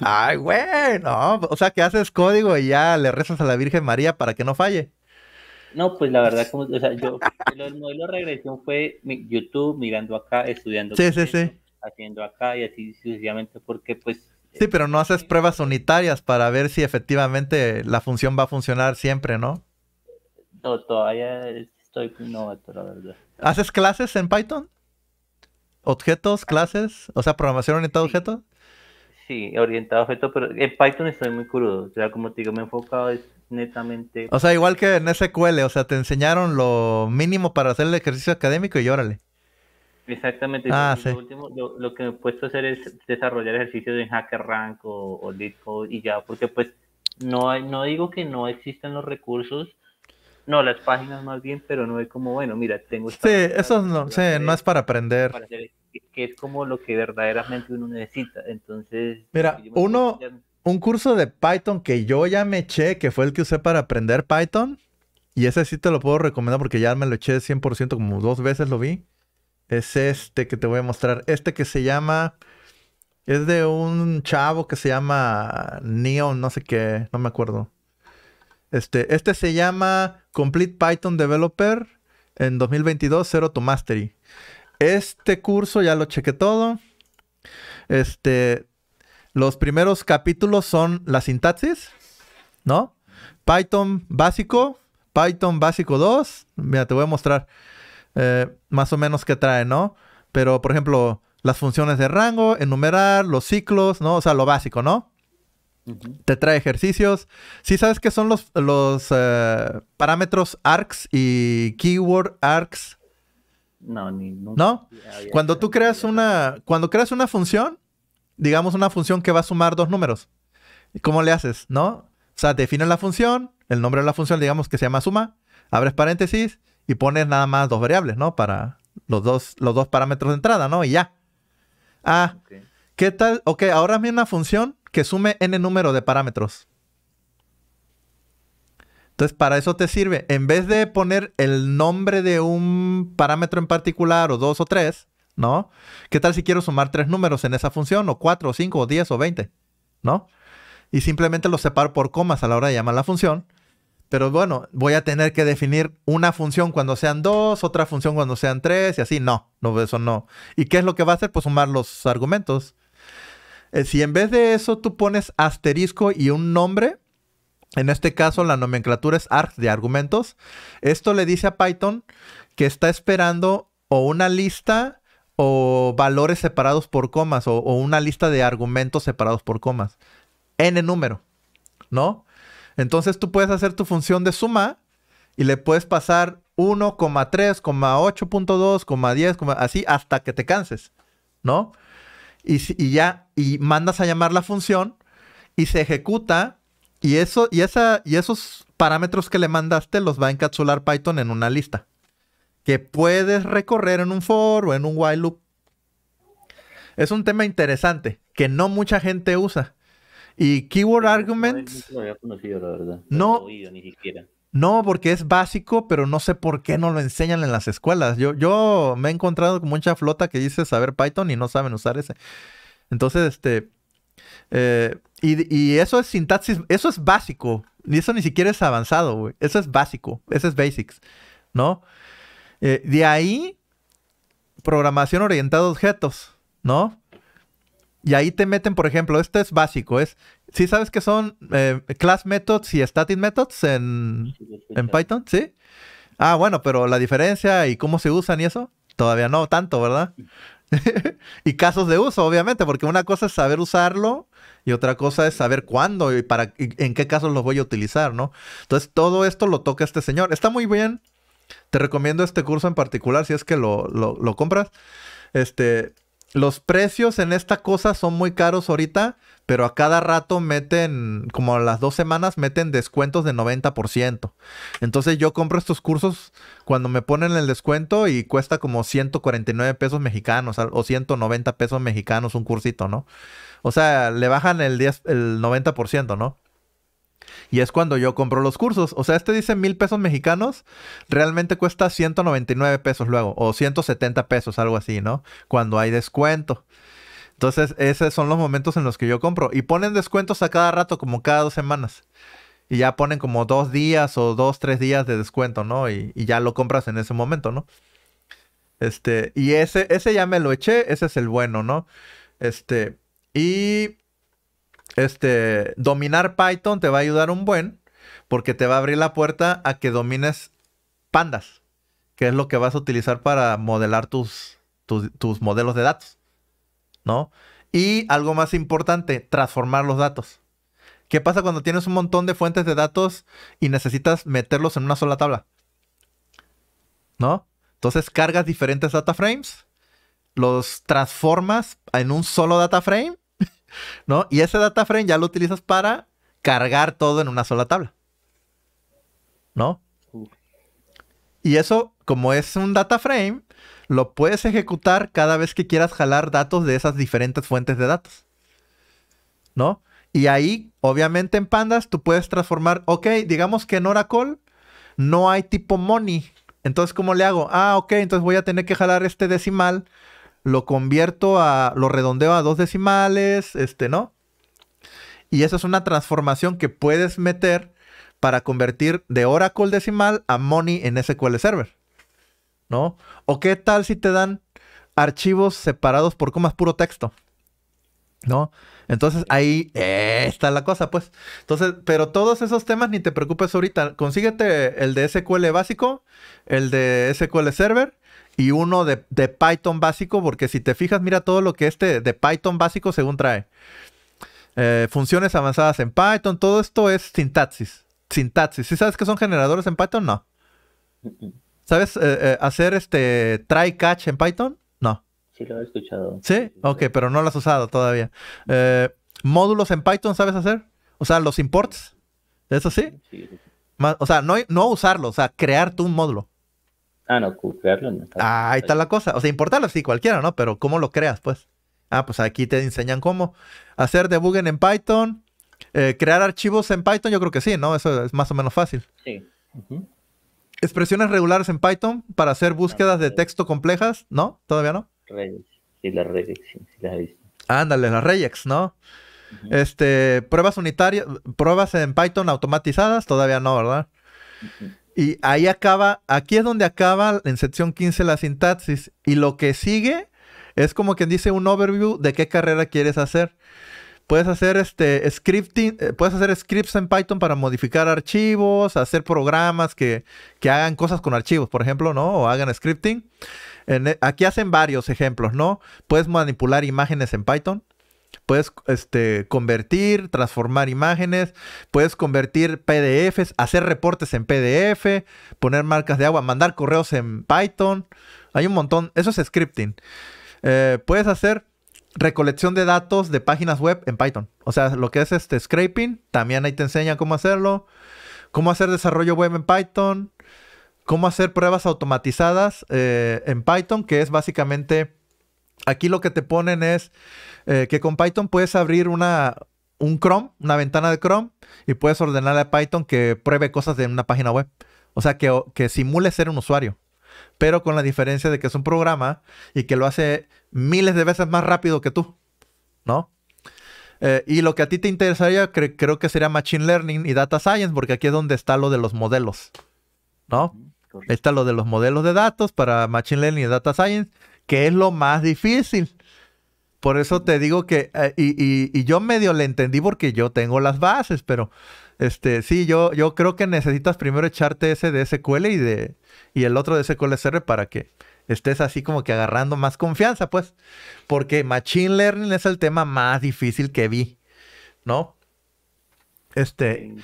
Ay, güey, no. O sea, que haces código y ya le rezas a la Virgen María para que no falle. No, pues la verdad, como, o sea, yo, el modelo de regresión fue YouTube mirando acá, estudiando. Sí, sí, sí. Haciendo acá y así sucesivamente, porque pues Sí, pero no haces pruebas unitarias para ver si efectivamente la función va a funcionar siempre, ¿no? No, todavía estoy novato, la verdad. ¿Haces clases en Python? ¿Objetos, ah, clases? O sea, programación orientada a objetos. Sí, orientado a objetos, pero en Python estoy muy crudo. O sea, como te digo, me he enfocado netamente. O sea, igual que en SQL, o sea, te enseñaron lo mínimo para hacer el ejercicio académico y órale. Exactamente. Ah, lo que me he puesto a hacer es desarrollar ejercicios en Hacker o, o LeetCode y ya, porque pues no, hay, no digo que no existan los recursos, no, las páginas más bien, pero no es como, bueno, mira, tengo... sí, eso no, es para aprender. que es como lo que verdaderamente uno necesita. Entonces... Mira, uno, un curso de Python que yo ya me eché, que fue el que usé para aprender Python, y ese sí te lo puedo recomendar porque ya me lo eché 100%, como dos veces lo vi es este que te voy a mostrar. Este que se llama. Es de un chavo que se llama Neon, no sé qué, no me acuerdo. Este, este se llama Complete Python Developer en 2022 Zero to Mastery. Este curso ya lo chequé todo. Este, los primeros capítulos son la sintaxis, ¿no? Python básico, Python básico 2. Mira, te voy a mostrar. Eh, más o menos que trae, ¿no? Pero, por ejemplo, las funciones de rango, enumerar, los ciclos, ¿no? O sea, lo básico, ¿no? Te trae ejercicios. Sí, sabes qué son los, los eh, parámetros arcs y keyword arcs. No, ni ¿No? Cuando tú creas una. Cuando creas una función, digamos una función que va a sumar dos números. ¿Cómo le haces? ¿No? O sea, defines la función, el nombre de la función, digamos que se llama suma, abres paréntesis, y pones nada más dos variables, ¿no? Para los dos, los dos parámetros de entrada, ¿no? Y ya. Ah, ¿qué tal? Ok, ahora mi una función que sume n número de parámetros. Entonces, para eso te sirve. En vez de poner el nombre de un parámetro en particular, o dos o tres, ¿no? ¿Qué tal si quiero sumar tres números en esa función, o cuatro, o cinco, o diez, o veinte, ¿no? Y simplemente los separo por comas a la hora de llamar la función pero bueno, voy a tener que definir una función cuando sean dos, otra función cuando sean tres y así. No, no, eso no. ¿Y qué es lo que va a hacer? Pues sumar los argumentos. Eh, si en vez de eso tú pones asterisco y un nombre, en este caso la nomenclatura es arg de argumentos, esto le dice a Python que está esperando o una lista o valores separados por comas o, o una lista de argumentos separados por comas. N número, ¿no? Entonces tú puedes hacer tu función de suma y le puedes pasar 1,3,8.2,10, así hasta que te canses, ¿no? Y, ya, y mandas a llamar la función y se ejecuta y, eso, y, esa, y esos parámetros que le mandaste los va a encapsular Python en una lista que puedes recorrer en un for o en un while loop. Es un tema interesante que no mucha gente usa y Keyword Arguments, No, No, porque es básico, pero no sé por qué no lo enseñan en las escuelas. Yo, yo me he encontrado con mucha flota que dice saber Python y no saben usar ese. Entonces, este. Eh, y, eso es sintaxis, eso es básico. Y eso ni siquiera es avanzado, güey. Eso es básico. Eso es basics, ¿no? Eh, de ahí, programación orientada a objetos, ¿no? Y ahí te meten, por ejemplo, este es básico, es, ¿sí sabes que son eh, class methods y static methods en, Python? ¿Sí? Ah, bueno, pero la diferencia y cómo se usan y eso, todavía no tanto, ¿verdad? [LAUGHS] y casos de uso, obviamente, porque una cosa es saber usarlo y otra cosa es saber cuándo y para en qué casos los voy a utilizar, ¿no? Entonces todo esto lo toca este señor. Está muy bien. Te recomiendo este curso en particular si es que lo, lo compras. Este, los precios en esta cosa son muy caros ahorita, pero a cada rato meten, como a las dos semanas, meten descuentos de 90%. Entonces yo compro estos cursos cuando me ponen el descuento y cuesta como 149 pesos mexicanos o 190 pesos mexicanos un cursito, ¿no? O sea, le bajan el, el 90%, ¿no? Y es cuando yo compro los cursos. O sea, este dice mil pesos mexicanos, realmente cuesta 199 pesos luego, o 170 pesos, algo así, ¿no? Cuando hay descuento. Entonces, esos son los momentos en los que yo compro. Y ponen descuentos a cada rato, como cada dos semanas. Y ya ponen como dos días o dos, tres días de descuento, ¿no? Y, y ya lo compras en ese momento, ¿no? Este, y ese, ese ya me lo eché, ese es el bueno, ¿no? Este, y este, dominar Python te va a ayudar un buen porque te va a abrir la puerta a que domines pandas, que es lo que vas a utilizar para modelar tus, tus, modelos de datos, ¿no? Y algo más importante, transformar los datos. ¿Qué pasa cuando tienes un montón de fuentes de datos y necesitas meterlos en una sola tabla? ¿No? Entonces cargas diferentes data frames, los transformas en un solo data frame [LAUGHS] ¿no? Y ese data frame ya lo utilizas para cargar todo en una sola tabla, ¿no? Y eso, como es un data frame, lo puedes ejecutar cada vez que quieras jalar datos de esas diferentes fuentes de datos, ¿no? Y ahí, obviamente en pandas, tú puedes transformar, ok, digamos que en Oracle no hay tipo money. Entonces, ¿cómo le hago? Ah, ok, entonces voy a tener que jalar este decimal lo convierto a, lo redondeo a dos decimales, este, ¿no? Y esa es una transformación que puedes meter para convertir de Oracle decimal a Money en SQL Server, ¿no? O qué tal si te dan archivos separados por comas puro texto, ¿no? Entonces ahí eh, está la cosa, pues. Entonces, pero todos esos temas ni te preocupes ahorita. Consíguete el de SQL básico, el de SQL Server y uno de, Python básico, porque si te fijas, mira todo lo que este de Python básico según trae. Eh, funciones avanzadas en Python, todo esto es sintaxis. Sintaxis. ¿Sí sabes qué son generadores en Python? No. ¿Sabes eh, eh, hacer este try catch en Python? No. Sí, lo he escuchado. ¿Sí? Ok, pero no lo has usado todavía. ¿Módulos en Python sabes hacer? O sea, los imports. ¿Eso sí? sí. O sea, no, no usarlo, o sea, crear tú un módulo. Ah, no, crearlo ah, ahí está la cosa. O sea, importarlo sí, cualquiera, ¿no? Pero ¿cómo lo creas, pues? Ah, pues aquí te enseñan cómo hacer debug en Python, eh, crear archivos en Python, yo creo que sí, ¿no? Eso es más o menos fácil. Sí. Expresiones regulares en Python para hacer ah, búsquedas de texto complejas, ¿no? ¿Todavía no? Regex, sí, las regex, sí, las Ándale, las regex, ¿no? Este, pruebas unitarias, pruebas en Python automatizadas, todavía no, ¿verdad? Y ahí acaba, aquí es donde acaba en sección 15 la sintaxis. Y lo que sigue es como quien dice un overview de qué carrera quieres hacer. Puedes hacer este scripting, eh, puedes hacer scripts en Python para modificar archivos, hacer programas que, hagan cosas con archivos, por ejemplo, ¿no? O hagan scripting. Eh, aquí hacen varios ejemplos, ¿no? Puedes manipular imágenes en Python. Puedes este, convertir, transformar imágenes, puedes convertir PDFs, hacer reportes en PDF, poner marcas de agua, mandar correos en Python. Hay un montón. Eso es scripting. Eh, puedes hacer recolección de datos de páginas web en Python. O sea, lo que es este scraping, también ahí te enseña cómo hacerlo, cómo hacer desarrollo web en Python, cómo hacer pruebas automatizadas eh, en Python, que es básicamente Aquí lo que te ponen es eh, que con Python puedes abrir una, un Chrome, una ventana de Chrome, y puedes ordenar a Python que pruebe cosas de una página web. O sea, que, que simule ser un usuario. Pero con la diferencia de que es un programa y que lo hace miles de veces más rápido que tú. ¿No? Eh, y lo que a ti te interesaría creo que sería Machine Learning y Data Science, porque aquí es donde está lo de los modelos, ¿no? está lo de los modelos de datos para Machine Learning y Data Science que es lo más difícil. Por eso te digo que, eh, y, y, y, yo medio le entendí porque yo tengo las bases, pero este, sí, yo, yo creo que necesitas primero echarte ese de SQL y de y el otro de CR para que estés así como que agarrando más confianza, pues. Porque Machine Learning es el tema más difícil que vi, ¿no? Este.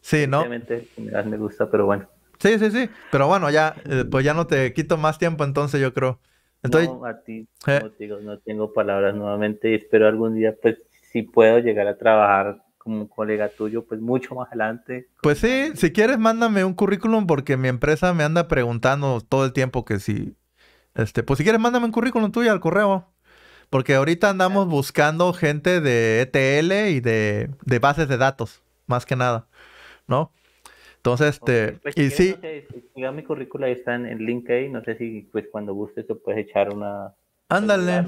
Sí, ¿no? Me gusta, pero bueno. Sí, sí, sí. Pero bueno, ya, eh, pues ya no te quito más tiempo entonces, yo creo no, a ti, eh, no tengo palabras nuevamente y espero algún día, pues, si puedo llegar a trabajar como un colega tuyo, pues mucho más adelante. Pues sí, si quieres, mándame un currículum porque mi empresa me anda preguntando todo el tiempo que si, este, pues si quieres, mándame un currículum tuyo al correo. Porque ahorita andamos buscando gente de ETL y de, de bases de datos, más que nada, ¿no? Entonces, este, pues, y sí. mi currícula está en, link LinkedIn, no sé si pues cuando busques te puedes echar una... Pues, Ándale.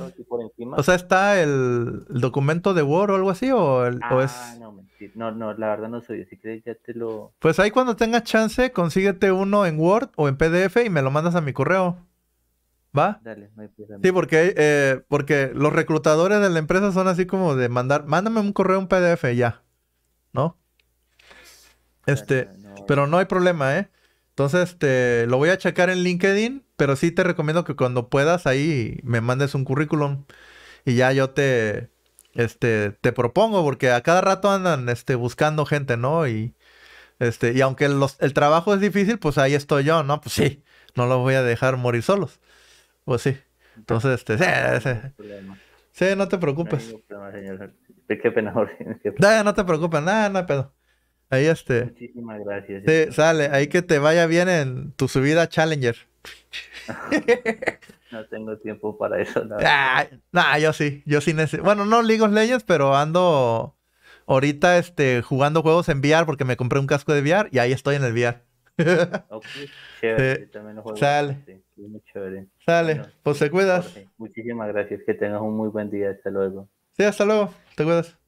O sea, ¿está el, documento de Word o algo así? ¿O, el, ah, no, no, no, la verdad no soy. Si quieres ya te lo... Pues ahí cuando tengas chance, consíguete uno en Word o en PDF y me lo mandas a mi correo. ¿Va? Dale, Sí, porque, eh, porque los reclutadores de la empresa son así como de mandar, mándame un correo, un PDF ya. ¿No? Este... Pero no hay problema, ¿eh? Entonces, este, lo voy a checar en LinkedIn, pero sí te recomiendo que cuando puedas ahí me mandes un currículum y ya yo te, este, te propongo, porque a cada rato andan, este, buscando gente, ¿no? Y, este, y aunque el trabajo es difícil, pues ahí estoy yo, ¿no? Pues sí, no los voy a dejar morir solos. Pues sí. Entonces, este, sí, sí no te preocupes. No No, te preocupes, nada, no, pedo. Ahí este. Muchísimas gracias. Sí, sale, ahí que te vaya bien en tu subida Challenger. [LAUGHS] no tengo tiempo para eso. Ah, no, nah, yo sí, yo sí necesito. Bueno, no League of Legends, pero ando ahorita este, jugando juegos en VR porque me compré un casco de VR y ahí estoy en el VR. okay, chévere, sí. también lo juego Sale. muy Sale, pues te cuidas. muchísimas gracias, que tengas un muy buen día, hasta luego. Sí, hasta luego, te cuidas.